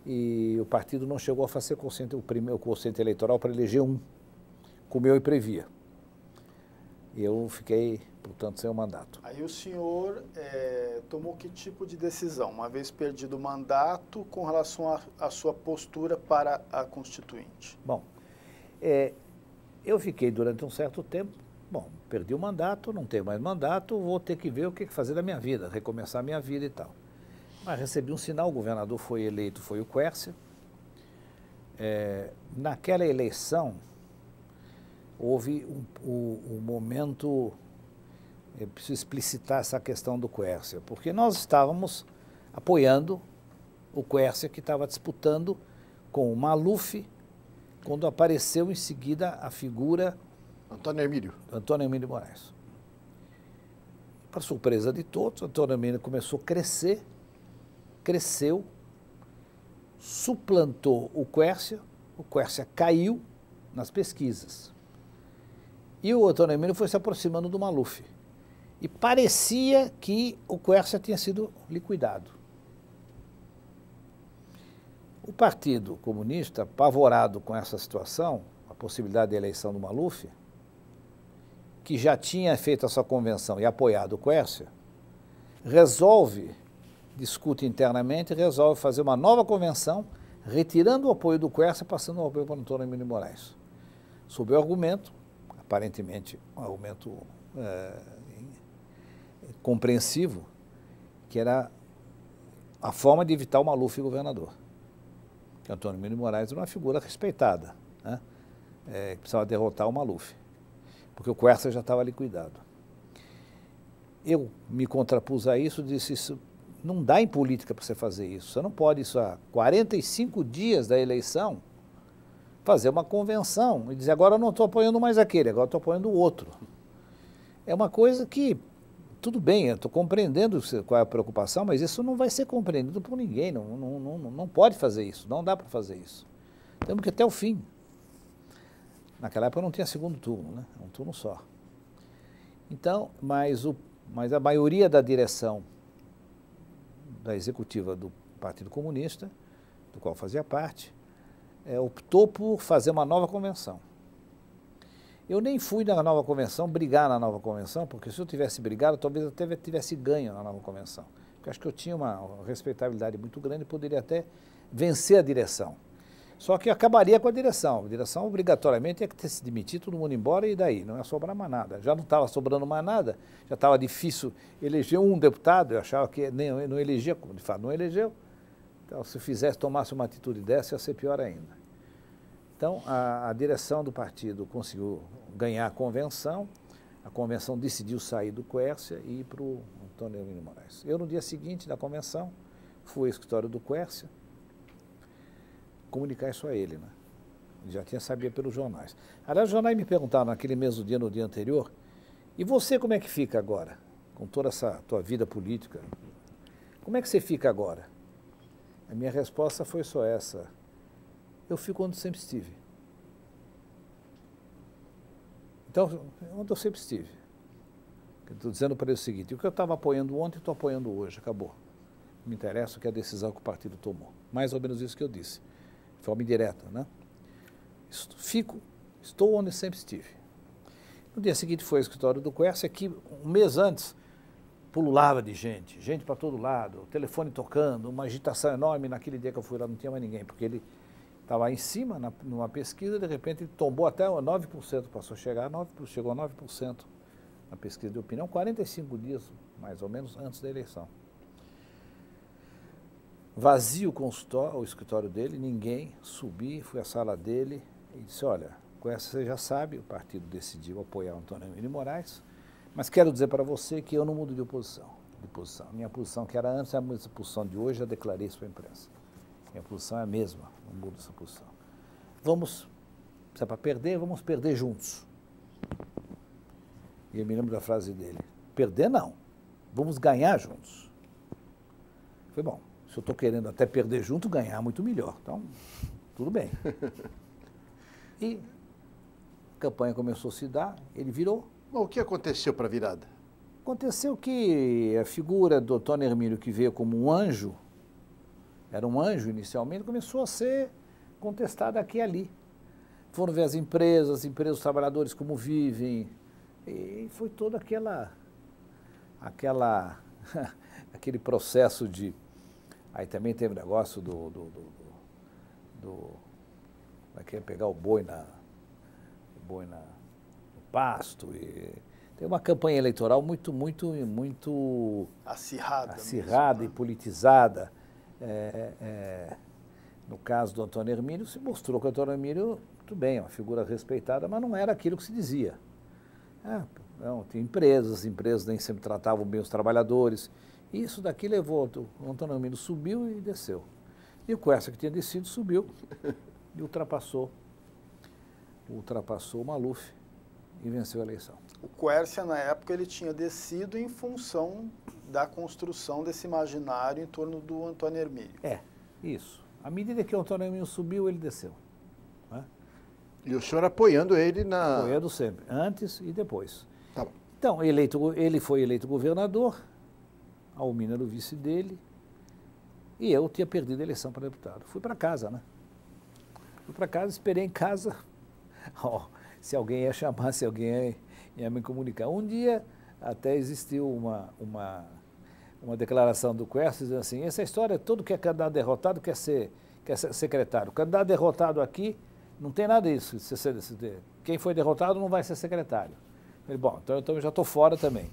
e o partido não chegou a fazer o, primeiro, o eleitoral para eleger um, como eu e previa. E eu fiquei, portanto, sem o mandato. Aí o senhor é, tomou que tipo de decisão, uma vez perdido o mandato, com relação à sua postura para a Constituinte? Bom, é, eu fiquei durante um certo tempo Bom, perdi o mandato, não tenho mais mandato, vou ter que ver o que fazer da minha vida, recomeçar a minha vida e tal. Mas recebi um sinal, o governador foi eleito, foi o Quercia. É, naquela eleição, houve um, um, um momento, eu é, preciso explicitar essa questão do Quercia, porque nós estávamos apoiando o Quercia que estava disputando com o Maluf, quando apareceu em seguida a figura Antônio Emílio. Antônio Emílio Moraes. Para surpresa de todos, Antônio Emílio começou a crescer, cresceu, suplantou o Quércia, o Quércia caiu nas pesquisas. E o Antônio Emílio foi se aproximando do Maluf. E parecia que o Quércia tinha sido liquidado. O Partido Comunista, apavorado com essa situação, a possibilidade de eleição do Maluf, que já tinha feito a sua convenção e apoiado o Quércia, resolve, discute internamente, resolve fazer uma nova convenção, retirando o apoio do Quércia e passando o apoio para Antônio Emílio Moraes. Sob o argumento, aparentemente um argumento é, compreensivo, que era a forma de evitar o Maluf governador. Que Antônio Emílio Moraes era uma figura respeitada, né? é, que precisava derrotar o Maluf porque o Quercia já estava liquidado. Eu me contrapus a isso, disse isso não dá em política para você fazer isso. Você não pode isso há 45 dias da eleição fazer uma convenção e dizer agora eu não estou apoiando mais aquele, agora estou apoiando o outro. É uma coisa que tudo bem, eu estou compreendendo qual é a preocupação, mas isso não vai ser compreendido por ninguém. Não, não, não, não pode fazer isso, não dá para fazer isso. Temos que até o fim. Naquela época não tinha segundo turno, né? um turno só. Então, mas, o, mas a maioria da direção da executiva do Partido Comunista, do qual fazia parte, é, optou por fazer uma nova convenção. Eu nem fui na nova convenção brigar na nova convenção, porque se eu tivesse brigado, talvez eu até tivesse ganho na nova convenção. Porque acho que eu tinha uma respeitabilidade muito grande e poderia até vencer a direção. Só que acabaria com a direção. A direção obrigatoriamente ia ter se demitir, todo mundo embora, e daí? Não ia sobrar mais nada. Já não estava sobrando mais nada, já estava difícil eleger um deputado, eu achava que nem, não elegia, como de fato não elegeu. Então, se fizesse, tomasse uma atitude dessa, ia ser pior ainda. Então, a, a direção do partido conseguiu ganhar a convenção, a convenção decidiu sair do Quércia e ir para o Antônio Emílio Moraes. Eu, no dia seguinte da convenção, fui ao escritório do Quércia, comunicar isso a ele, né? Ele Já tinha sabia pelos jornais. Aliás, os jornais me perguntaram naquele mesmo dia, no dia anterior, e você como é que fica agora? Com toda essa tua vida política, como é que você fica agora? A minha resposta foi só essa. Eu fico onde sempre estive. Então, onde eu sempre estive. Estou dizendo para ele o seguinte: o que eu estava apoiando ontem, estou apoiando hoje, acabou. Me interessa o que a decisão que o partido tomou. Mais ou menos isso que eu disse de forma indireta, né? Fico, estou onde sempre estive. No dia seguinte foi ao escritório do Quercia, que um mês antes pululava de gente, gente para todo lado, telefone tocando, uma agitação enorme. Naquele dia que eu fui lá não tinha mais ninguém, porque ele estava em cima na, numa pesquisa, de repente ele tombou até 9%, passou a chegar a 9%, chegou a 9% na pesquisa de opinião, 45 dias mais ou menos antes da eleição vazio o consultório, o escritório dele, ninguém, subi, fui à sala dele e disse, olha, com essa você já sabe, o partido decidiu apoiar Antônio Emílio Moraes, mas quero dizer para você que eu não mudo de posição. De posição. Minha posição que era antes é a mesma posição de hoje, já declarei isso para a imprensa. Minha posição é a mesma, não mudo essa posição. Vamos, se é para perder, vamos perder juntos. E eu me lembro da frase dele, perder não, vamos ganhar juntos. Foi bom eu estou querendo até perder junto, ganhar muito melhor. Então, tudo bem. <laughs> E a campanha começou a se dar, ele virou. Bom, o que aconteceu para a virada? Aconteceu que a figura do Tony Hermílio, que veio como um anjo, era um anjo inicialmente, começou a ser contestada aqui e ali. Foram ver as empresas, as empresas, os trabalhadores como vivem. E foi toda aquela. aquela <laughs> aquele processo de Aí também teve o negócio do. do, do, do, do é é pegar o boi na. O boi na, no pasto. E, tem uma campanha eleitoral muito, muito, muito. Acirrada. Acirrada mesmo, e né? politizada. É, é, é, no caso do Antônio Hermílio, se mostrou que o Antônio Hermílio, tudo bem, é uma figura respeitada, mas não era aquilo que se dizia. É, não, tinha empresas, as empresas nem sempre tratavam bem os trabalhadores. Isso daqui levou, o Antônio Almeida subiu e desceu. E o Cuesta, que tinha descido, subiu <laughs> e ultrapassou. Ultrapassou o Maluf e venceu a eleição. O Quercia, na época, ele tinha descido em função da construção desse imaginário em torno do Antônio Hermínio. É, isso. À medida que o Antônio Hermínio subiu, ele desceu. Né? E o senhor apoiando ele na... Apoiando sempre, antes e depois. Tá bom. Então, eleito, ele foi eleito governador, a Almina era o vice dele, e eu tinha perdido a eleição para deputado. Fui para casa, né? Fui para casa, esperei em casa, oh, <laughs> se alguém ia chamar, se alguém ia, me comunicar. Um dia até existiu uma, uma, uma declaração do Quest dizendo assim, essa história, todo que é candidato derrotado quer ser, quer ser secretário. candidato derrotado aqui não tem nada disso. Quem foi derrotado não vai ser secretário. Ele, bom, então, então eu já estou fora também.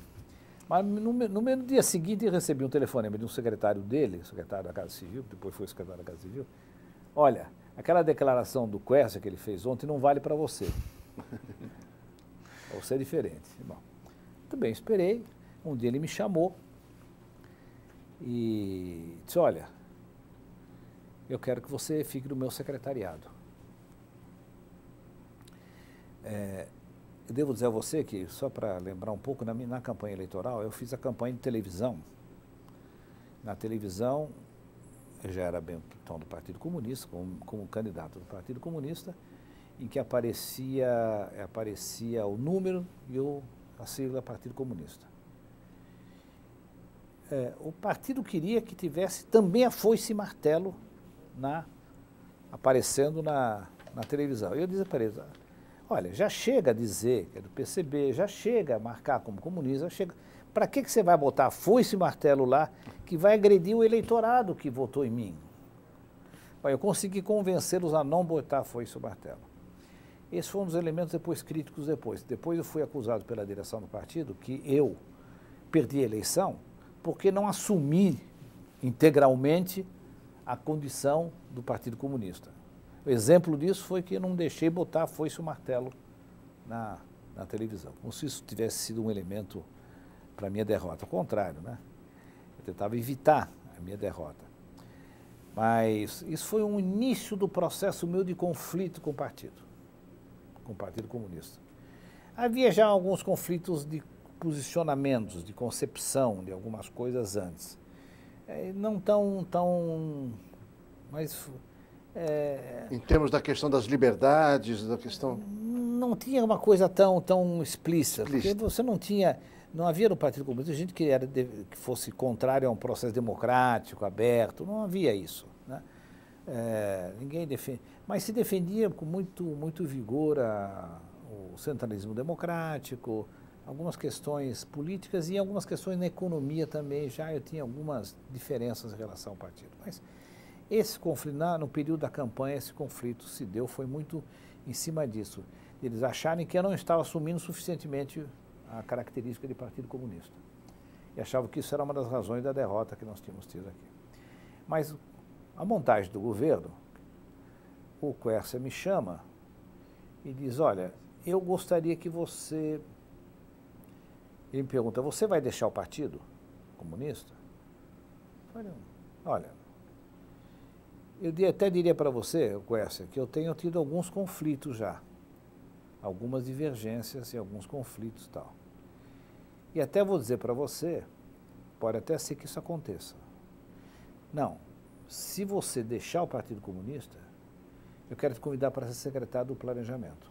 Mas no, no dia seguinte recebi um telefonema de um secretário dele, secretário da Casa Civil, depois foi secretário da Casa Civil. Olha, aquela declaração do Quercia que ele fez ontem não vale para você. você é diferente. Bom, também bem, esperei. Um dia ele me chamou e disse, olha, eu quero que você fique no meu secretariado. É, eu devo dizer a você que, só para lembrar um pouco, na, na campanha eleitoral, eu fiz a campanha de televisão. Na televisão, eu já era bem então, do Partido Comunista, como, como candidato do Partido Comunista, em que aparecia, aparecia o número e o, a sigla Partido Comunista. É, o partido queria que tivesse também a foice e martelo na, aparecendo na, na televisão. eu disse para eles, Olha, já chega a dizer que é do PCB, já chega a marcar como comunista, chega. Para que, que você vai botar foice e martelo lá que vai agredir o eleitorado que votou em mim? Olha, eu consegui convencê-los a não botar foice e martelo. Esse foi um dos elementos depois críticos depois. Depois eu fui acusado pela direção do partido que eu perdi a eleição porque não assumi integralmente a condição do Partido Comunista. O exemplo disso foi que eu não deixei botar a foice e o martelo na, na televisão, como se isso tivesse sido um elemento para minha derrota. Ao contrário, né? Eu tentava evitar a minha derrota. Mas isso foi um início do processo meu de conflito com o partido, com o Partido Comunista. Havia já alguns conflitos de posicionamentos, de concepção de algumas coisas antes. É, não tão, tão. Mas é... Em termos da questão das liberdades, da questão. Não tinha uma coisa tão, tão explícita, explícita. porque você não tinha. Não havia no Partido Comunista gente que, era, que fosse contrário a um processo democrático, aberto, não havia isso. Né? É, ninguém defende. Mas se defendia com muito, muito vigor a, o centralismo democrático, algumas questões políticas e algumas questões na economia também. Já eu tinha algumas diferenças em relação ao partido. Mas esse conflito, na, no período da campanha, esse conflito se deu, foi muito em cima disso. Eles acharem que eu não estava assumindo suficientemente a característica de Partido Comunista. E achavam que isso era uma das razões da derrota que nós tínhamos tido aqui. Mas a montagem do governo, o Quercia me chama e diz, olha, eu gostaria que você... Ele me pergunta, você vai deixar o Partido Comunista? Eu falei, olha eu até diria para você, Quercia, que eu tenho tido alguns conflitos já, algumas divergências e alguns conflitos tal. E até vou dizer para você, pode até ser que isso aconteça. Não, se você deixar o Partido Comunista, eu quero te convidar para ser secretário do Planejamento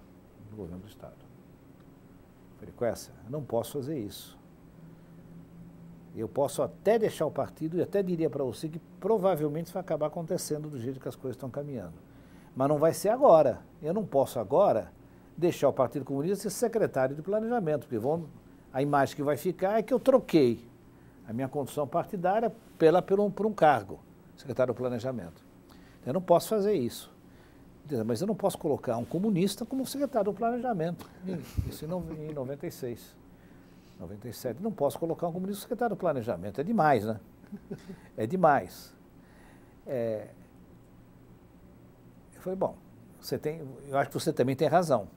do Governo do Estado. Falei, Quercia, não posso fazer isso. Eu posso até deixar o partido e até diria para você que provavelmente isso vai acabar acontecendo do jeito que as coisas estão caminhando. Mas não vai ser agora. Eu não posso agora deixar o Partido Comunista ser secretário de planejamento, porque vão, a imagem que vai ficar é que eu troquei a minha condição partidária pela, por, um, por um cargo, secretário do planejamento. Eu não posso fazer isso. Mas eu não posso colocar um comunista como secretário do planejamento. Isso em 96. 97. Não posso colocar como ministro secretário do Planejamento. É demais, né? É demais. É... Eu falei, bom, você tem, eu acho que você também tem razão.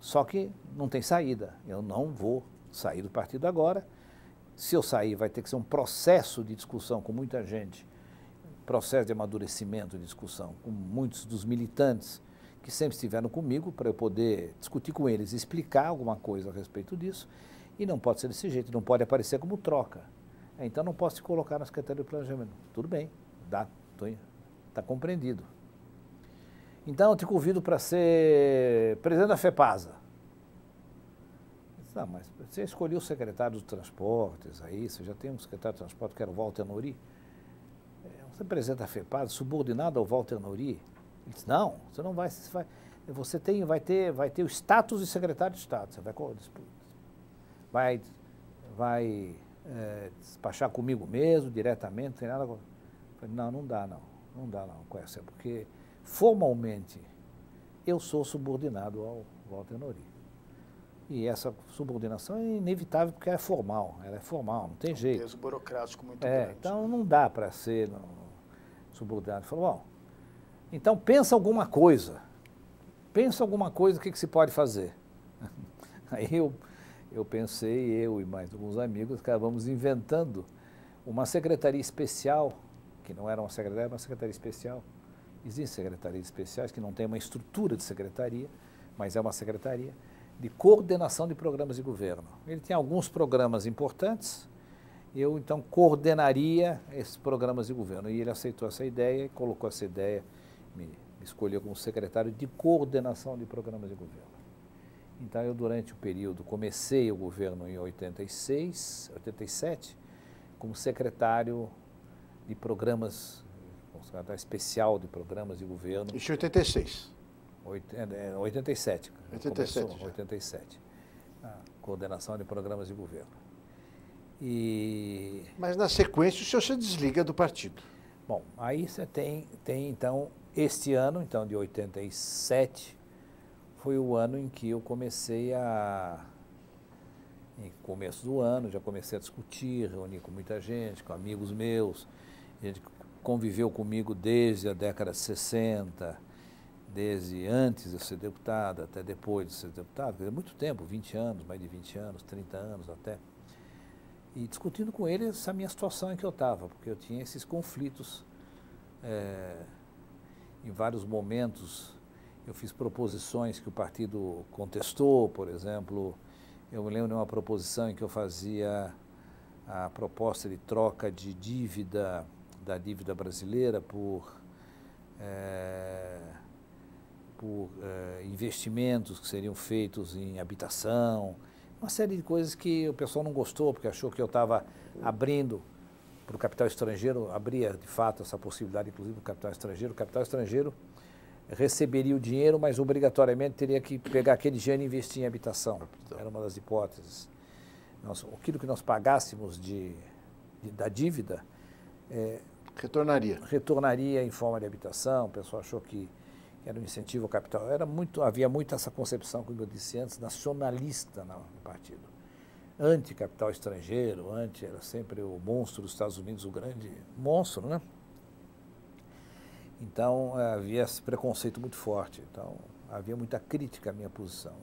Só que não tem saída. Eu não vou sair do partido agora. Se eu sair, vai ter que ser um processo de discussão com muita gente, processo de amadurecimento de discussão com muitos dos militantes que sempre estiveram comigo para eu poder discutir com eles, explicar alguma coisa a respeito disso. E não pode ser desse jeito, não pode aparecer como troca. Então não posso te colocar na Secretaria do Planejamento. Tudo bem, dá, está compreendido. Então eu te convido para ser presidente da FEPASA. Não, mas você escolheu o secretário dos transportes aí, você já tem um secretário de transporte que era o Walter Nori. É, você apresenta é a FEPASA, subordinado ao Walter Nori. Ele disse, não, você não vai, você, vai, você tem, vai, ter, vai ter o status de secretário de Estado. Você vai vai, vai é, despachar comigo mesmo, diretamente, não tem nada. falei, não, não dá não, não dá não, conhece, porque formalmente eu sou subordinado ao Walter Nori. E essa subordinação é inevitável porque é formal, ela é formal, não tem é um jeito. peso burocrático muito é, grande. Então não dá para ser não, subordinado. Ele falou, bom, então pensa alguma coisa. Pensa alguma coisa, o que, que se pode fazer? <laughs> Aí eu eu pensei, eu e mais alguns amigos, acabamos inventando uma secretaria especial, que não era uma secretaria, era uma secretaria especial. Existem secretarias especiais que não têm uma estrutura de secretaria, mas é uma secretaria de coordenação de programas de governo. Ele tem alguns programas importantes, eu então coordenaria esses programas de governo. E ele aceitou essa ideia, e colocou essa ideia, me escolheu como secretário de coordenação de programas de governo. Então eu durante o período comecei o governo em 86, 87, como secretário de programas, como secretário especial de programas de governo. Isso em 86. 87. 87. Começou, 87. Ah. Coordenação de programas de governo. E... Mas na sequência o senhor se desliga do partido. Bom, aí você tem, tem então este ano, então de 87 foi o ano em que eu comecei a. Em começo do ano, já comecei a discutir, reuni com muita gente, com amigos meus, gente que conviveu comigo desde a década de 60, desde antes de ser deputado até depois de ser deputado, quer dizer, muito tempo 20 anos, mais de 20 anos, 30 anos até. E discutindo com ele essa minha situação em que eu estava, porque eu tinha esses conflitos é, em vários momentos eu fiz proposições que o partido contestou, por exemplo, eu me lembro de uma proposição em que eu fazia a proposta de troca de dívida, da dívida brasileira, por, é, por é, investimentos que seriam feitos em habitação, uma série de coisas que o pessoal não gostou, porque achou que eu estava abrindo para o capital estrangeiro, abria de fato essa possibilidade, inclusive, para o capital estrangeiro. O capital estrangeiro receberia o dinheiro, mas obrigatoriamente teria que pegar aquele dinheiro e investir em habitação. Era uma das hipóteses. Nós, aquilo que nós pagássemos de, de da dívida. É, retornaria. Retornaria em forma de habitação. O pessoal achou que era um incentivo ao capital. Era muito, havia muito essa concepção, como eu disse antes, nacionalista no partido. capital estrangeiro, anti, era sempre o monstro dos Estados Unidos, o grande monstro, né? Então havia esse preconceito muito forte. Então havia muita crítica à minha posição.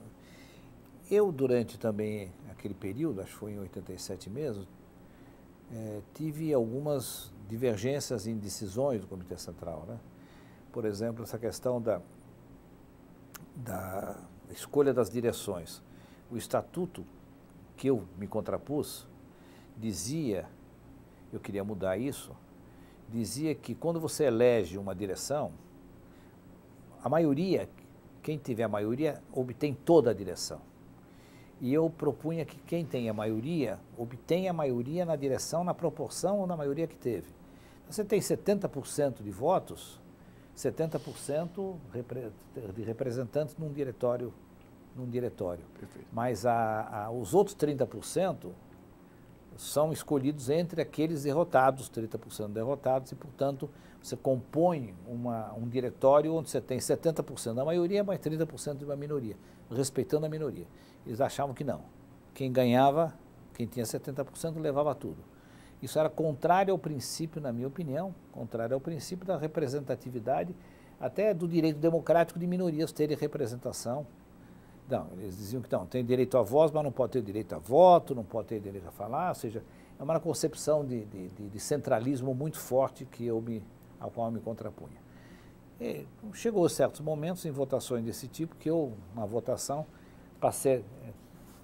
Eu, durante também aquele período, acho que foi em 87 mesmo, eh, tive algumas divergências em decisões do Comitê Central. Né? Por exemplo, essa questão da, da escolha das direções. O estatuto que eu me contrapus dizia, eu queria mudar isso, dizia que quando você elege uma direção, a maioria, quem tiver a maioria, obtém toda a direção. E eu propunha que quem tem a maioria, obtenha a maioria na direção, na proporção ou na maioria que teve. Você tem 70% de votos, 70% de representantes num diretório. Num diretório. Mas a, a, os outros 30% são escolhidos entre aqueles derrotados, 30% derrotados, e, portanto, você compõe uma, um diretório onde você tem 70% da maioria, mais 30% de uma minoria, respeitando a minoria. Eles achavam que não. Quem ganhava, quem tinha 70%, levava tudo. Isso era contrário ao princípio, na minha opinião, contrário ao princípio da representatividade, até do direito democrático de minorias terem representação não, eles diziam que não, tem direito à voz, mas não pode ter direito a voto, não pode ter direito a falar, ou seja, é uma concepção de, de, de centralismo muito forte que eu me, ao qual eu me contrapunha. E chegou certos momentos em votações desse tipo que eu, uma votação, passei, é,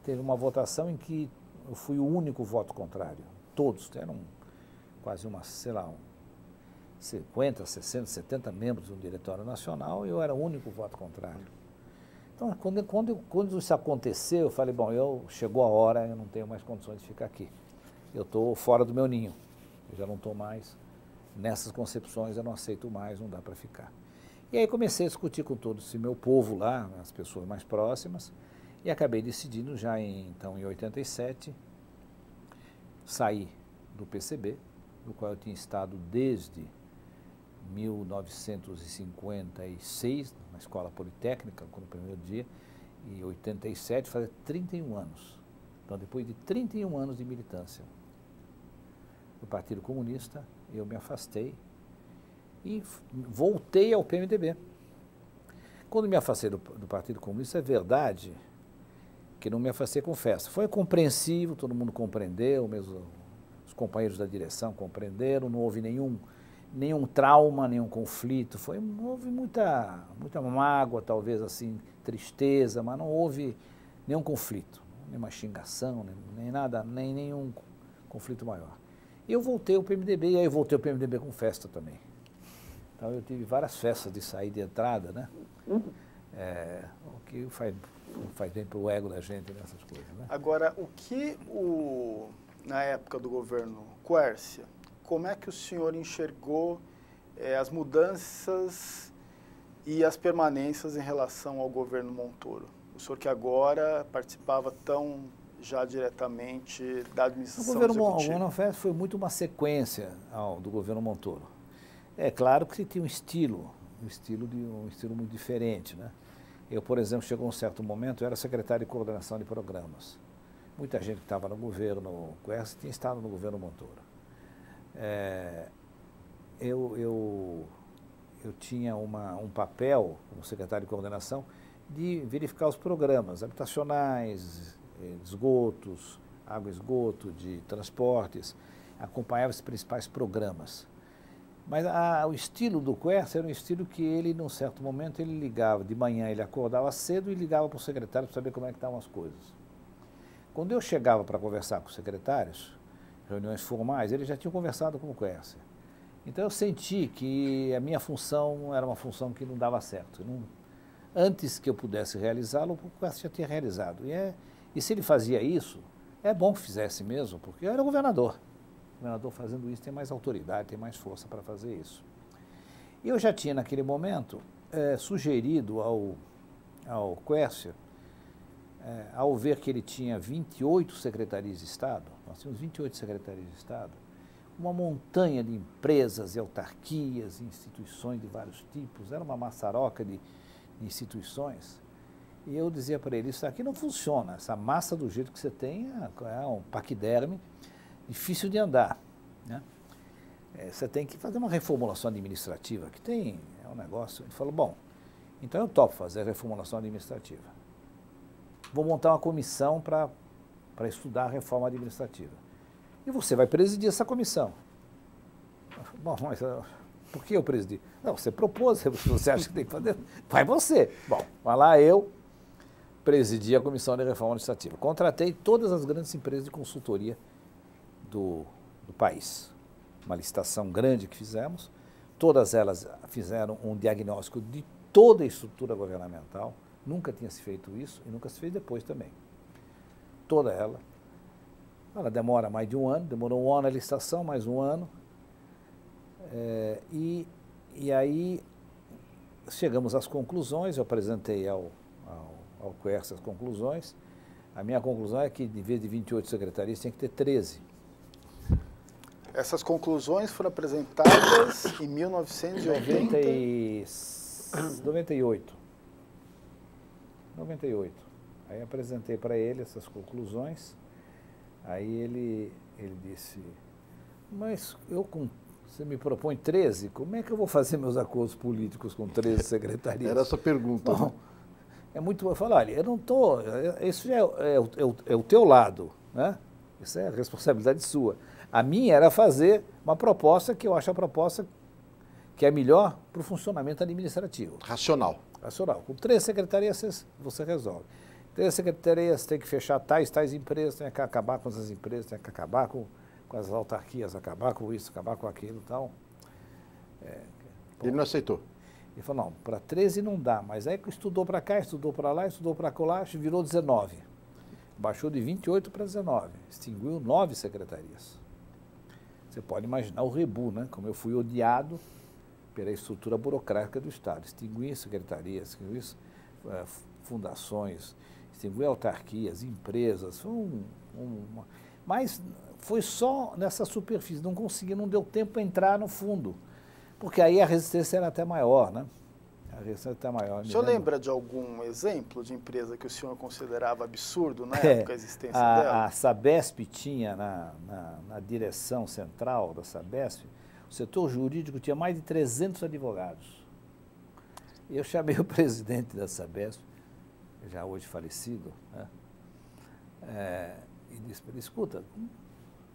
teve uma votação em que eu fui o único voto contrário. Todos, eram quase uma, sei lá, 50, 60, 70 membros do Diretório Nacional e eu era o único voto contrário. Então, quando, quando, quando isso aconteceu, eu falei, bom, eu chegou a hora, eu não tenho mais condições de ficar aqui. Eu estou fora do meu ninho. Eu já não estou mais nessas concepções, eu não aceito mais, não dá para ficar. E aí comecei a discutir com todo esse meu povo lá, as pessoas mais próximas, e acabei decidindo já em, então em 87 sair do PCB, no qual eu tinha estado desde 1956, na Escola Politécnica, no primeiro dia, e 87, fazia 31 anos. Então, depois de 31 anos de militância do Partido Comunista, eu me afastei e voltei ao PMDB. Quando me afastei do, do Partido Comunista, é verdade que não me afastei com festa. Foi compreensivo, todo mundo compreendeu, mesmo os companheiros da direção compreenderam, não houve nenhum nenhum trauma, nenhum conflito. Foi, houve muita, muita mágoa, talvez assim, tristeza, mas não houve nenhum conflito, nenhuma xingação, nem, nem nada, nem nenhum conflito maior. E eu voltei ao PMDB, e aí eu voltei ao PMDB com festa também. Então eu tive várias festas de saída e entrada, né? Uhum. É, o que faz, faz bem para o ego da gente nessas né, coisas, né? Agora, o que o, na época do governo Quércia, como é que o senhor enxergou é, as mudanças e as permanências em relação ao governo Montoro? O senhor que agora participava tão já diretamente da administração do governo, O governo foi muito uma sequência ao, do governo Montoro. É claro que tinha um estilo, um estilo, de, um estilo muito diferente. Né? Eu, por exemplo, chegou um certo momento, eu era secretário de coordenação de programas. Muita gente que estava no governo Quest tinha estado no governo Montoro. É, eu, eu, eu tinha uma, um papel, como secretário de coordenação, de verificar os programas habitacionais, eh, esgotos, água esgoto, de transportes, acompanhava os principais programas. Mas a, o estilo do Quercia era um estilo que ele, num certo momento, ele ligava. De manhã ele acordava cedo e ligava para o secretário para saber como é que estavam as coisas. Quando eu chegava para conversar com os secretários, reuniões formais, Ele já tinha conversado com o Quercia. Então eu senti que a minha função era uma função que não dava certo. Não, antes que eu pudesse realizá-lo, o Quercia já tinha realizado. E, é, e se ele fazia isso, é bom que fizesse mesmo, porque eu era governador. O governador fazendo isso tem mais autoridade, tem mais força para fazer isso. E eu já tinha, naquele momento, é, sugerido ao, ao Quercia, é, ao ver que ele tinha 28 secretarias de Estado, nós tínhamos 28 secretarias de Estado, uma montanha de empresas e autarquias, instituições de vários tipos, era uma maçaroca de, de instituições. E eu dizia para ele, isso aqui não funciona, essa massa do jeito que você tem é, é um paquiderme, difícil de andar. Né? É, você tem que fazer uma reformulação administrativa, que tem, é um negócio. Ele falou, bom, então eu topo fazer a reformulação administrativa. Vou montar uma comissão para para estudar a reforma administrativa. E você vai presidir essa comissão. Bom, mas ah, por que eu presidi? Não, você propôs, <laughs> você acha que tem que fazer? Vai você. Bom, vai lá eu presidi a comissão de reforma administrativa. Contratei todas as grandes empresas de consultoria do, do país. Uma licitação grande que fizemos. Todas elas fizeram um diagnóstico de toda a estrutura governamental. Nunca tinha se feito isso e nunca se fez depois também toda ela. Ela demora mais de um ano, demorou um ano a licitação, mais um ano. É, e, e aí chegamos às conclusões, eu apresentei ao, ao, ao CUERS as conclusões. A minha conclusão é que, em vez de 28 secretarias, tem que ter 13. Essas conclusões foram apresentadas em 1998. 98. 98. Aí apresentei para ele essas conclusões. Aí ele, ele disse, mas eu com você me propõe 13, como é que eu vou fazer meus acordos políticos com 13 <laughs> secretarias? Era essa pergunta. Né? Bom, é muito bom falar, olha, eu não estou, isso é, é, é, é, o teu lado, né? Isso é a responsabilidade sua. A minha era fazer uma proposta que eu acho a proposta que é melhor para o funcionamento administrativo. Racional. Racional. Com três secretarias você resolve. Tem a secretaria, você tem que fechar tais, tais empresas, tem que acabar com essas empresas, tem que acabar com, com as autarquias, acabar com isso, acabar com aquilo e então, tal. É, ele não aceitou? Ele falou, não, para 13 não dá, mas aí que estudou para cá, estudou para lá, estudou para colar, virou 19. Baixou de 28 para 19, extinguiu nove secretarias. Você pode imaginar o rebu, né? Como eu fui odiado pela estrutura burocrática do Estado. Extinguir secretarias, extinguir eh, fundações, distribui assim, autarquias, empresas, foi um, um, mas foi só nessa superfície, não consegui, não deu tempo para entrar no fundo, porque aí a resistência era até maior, né? A resistência até maior. O senhor lembra? de algum exemplo de empresa que o senhor considerava absurdo na <laughs> é, época a existência a, dela? A Sabesp tinha na, na, na direção central da Sabesp, o setor jurídico tinha mais de 300 advogados. Eu chamei o presidente da Sabesp, já hoje falecido, né? é, e disse para ele, escuta,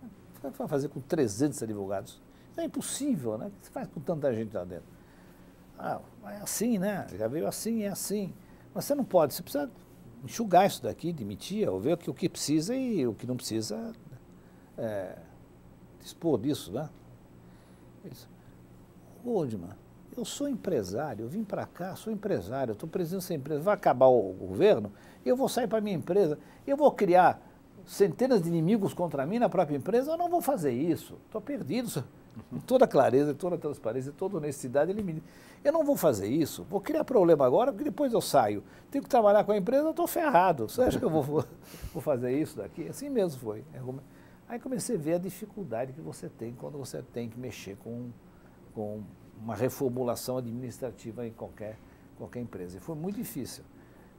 o que vai fazer com 300 advogados? É impossível, né? O que você faz com tanta gente lá dentro? Ah, é assim, né? Já veio assim, é assim. Mas você não pode, você precisa enxugar isso daqui, demitir, ou ver o que, o que precisa e o que não precisa é, dispor disso, né? Ele disse, Goldman, eu sou empresário, eu vim para cá, sou empresário, estou presidente dessa empresa, vai acabar o governo, eu vou sair para minha empresa, eu vou criar centenas de inimigos contra mim na própria empresa, eu não vou fazer isso, estou perdido. Com toda clareza, toda transparência, toda honestidade, ele me eu não vou fazer isso, vou criar problema agora, porque depois eu saio. Tenho que trabalhar com a empresa, eu estou ferrado. Você acha que eu vou, vou fazer isso daqui? Assim mesmo foi. É aí comecei a ver a dificuldade que você tem quando você tem que mexer com, com uma reformulação administrativa em qualquer, qualquer empresa. E foi muito difícil.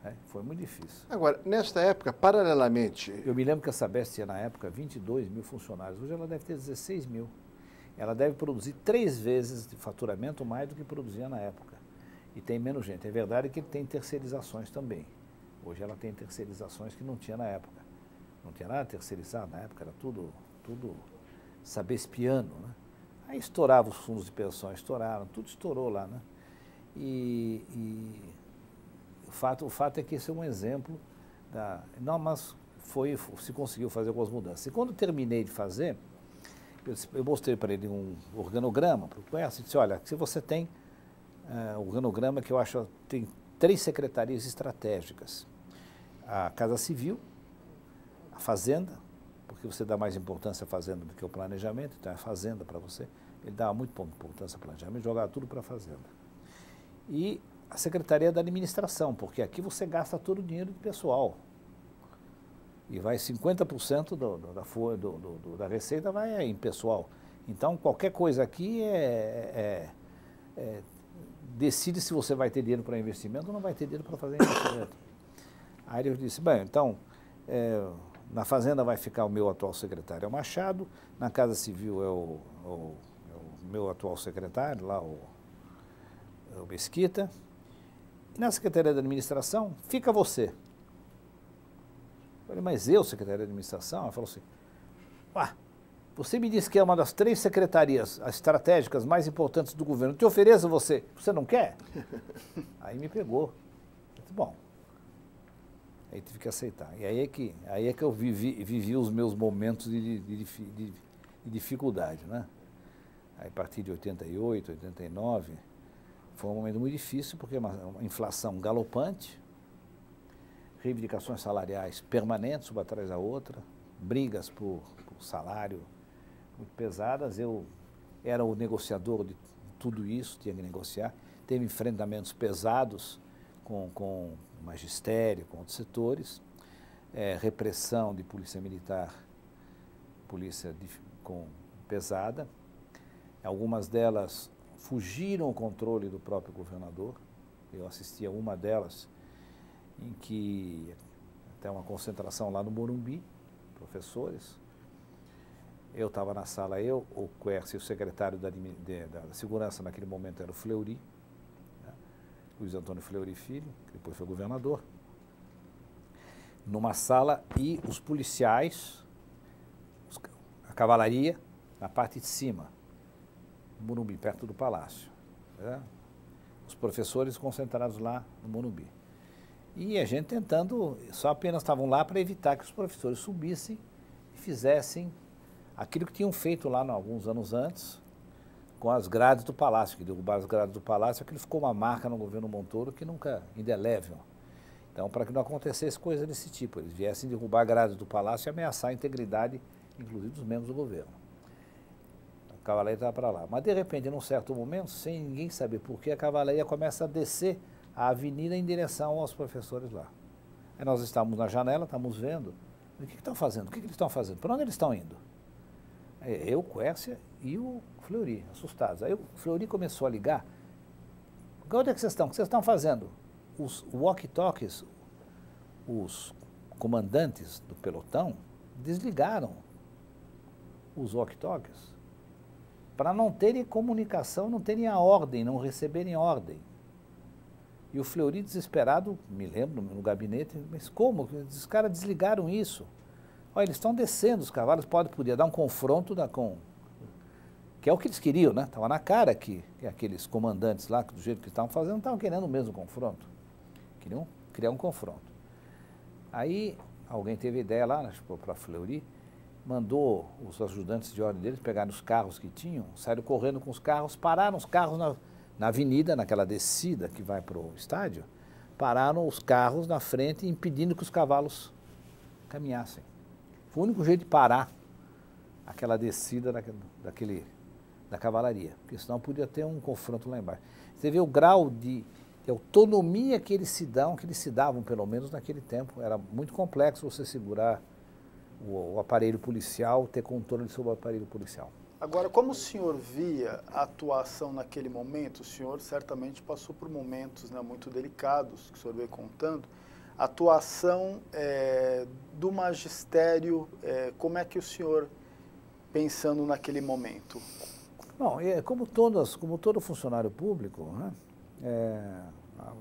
Né? Foi muito difícil. Agora, nesta época, paralelamente. Eu me lembro que a Sabesp tinha, na época, 22 mil funcionários. Hoje ela deve ter 16 mil. Ela deve produzir três vezes de faturamento mais do que produzia na época. E tem menos gente. É verdade que tem terceirizações também. Hoje ela tem terceirizações que não tinha na época. Não tinha nada terceirizado na época, era tudo, tudo sabespiano, né? Aí estourava os fundos de pensão, estouraram, tudo estourou lá, né? E, e o, fato, o fato é que esse é um exemplo da... Não, mas foi, se conseguiu fazer algumas mudanças. E quando terminei de fazer, eu, eu mostrei para ele um organograma, para o conhece, disse, olha, se você tem uh, organograma que eu acho tem três secretarias estratégicas. A Casa Civil, a Fazenda, porque você dá mais importância à Fazenda do que ao planejamento, então é a Fazenda para você. Ele dava muito pouco importância ao planejamento, jogava tudo para a fazenda. E a Secretaria da Administração, porque aqui você gasta todo o dinheiro de pessoal. E vai 50% do, do, da, do, do, da receita vai em pessoal. Então, qualquer coisa aqui é, é, é decide se você vai ter dinheiro para investimento ou não vai ter dinheiro para fazer investimento. <coughs> Aí eu disse, bem, então, é, na Fazenda vai ficar o meu atual secretário, é o Machado, na Casa Civil é o, é o meu atual secretário, lá o, o Mesquita. E na Secretaria de Administração, fica você. Eu falei, mas eu, Secretaria de Administração? Ela falou assim, ah, você me disse que é uma das três secretarias estratégicas mais importantes do governo. Eu te ofereço você. Você não quer? <laughs> aí me pegou. Muito bom. Aí tive que aceitar. E aí é que, aí é que eu vivi, vivi os meus momentos de, de, de, de dificuldade, né? a partir de 88, 89, foi um momento muito difícil, porque é uma, uma inflação galopante, reivindicações salariais permanentes, uma atrás da outra, brigas por, por salário muito pesadas. Eu era o negociador de tudo isso, tinha que negociar. Teve enfrentamentos pesados com, com o magistério, com outros setores, é, repressão de polícia militar, polícia de, com, pesada. Algumas delas fugiram ao controle do próprio governador. Eu assisti a uma delas em que até uma concentração lá no Morumbi, professores. Eu estava na sala, eu, o Quercia, o secretário da, de, da, segurança naquele momento era o Fleury, né? Luiz Antônio Fleury Filho, que depois foi governador, numa sala e os policiais, a cavalaria, na parte de cima. Morumbi, perto do Palácio. Né? Os professores concentrados lá no Morumbi. E a gente tentando, só apenas estavam lá para evitar que os professores subissem e fizessem aquilo que tinham feito lá alguns anos antes, com as grades do palácio, que derrubaram as grades do palácio, aquilo ficou uma marca no governo Montoro que nunca, indelével. É então, para que não acontecesse coisa desse tipo, eles viessem derrubar a grade do palácio e ameaçar a integridade, inclusive, dos membros do governo. A cavalaria estava para lá. Mas, de repente, num certo momento, sem ninguém saber por que, a cavalaria começa a descer a avenida em direção aos professores lá. Aí nós estávamos na janela, estávamos vendo. O que estão fazendo? O que, que eles estão fazendo? Para onde eles estão indo? É, eu, Quércia e o Fleury, assustados. Aí o Fleury começou a ligar. Onde é que vocês estão? O que vocês estão fazendo? Os walkie-talkies, os comandantes do pelotão, desligaram os walkie-talkies para não terem comunicação, não terem a ordem, não receberem ordem. E o Fleury, desesperado, me lembro, no gabinete, mas como? Os caras desligaram isso. Olha, eles estão descendo, os cavalos pode, podia dar um confronto da, com. Que é o que eles queriam, né? Estava na cara que, aqueles comandantes lá, do jeito que estavam fazendo, estavam querendo o mesmo confronto. Queriam criar um confronto. Aí alguém teve ideia lá, né, para tipo, Fleury, mandou os ajudantes de ordem deles pegar os carros que tinham, saíram correndo com os carros, pararam os carros na, na avenida, naquela descida que vai para o estádio, pararam os carros na frente, impedindo que os cavalos caminhassem. Foi o único jeito de parar aquela descida da daquele da cavalaria, porque senão podia ter um confronto lá embaixo. Você vê o grau de, de autonomia que eles se dão, que eles se davam, pelo menos naquele tempo. Era muito complexo você segurar o, o aparelho policial, ter controle sobre o aparelho policial. Agora, como o senhor via a atuação naquele momento, o senhor certamente passou por momentos né, muito delicados, que o senhor veio contando, a atuação é, do magistério, é, como é que o senhor, pensando naquele momento? Bom, é, como, todas, como todo funcionário público, né, é, a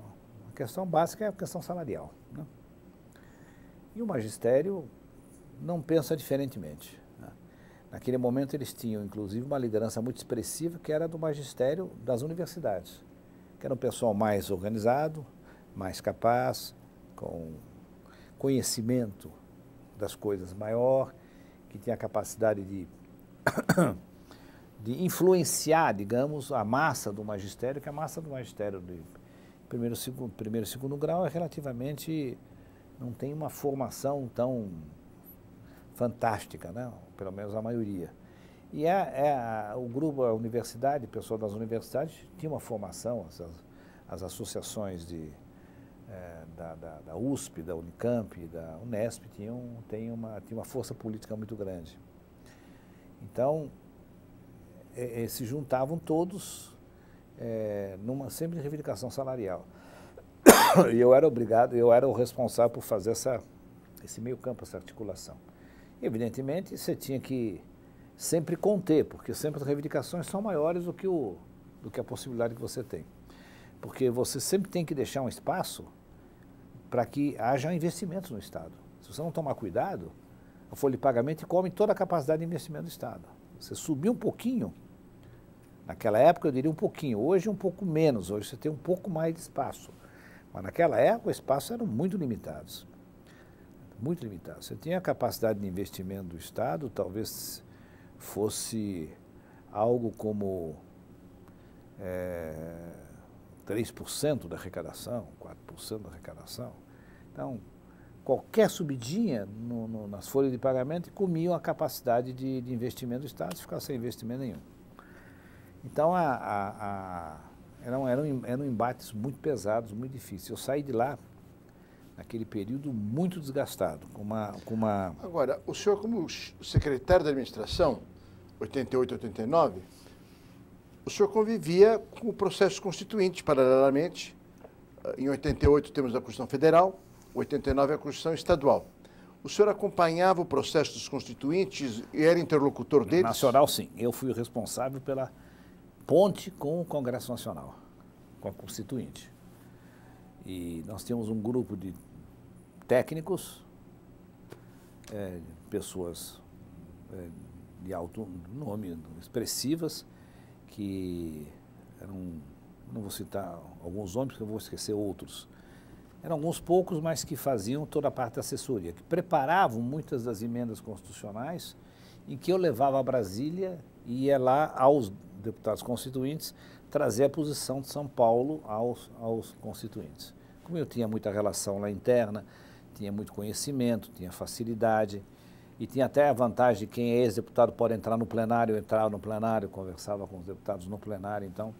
questão básica é a questão salarial. Né? E o magistério não pensa diferentemente. Né? Naquele momento eles tinham, inclusive, uma liderança muito expressiva que era do magistério das universidades, que era um pessoal mais organizado, mais capaz, com conhecimento das coisas maior, que tinha a capacidade de, <coughs> de influenciar, digamos, a massa do magistério, que a massa do magistério de primeiro segundo, primeiro segundo grau é relativamente não tem uma formação tão fantástica, né? pelo menos a maioria. E é a, é, o grupo, a universidade, pessoal das universidades, tinha uma formação, as, as associações de, é, da, da, da, USP, da Unicamp, da Unesp, tinham, tem uma, tinha uma força política muito grande. Então, é, é, se juntavam todos é, numa sempre reivindicação salarial. <coughs> E eu era obrigado, eu era o responsável por fazer essa, esse meio campo, essa articulação. Evidentemente, você tinha que sempre conter, porque sempre as reivindicações são maiores do que, o, do que a possibilidade que você tem. Porque você sempre tem que deixar um espaço para que haja investimentos no Estado. Se você não tomar cuidado, a folha de pagamento come toda a capacidade de investimento do Estado. Você subiu um pouquinho, naquela época eu diria um pouquinho, hoje um pouco menos, hoje você tem um pouco mais de espaço. Mas naquela época os espaços eram muito limitados muito limitado. Você tinha a capacidade de investimento do Estado, talvez fosse algo como é, eh, 3% da arrecadação, 4% da arrecadação. Então, qualquer subidinha no, no, nas folhas de pagamento comiam a capacidade de, de investimento do Estado, se ficar sem investimento nenhum. Então, a, a, a, eram, eram, eram embates muito pesados, muito difíceis. Eu saí de lá naquele período muito desgastado, com uma, com uma... Agora, o senhor como secretário da administração, 88, 89, o senhor convivia com o processo constituinte paralelamente. Eh, em 88 temos a Constituição Federal, 89 a Constituição Estadual. O senhor acompanhava o processo dos constituintes e era interlocutor deles? Nacional, sim. Eu fui o responsável pela ponte com o Congresso Nacional, com a Constituinte. E nós temos um grupo de técnicos, é, pessoas é, de alto nome, expressivas, que eram, não vou citar alguns nomes, porque eu vou esquecer outros. Eram alguns poucos, mas que faziam toda a parte da assessoria, que preparavam muitas das emendas constitucionais, em que eu levava a Brasília e ia lá aos deputados constituintes trazer a posição de São Paulo aos, aos constituintes como eu tinha muita relação lá interna, tinha muito conhecimento, tinha facilidade e tinha até a vantagem de quem é ex-deputado pode entrar no plenário, entrar no plenário, conversava com os deputados no plenário, então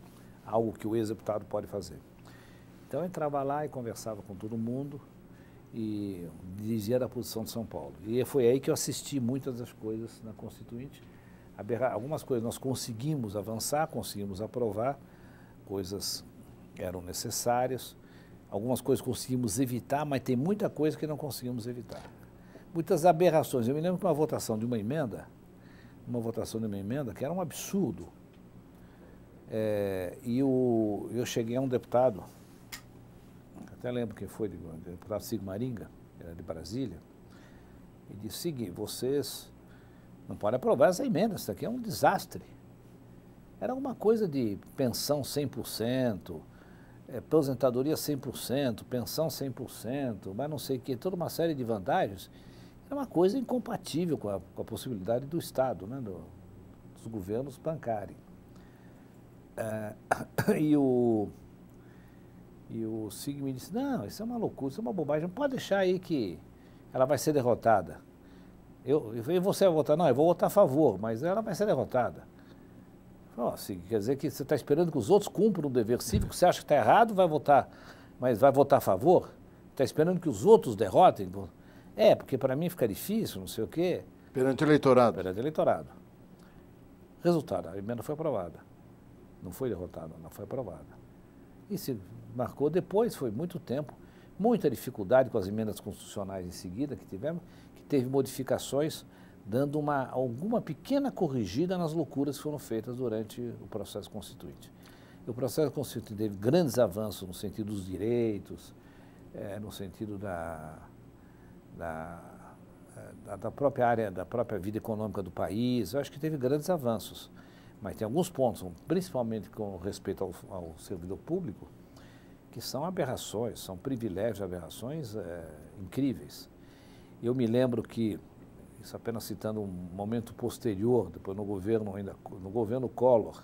algo que o ex-deputado pode fazer. Então eu entrava lá e conversava com todo mundo e dirigia da posição de São Paulo. E foi aí que eu assisti muitas das coisas na Constituinte. Algumas coisas nós conseguimos avançar, conseguimos aprovar, coisas eram necessárias, Algumas coisas conseguimos evitar, mas tem muita coisa que não conseguimos evitar. Muitas aberrações. Eu me lembro de uma votação de uma emenda, uma votação de uma emenda que era um absurdo. É, e o, eu cheguei a um deputado, até lembro quem foi, deputado Sigmaringa, era de Brasília, e disse o seguinte, vocês não podem aprovar essa emenda, isso aqui é um desastre. Era alguma coisa de pensão 100%, é, aposentadoria 100%, pensão 100%, mas não sei o que, toda uma série de vantagens, é uma coisa incompatível com a, com a possibilidade do Estado, né, do, dos governos bancarem. Ah, <coughs> e o e o Sig me disse, não, isso é uma loucura, isso é uma bobagem, pode deixar aí que ela vai ser derrotada. Eu, eu você vai votar? Não, eu vou votar a favor, mas ela vai ser derrotada. Nossa, quer dizer que você está esperando que os outros cumpram o dever cívico, você acha que está errado, vai votar, mas vai votar a favor? Está esperando que os outros derrotem? É, porque para mim fica difícil, não sei o quê. Perante o eleitorado. Perante o eleitorado. Resultado, a emenda foi aprovada. Não foi derrotada, não foi aprovada. E se marcou depois, foi muito tempo. Muita dificuldade com as emendas constitucionais em seguida que tivemos, que teve modificações dando uma, alguma pequena corrigida nas loucuras que foram feitas durante o processo constituinte. E o processo constituinte teve grandes avanços no sentido dos direitos, é, no sentido da, eh, da, da, própria área, da própria vida econômica do país. Eu acho que teve grandes avanços, mas tem alguns pontos, principalmente com respeito ao, ao servidor público, que são aberrações, são privilégios, aberrações é, incríveis. Eu me lembro que isso apenas citando um momento posterior, depois no governo ainda, no governo Collor,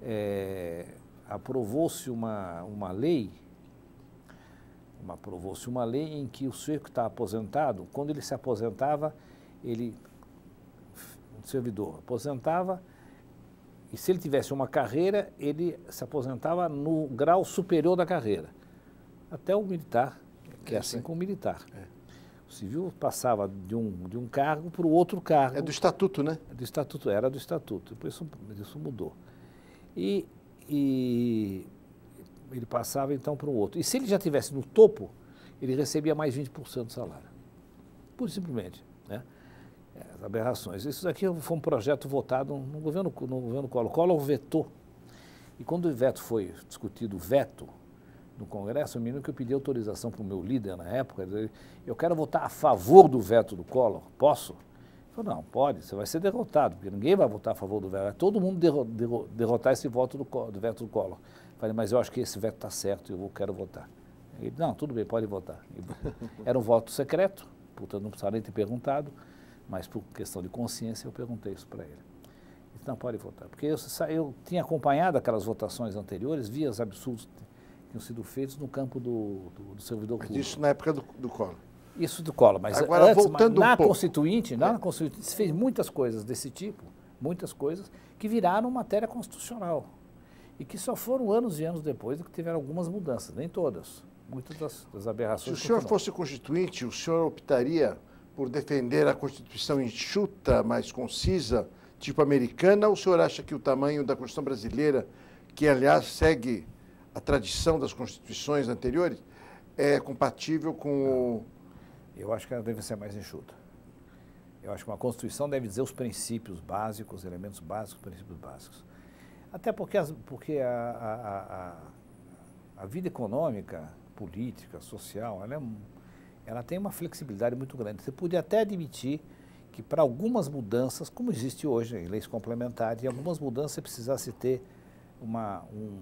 é, aprovou-se uma, uma lei, uma, aprovou-se uma lei em que o sujeito que está aposentado, quando ele se aposentava, ele, um servidor, aposentava, e se ele tivesse uma carreira, ele se aposentava no grau superior da carreira. Até o militar, que é, é assim com o militar. É. Civil passava de um, de um cargo para o outro cargo. É do estatuto, né? É do estatuto, era do estatuto. Depois isso, isso mudou. E, e ele passava então para o outro. E se ele já estivesse no topo, ele recebia mais 20% do salário. Pura e simplesmente. Né? As aberrações. Isso daqui foi um projeto votado no governo, no governo Collor. Collor vetou. E quando o veto foi discutido, o veto, no Congresso, eu me lembro que eu pedi autorização para o meu líder na época, eu quero votar a favor do veto do Collor, posso? Ele falou, não, pode, você vai ser derrotado, porque ninguém vai votar a favor do veto, vai todo mundo derrotar esse voto do, do veto do Collor. Eu falei, mas eu acho que esse veto está certo, eu quero votar. Ele, não, tudo bem, pode votar. <laughs> Era um voto secreto, portanto não precisava nem ter perguntado, mas por questão de consciência eu perguntei isso para ele não pode votar. Porque eu, eu, tinha acompanhado aquelas votações anteriores, via os absurdos tinham sido feitos no campo do, do, do servidor público. Isso na época do, do Collor. Isso do Collor, mas Agora, antes, voltando na, um Constituinte, na é. Constituinte se fez muitas coisas desse tipo, muitas coisas, que viraram matéria constitucional. E que só foram anos e anos depois que tiveram algumas mudanças, nem todas. Muitas das, das aberrações. Se o senhor continuam. fosse constituinte, o senhor optaria por defender a Constituição enxuta, mais concisa, tipo americana, ou o senhor acha que o tamanho da Constituição brasileira, que aliás segue a tradição das constituições anteriores é compatível com o. Eu acho que ela deve ser mais enxuta. Eu acho que uma Constituição deve dizer os princípios básicos, os elementos básicos, os princípios básicos. Até porque, as, porque a, a, a, a, vida econômica, política, social, ela, é, ela tem uma flexibilidade muito grande. Você podia até admitir que para algumas mudanças, como existe hoje, leis complementares, em algumas mudanças precisasse ter uma, um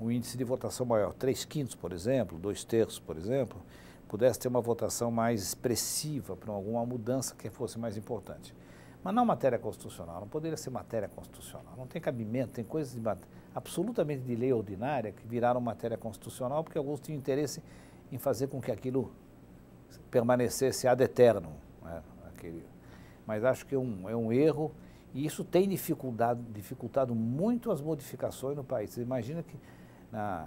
um índice de votação maior, três quintos, por exemplo, dois terços, por exemplo, pudesse ter uma votação mais expressiva para alguma mudança que fosse mais importante. Mas não matéria constitucional, não poderia ser matéria constitucional. Não tem cabimento, tem coisas de, absolutamente de lei ordinária que viraram matéria constitucional porque alguns tinham interesse em fazer com que aquilo permanecesse ad eterno Né? Aquele. Mas acho que é um, é um erro e isso tem dificultado, dificultado muito as modificações no país. Você imagina que na,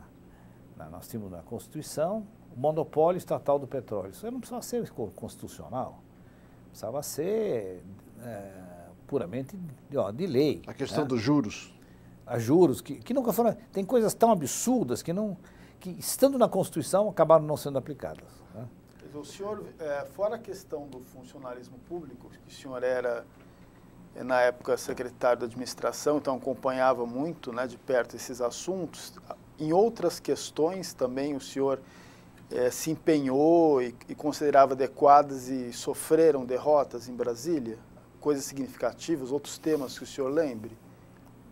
na, nós tínhamos na Constituição o monopólio estatal do petróleo. Isso não precisava ser constitucional, precisava ser é, puramente ó, de lei. A questão né? dos juros. A juros, que, que nunca foram. Tem coisas tão absurdas que não. que estando na Constituição acabaram não sendo aplicadas. Né? O senhor, é, fora a questão do funcionalismo público, que o senhor era é, na época secretário da administração, então acompanhava muito né, de perto esses assuntos em outras questões também o senhor é, se empenhou e, e considerava adequadas e sofreram derrotas em Brasília? Coisas significativas, outros temas que o senhor lembre?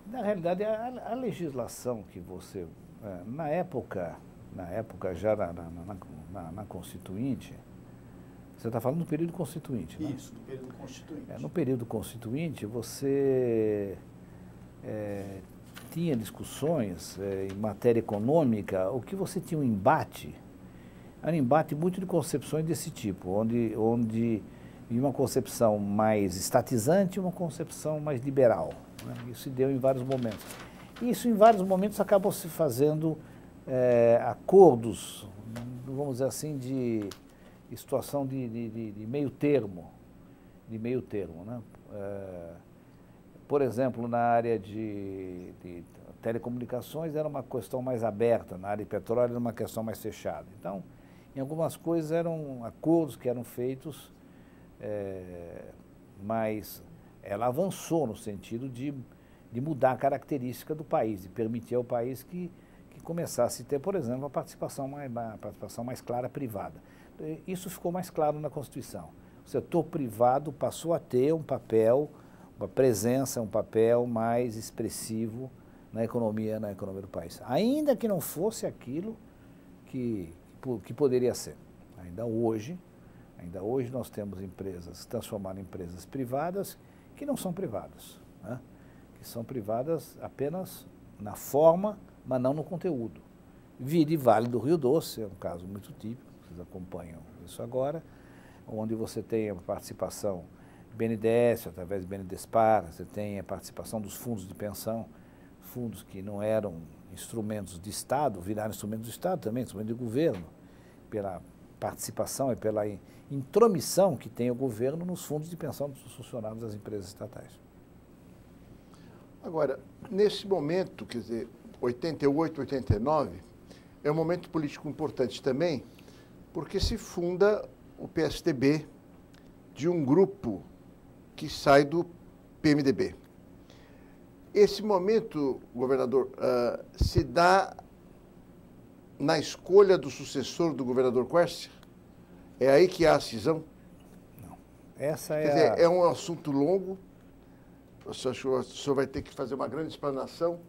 Na realidade, a, a legislação que você, eh, na época, na época já na, na, na, na Constituinte, você está falando do período constituinte, né? Isso, do período constituinte. É, no período constituinte, você é, tinha discussões eh, em matéria econômica, o que você tinha um embate, era um embate muito de concepções desse tipo, onde, onde uma concepção mais estatizante e uma concepção mais liberal. Né? Isso se deu em vários momentos. E isso, em vários momentos, acabou se fazendo eh, acordos, vamos dizer assim, de situação de, de, de, meio termo, de meio termo, né? Eh, por exemplo, na área de, de, telecomunicações era uma questão mais aberta, na área de petróleo era uma questão mais fechada. Então, em algumas coisas eram acordos que eram feitos, é, mas ela avançou no sentido de, de mudar a característica do país, de permitir ao país que, que começasse a ter, por exemplo, uma participação, mais, uma participação mais clara privada. Isso ficou mais claro na Constituição. O setor privado passou a ter um papel uma presença, um papel mais expressivo na economia, na economia do país. Ainda que não fosse aquilo que, que poderia ser. Ainda hoje, ainda hoje nós temos empresas transformadas em empresas privadas que não são privadas, né? que são privadas apenas na forma, mas não no conteúdo. Vire Vale do Rio Doce, é um caso muito típico, vocês acompanham isso agora, onde você tem a participação BNDES, através do BNDESPAR, você tem a participação dos fundos de pensão, fundos que não eram instrumentos de Estado, viraram instrumentos de Estado também, instrumentos de governo, pela participação e pela intromissão que tem o governo nos fundos de pensão dos funcionários das empresas estatais. Agora, nesse momento, quer dizer, 88, 89, é um momento político importante também, porque se funda o PSDB de um grupo que sai do PMDB. Esse momento, governador, uh, se dá na escolha do sucessor do governador Quercia? É aí que há a cisão? Não. Essa é Quer dizer, a... é um assunto longo. O senhor, o senhor vai ter que fazer uma grande explanação.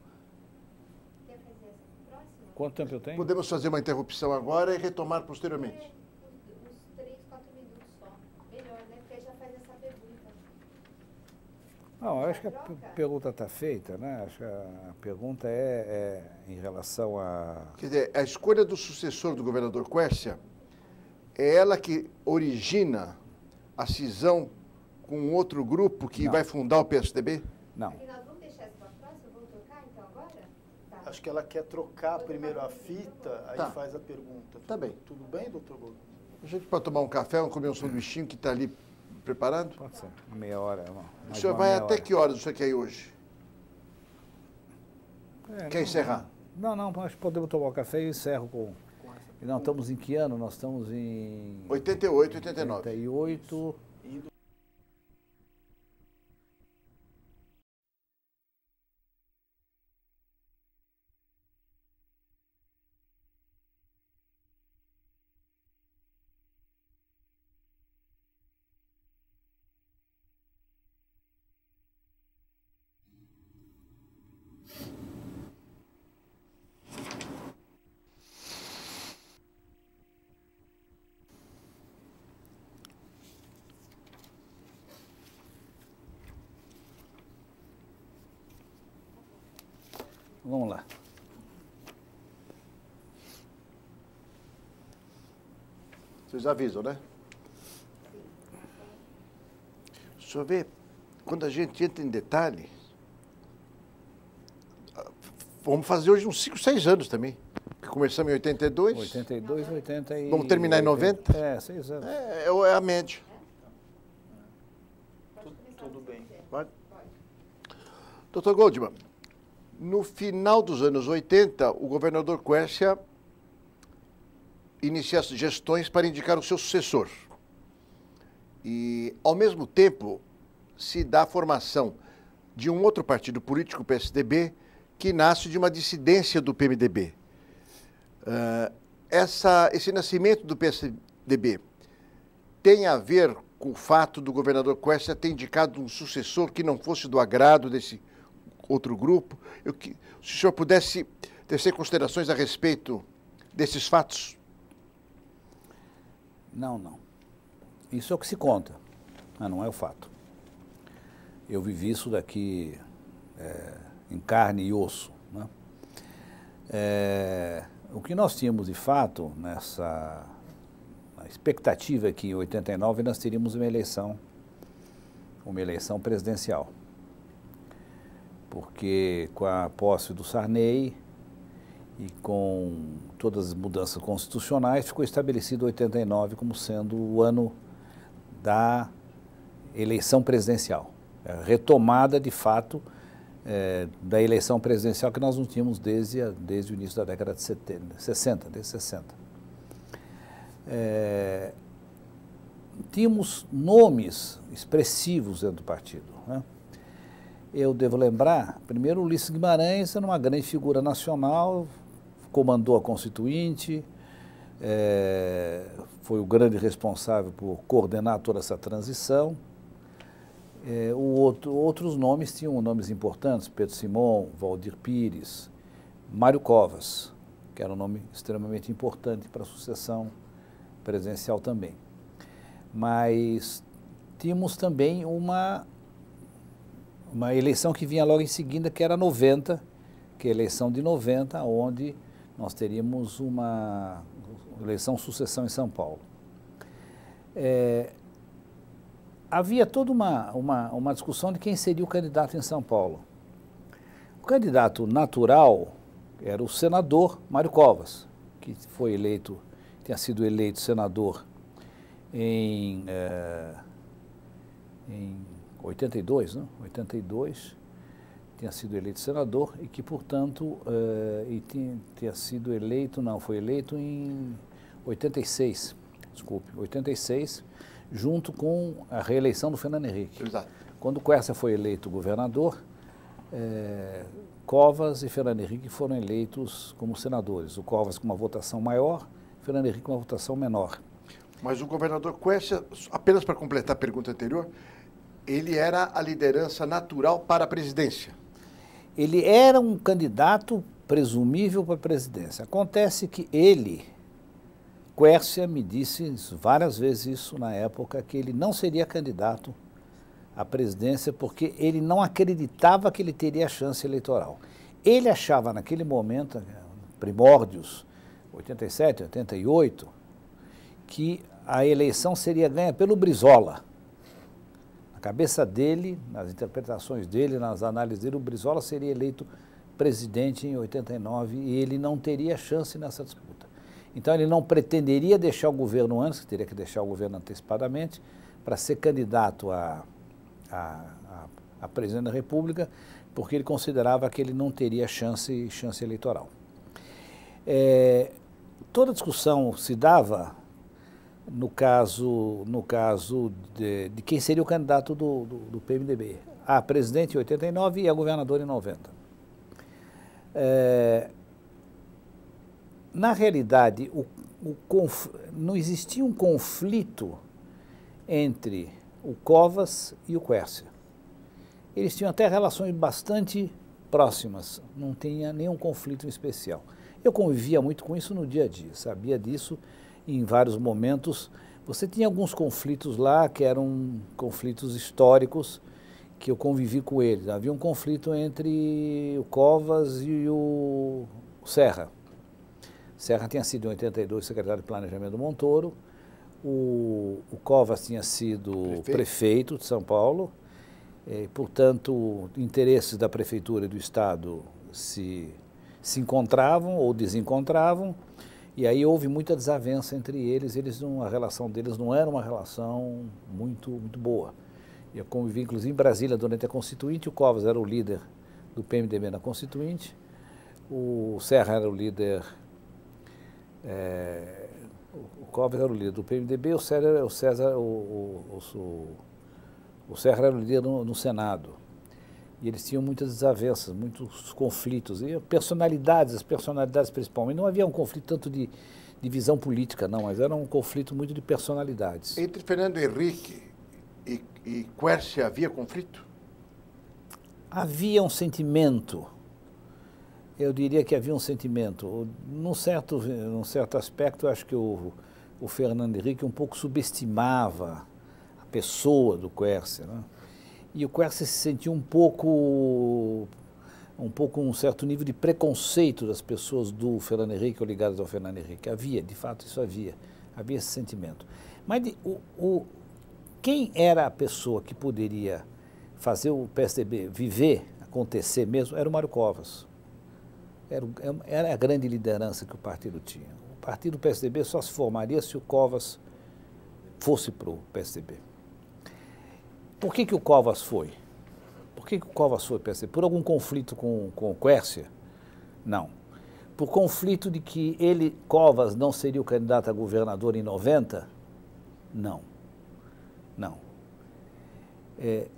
Quanto tempo eu tenho? Podemos fazer uma interrupção agora e retomar posteriormente. Não, acho que a pergunta está feita, né? Acho que a pergunta é, é, em relação a. Quer dizer, a escolha do sucessor do governador Quercia é ela que origina a cisão com outro grupo que Não. vai fundar o PSDB? Não. Então, tá. Acho que ela quer trocar primeiro a fita, tá. aí tá. faz a pergunta. Tá bem. Tudo bem, doutor Gomes? A gente pode tomar um café, comer um sanduichinho que está ali preparado? Pode ser, meia hora. Uma, o senhor vai até hora. que horas o senhor quer ir hoje? É, quer não, encerrar? Não, não, nós podemos tomar um café e encerro com... E nós estamos em que ano? Nós estamos em... 88, 89. 88... Vamos lá. Vocês avisam, né? O senhor vê, quando a gente entra em detalhe, ah, vamos fazer hoje uns 5, 6 anos também. Começamos em 82. 82, 80 e... Vamos terminar em 90? É, 6 anos. É, é, é a média. Tudo, tudo bem. Vai. Doutor Goldman, no final dos anos 80, o governador Quercia inicia as gestões para indicar o seu sucessor. E, ao mesmo tempo, se dá a formação de um outro partido político, o PSDB, que nasce de uma dissidência do PMDB. Uh, ah, essa, esse nascimento do PSDB tem a ver com o fato do governador Cuesta ter indicado um sucessor que não fosse do agrado desse outro grupo. Eu, que, se o senhor pudesse tecer considerações a respeito desses fatos. Não, não. Isso é o que se conta, mas não é o fato. Eu vivi isso daqui é, em carne e osso. Né? É, o que nós tínhamos de fato nessa a expectativa é que em 89 nós teríamos uma eleição, uma eleição presidencial porque com a posse do Sarney e com todas as mudanças constitucionais, ficou estabelecido 89 como sendo o ano da eleição presidencial. É a retomada, de fato, é, da eleição presidencial que nós não tínhamos desde, desde o início da década de 70, 60, desde 60. É, tínhamos nomes expressivos dentro do partido eu devo lembrar, primeiro Ulisses Guimarães era uma grande figura nacional, comandou a Constituinte, é, foi o grande responsável por coordenar toda essa transição. É, outro, outros nomes tinham nomes importantes, Pedro Simon, Valdir Pires, Mário Covas, que era um nome extremamente importante para a sucessão presidencial também. Mas tínhamos também uma uma eleição que vinha logo em seguida, que era 90, que é a eleição de 90, onde nós teríamos uma eleição sucessão em São Paulo. É, havia toda uma, uma, uma discussão de quem seria o candidato em São Paulo. O candidato natural era o senador Mário Covas, que foi eleito, tinha sido eleito senador em, é, em 82, né? 82, tinha sido eleito senador e que, portanto, eh, e tinha, tinha, sido eleito, não, foi eleito em 86, desculpe, 86, junto com a reeleição do Fernando Henrique. Exato. Quando Quercia foi eleito governador, eh, Covas e Fernando Henrique foram eleitos como senadores. O Covas com uma votação maior, Fernando Henrique com uma votação menor. Mas o governador Quercia, apenas para completar a pergunta anterior, ele era a liderança natural para a presidência. Ele era um candidato presumível para a presidência. Acontece que ele, Quércia, me disse várias vezes isso na época, que ele não seria candidato à presidência porque ele não acreditava que ele teria chance eleitoral. Ele achava naquele momento, primórdios, 87, 88, que a eleição seria ganha pelo Brizola. Na cabeça dele, nas interpretações dele, nas análises dele, o Brizola seria eleito presidente em 89 e ele não teria chance nessa disputa. Então ele não pretenderia deixar o governo antes, teria que deixar o governo antecipadamente, para ser candidato a, a, a, presidente da República, porque ele considerava que ele não teria chance, chance eleitoral. É, toda discussão se dava no caso, no caso de, de quem seria o candidato do, do, do, PMDB, a presidente em 89 e a governadora em 90. É, na realidade, o, o conf, não existia um conflito entre o Covas e o Quercia. Eles tinham até relações bastante próximas, não tinha nenhum conflito especial. Eu convivia muito com isso no dia a dia, sabia disso em vários momentos. Você tinha alguns conflitos lá que eram conflitos históricos que eu convivi com eles. Havia um conflito entre o Covas e o Serra. Serra tinha sido em 82 secretário de Planejamento do Montoro, o, o Covas tinha sido prefeito, prefeito de São Paulo, e, portanto, interesses da prefeitura e do Estado se, se encontravam ou desencontravam. E aí houve muita desavença entre eles, eles não, a relação deles não era uma relação muito, muito boa. Eu convivi, inclusive, em Brasília durante a Constituinte, o Covas era o líder do PMDB na Constituinte, o Serra era o líder. É, o Covas era o líder do PMDB, o César, o, César, o, o, o, o Serra era o líder no, no Senado. E eles tinham muitas desavenças, muitos conflitos, e personalidades, as personalidades principalmente. Não havia um conflito tanto de, de visão política, não, mas era um conflito muito de personalidades. Entre Fernando Henrique e, e Quercia havia conflito? Havia um sentimento. Eu diria que havia um sentimento. Num certo, num certo aspecto, acho que o, o Fernando Henrique um pouco subestimava a pessoa do Quercia. Né? e o Quercia se sentiu um pouco um pouco um certo nível de preconceito das pessoas do Fernando Henrique ou ligadas ao Fernando Henrique. Havia, de fato, isso havia. Havia esse sentimento. Mas de, o, o, quem era a pessoa que poderia fazer o PSDB viver, acontecer mesmo, era o Mário Covas. Era, era a grande liderança que o partido tinha. O partido PSDB só se formaria se o Covas fosse para o PSDB. Por que, que o Covas foi? Por que, que o Covas foi PSD? Por algum conflito com, com o Quércia? Não. Por conflito de que ele, Covas, não seria o candidato a governador em 90? Não. Não. É,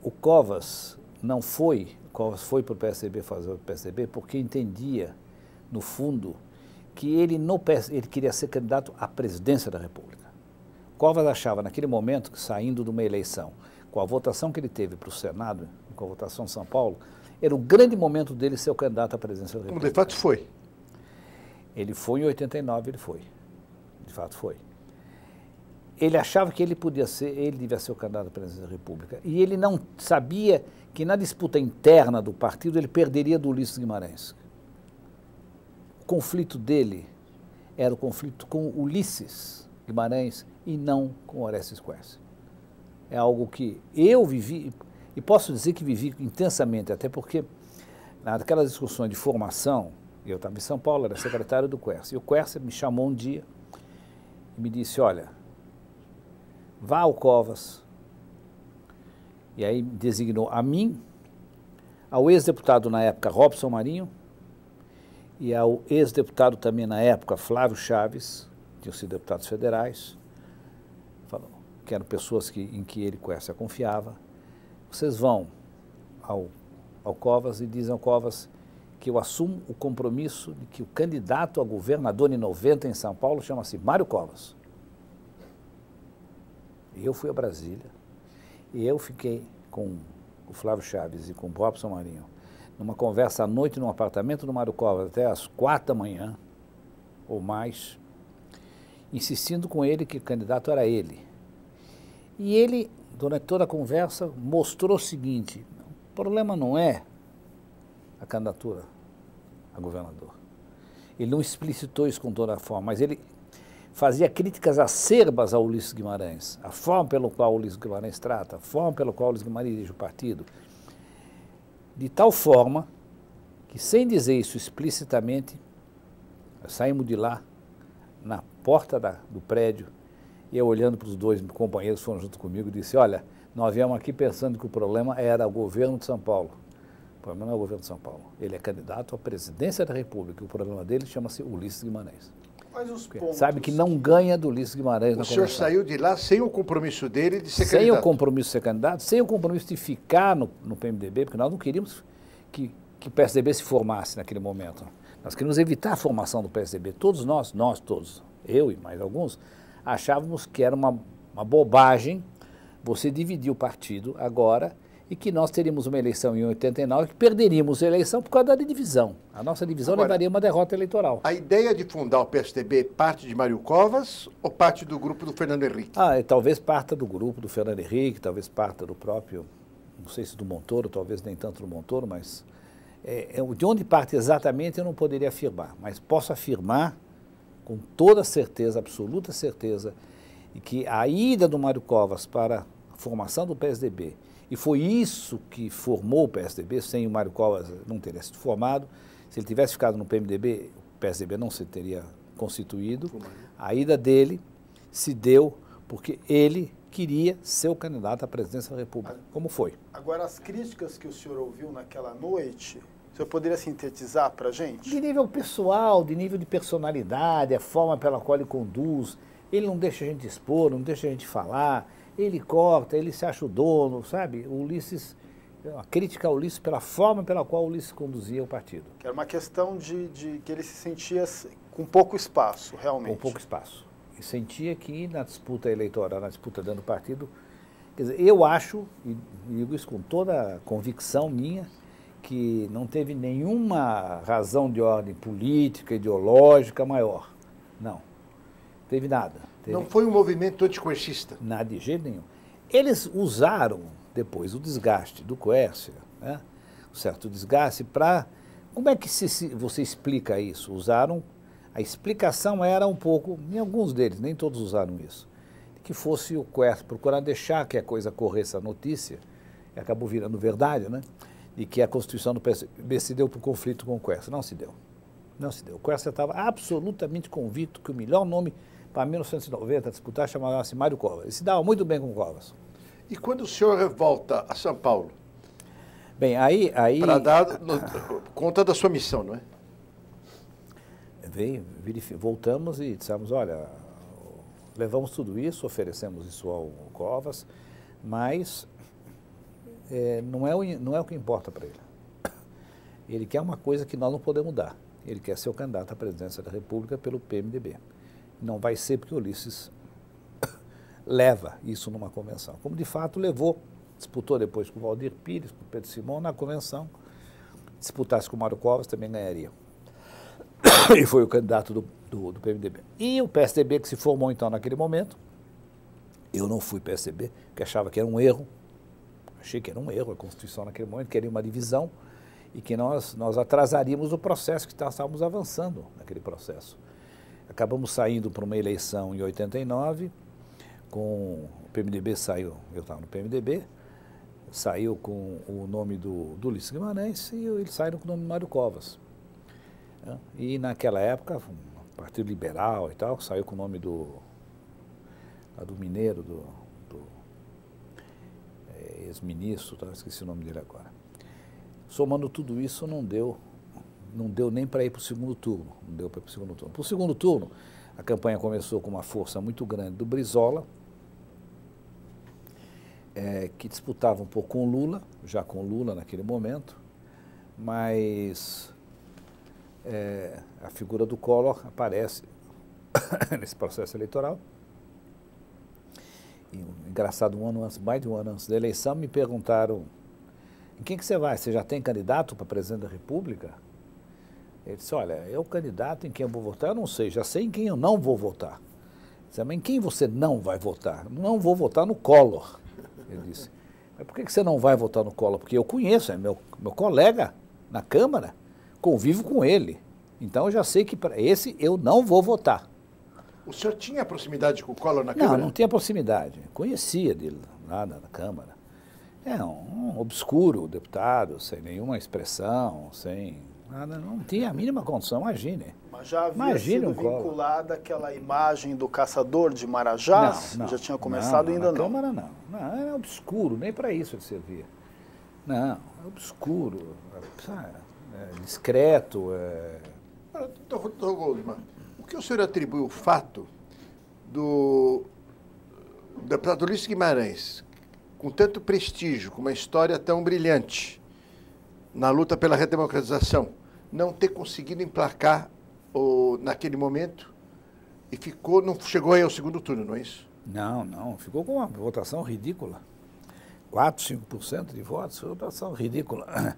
o Covas não foi, Covas foi para o PSDB fazer o PSDB porque entendia, no fundo, que ele, no, ele queria ser candidato à presidência da República. Covas achava naquele momento que saindo de uma eleição, com a votação que ele teve para o Senado, com a votação de São Paulo, era o grande momento dele ser o candidato à presidência da República. Como de fato foi. Ele foi em 89, ele foi. De fato foi. Ele achava que ele podia ser, ele devia ser o candidato à presidência da República. E ele não sabia que na disputa interna do partido ele perderia do Ulisses Guimarães. O conflito dele era o conflito com Ulisses Guimarães e não com Orestes Quercia. É algo que eu vivi e posso dizer que vivi intensamente, até porque naquelas discussões de formação, eu estava em São Paulo, era secretário do Quercia, e o Quercia me chamou um dia e me disse, olha, vá ao Covas, e aí designou a mim, ao ex-deputado na época Robson Marinho, e ao ex-deputado também na época Flávio Chaves, tinham sido deputados federais, que eram pessoas que, em que ele conhece confiava. Vocês vão ao, ao Covas e dizem ao Covas que eu assumo o compromisso de que o candidato a governador em 90 em São Paulo chama-se Mário Covas. E eu fui a Brasília e eu fiquei com o Flávio Chaves e com o Robson Marinho numa conversa à noite num apartamento do Mário Covas até às quatro da manhã ou mais, insistindo com ele que o candidato era ele. E ele, durante toda a conversa, mostrou o seguinte: o problema não é a candidatura a governador. Ele não explicitou isso com toda a forma, mas ele fazia críticas acerbas ao Ulisses Guimarães, a forma pelo qual o Ulisses Guimarães trata, a forma pelo qual o Ulisses Guimarães dirige o partido, de tal forma que, sem dizer isso explicitamente, saímos de lá, na porta da, do prédio, e eu olhando para os dois companheiros que foram junto comigo, disse, olha, nós viemos aqui pensando que o problema era o governo de São Paulo. O problema não é o governo de São Paulo. Ele é candidato à presidência da República. O problema dele chama-se Ulisses Guimarães. Sabe que não ganha do Ulisses Guimarães. O senhor conversão. saiu de lá sem o compromisso dele de ser sem candidato. Sem o compromisso de ser candidato, sem o compromisso de ficar no, no PMDB, porque nós não queríamos que, que o PSDB se formasse naquele momento. Nós queríamos evitar a formação do PSDB. Todos nós, nós todos, eu e mais alguns, achávamos que era uma, uma bobagem você dividir o partido agora e que nós teríamos uma eleição em 89 que perderíamos a eleição por causa da divisão. A nossa divisão Agora, levaria uma derrota eleitoral. A ideia de fundar o PSDB parte de Mário Covas ou parte do grupo do Fernando Henrique? Ah, é, talvez parta do grupo do Fernando Henrique, talvez parta do próprio, não sei se do Montoro, talvez nem tanto do Montoro, mas é, é de onde parte exatamente eu não poderia afirmar. Mas posso afirmar com toda certeza, absoluta certeza, que a ida do Mário Covas para a formação do PSDB, e foi isso que formou o PSDB, sem o Mário Covas não teria sido formado, se ele tivesse ficado no PMDB, o PSDB não se teria constituído. A ida dele se deu porque ele queria ser o candidato à presidência da República, como foi. Agora, as críticas que o senhor ouviu naquela noite você poderia sintetizar para a gente? De nível pessoal, de nível de personalidade, a forma pela qual ele conduz. Ele não deixa a gente expor, não deixa a gente falar. Ele corta, ele se acha o dono, sabe? O Ulisses, a crítica ao Ulisses pela forma pela qual o Ulisses conduzia o partido. era uma questão de, de que ele se sentia com pouco espaço, realmente. Com pouco espaço. E sentia que na disputa eleitoral, na disputa dentro do partido, quer dizer, eu acho, e digo isso com toda a convicção minha, que não teve nenhuma razão de ordem política, ideológica maior. Não. Teve nada. Teve... Não foi um movimento anticoercista? Nada, de jeito nenhum. Eles usaram depois o desgaste do Coércia, né? o certo desgaste, para. Como é que se, se, você explica isso? Usaram. A explicação era um pouco, em alguns deles, nem todos usaram isso, que fosse o Coércio procurar deixar que a coisa corresse a notícia, e acabou virando verdade, né? de que a Constituição do PSB se deu para o conflito com o Quercia. Não se deu. Não se deu. O Quercia estava absolutamente convicto que o melhor nome para 1990 disputar chamava-se Mário Covas. e se dava muito bem com Covas. E quando o senhor volta a São Paulo? Bem, aí... aí para dar no, conta da sua missão, não é? vem voltamos e dissemos, olha, levamos tudo isso, oferecemos isso ao Covas, mas é, não, é o, não é o que importa para ele. <coughs> Ele quer uma coisa que nós não podemos dar. Ele quer ser o candidato à presidência da República pelo PMDB. Não vai ser porque Ulisses <coughs> leva isso numa convenção, como de fato levou. Disputou depois com o Valdir Pires, com o Pedro Simão na convenção. Disputasse com o Mário Covas, também ganharia. <coughs> E foi o candidato do, do, do PMDB. E o PSDB, que se formou então naquele momento, eu não fui PSDB, porque achava que era um erro Achei que era um erro a Constituição naquele momento, que era uma divisão e que nós, nós atrasaríamos o processo que tá, estávamos avançando naquele processo. Acabamos saindo para uma eleição em 89, com o PMDB saiu, eu estava no PMDB, saiu com o nome do, do Ulisses Guimarães e eles saíram com o nome do Mário Covas. Né? E naquela época, o Partido Liberal e tal, saiu com o nome do, do Mineiro, do ex-ministro, tá? esqueci o nome dele agora. Somando tudo isso, não deu, não deu nem para ir para o segundo turno. Não deu para ir para o segundo turno. Para o segundo turno, a campanha começou com uma força muito grande do Brizola, é, que disputava um pouco com o Lula, já com o Lula naquele momento, mas é, a figura do Collor aparece <coughs> nesse processo eleitoral engraçado, um ano antes, mais de um ano antes da eleição, me perguntaram: em quem que você vai? Você já tem candidato para presidente da República? Ele disse: olha, eu candidato em quem eu vou votar, eu não sei, já sei em quem eu não vou votar. Ele disse, ah, mas em quem você não vai votar? Não vou votar no Collor. Ele disse: mas por que, que você não vai votar no Collor? Porque eu conheço, é meu, meu colega na Câmara, convivo com ele. Então eu já sei que para esse eu não vou votar. O senhor tinha proximidade com o Collor na Câmara? Não, não tinha proximidade. Conhecia dele lá na, na Câmara. É um, um, obscuro deputado, sem nenhuma expressão, sem nada. Não tinha a mínima condição, imagine. Mas já havia imagine sido um vinculada aquela imagem do caçador de Marajás? Não, não, já tinha começado não, ainda na não? Câmara não. Não, era obscuro, nem para isso ele servia. Não, é obscuro, é, é discreto. É... Doutor Goldman, que o senhor atribui o fato do deputado Ulisses Guimarães, com tanto prestígio, com uma história tão brilhante na luta pela redemocratização, não ter conseguido emplacar o, naquele momento e ficou, não chegou aí ao segundo turno, não é isso? Não, não, ficou com uma votação ridícula. 4, 5% de votos, foi uma votação ridícula.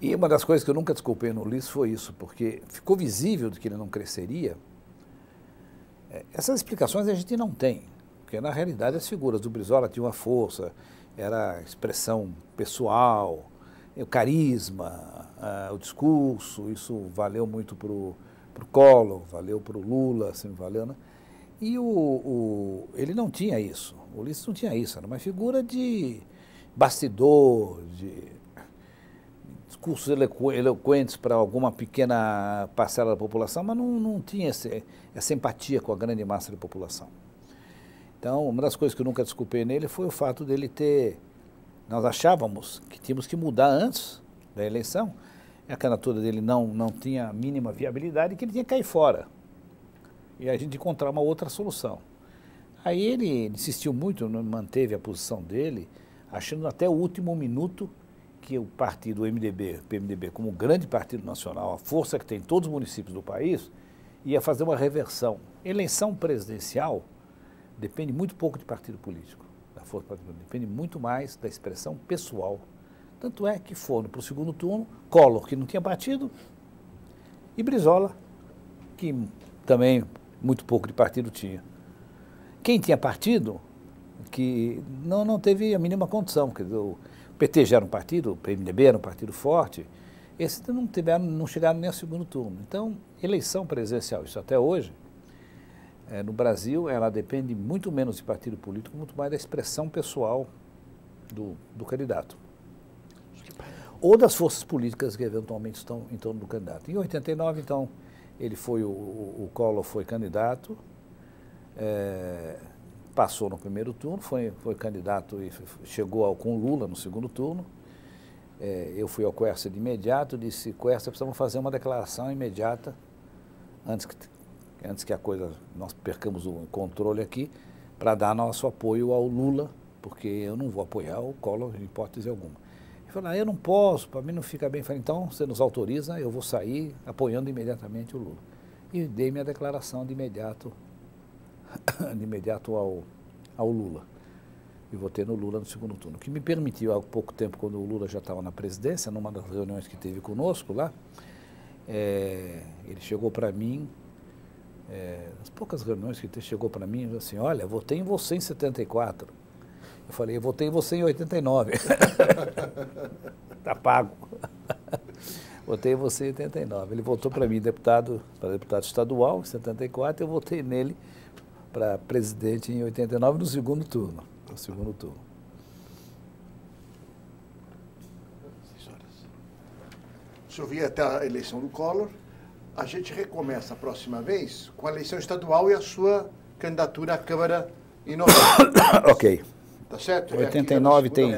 E uma das coisas que eu nunca desculpei no Ulisses foi isso, porque ficou visível de que ele não cresceria essas explicações a gente não tem, porque na realidade as figuras do Brizola tinham uma força, era expressão pessoal, o carisma, o discurso, isso valeu muito para o Collor, valeu para o Lula, assim, valeu, né? E o, o, ele não tinha isso, o Ulisses não tinha isso, era uma figura de bastidor, de discursos eloquentes para alguma pequena parcela da população, mas não, não tinha esse, essa empatia com a grande massa da população. Então, uma das coisas que eu nunca desculpei nele foi o fato dele ter. Nós achávamos que tínhamos que mudar antes da eleição, é a candidatura dele não, não tinha a mínima viabilidade, que ele tinha que cair fora. E a gente encontrar uma outra solução. Aí ele insistiu muito, né, manteve a posição dele, achando até o último minuto que o partido MDB, PMDB, como um grande partido nacional, a força que tem em todos os municípios do país, ia fazer uma reversão. Eleição presidencial depende muito pouco de partido político, da força partidária, depende muito mais da expressão pessoal. Tanto é que foram para o segundo turno Collor, que não tinha partido, e Brizola, que também muito pouco de partido tinha. Quem tinha partido, que não, não teve a mínima condição, quer dizer, PT já era um partido, o PMDB era um partido forte, esses não, tiveram, não chegaram nem ao segundo turno. Então, eleição presidencial, isso até hoje, é, no Brasil, ela depende muito menos de partido político, muito mais da expressão pessoal do, do candidato. Ou das forças políticas que eventualmente estão em torno do candidato. Em 89, então, ele foi, o, o Collor foi candidato. É, passou no primeiro turno, foi, foi candidato e chegou ao, com Lula no segundo turno. É, eu fui ao Quercia de imediato, disse, Quercia, precisamos fazer uma declaração imediata, antes que, antes que a coisa, nós percamos o controle aqui, para dar nosso apoio ao Lula, porque eu não vou apoiar o Collor em hipótese alguma. Ele falou, ah, eu não posso, para mim não fica bem. Eu falei, então você nos autoriza, eu vou sair apoiando imediatamente o Lula. E dei minha declaração de imediato <coughs> de imediato ao, ao Lula. E votei no Lula no segundo turno. O que me permitiu, há pouco tempo, quando o Lula já estava na presidência, numa das reuniões que teve conosco lá, é, ele chegou para mim, é, eh, as poucas reuniões que ele chegou para mim, assim, olha, votei em você em 74. Eu falei, eu votei em você em 89. Está <laughs> pago. <laughs> Votei em você em 89. Ele votou para mim deputado, para deputado estadual em 74, eu votei nele para presidente em 89 no segundo turno. No segundo turno. O até a eleição do Collor. A gente recomeça a próxima vez com a eleição estadual e a sua candidatura à Câmara em novembro. <coughs> ok. Tá certo? 89 é tem, é,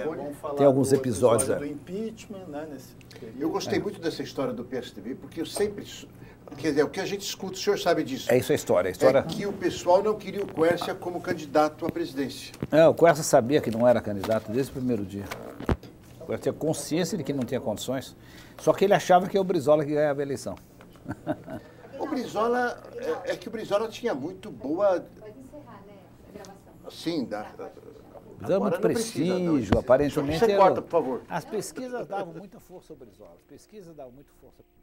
tem alguns episódios. Episódio é. do impeachment, né, Eu gostei é. muito dessa história do PSDB, porque eu sempre Quer dizer, é o que a gente escuta, o senhor sabe disso. É isso a é história. A é história... É que o pessoal não queria o Quercia como candidato à presidência. É, o Quercia sabia que não era candidato desde o primeiro dia. O Quercia tinha consciência de que não tinha condições, só que ele achava que é o Brizola que ganhava a eleição. O Brizola, é, é que o Brizola tinha muito boa... Pode encerrar, né? A gravação. Sim, dá Dá muito prestígio, aparentemente. Você corta, por favor. As pesquisas davam muita força ao Brizola. As pesquisas davam muito força.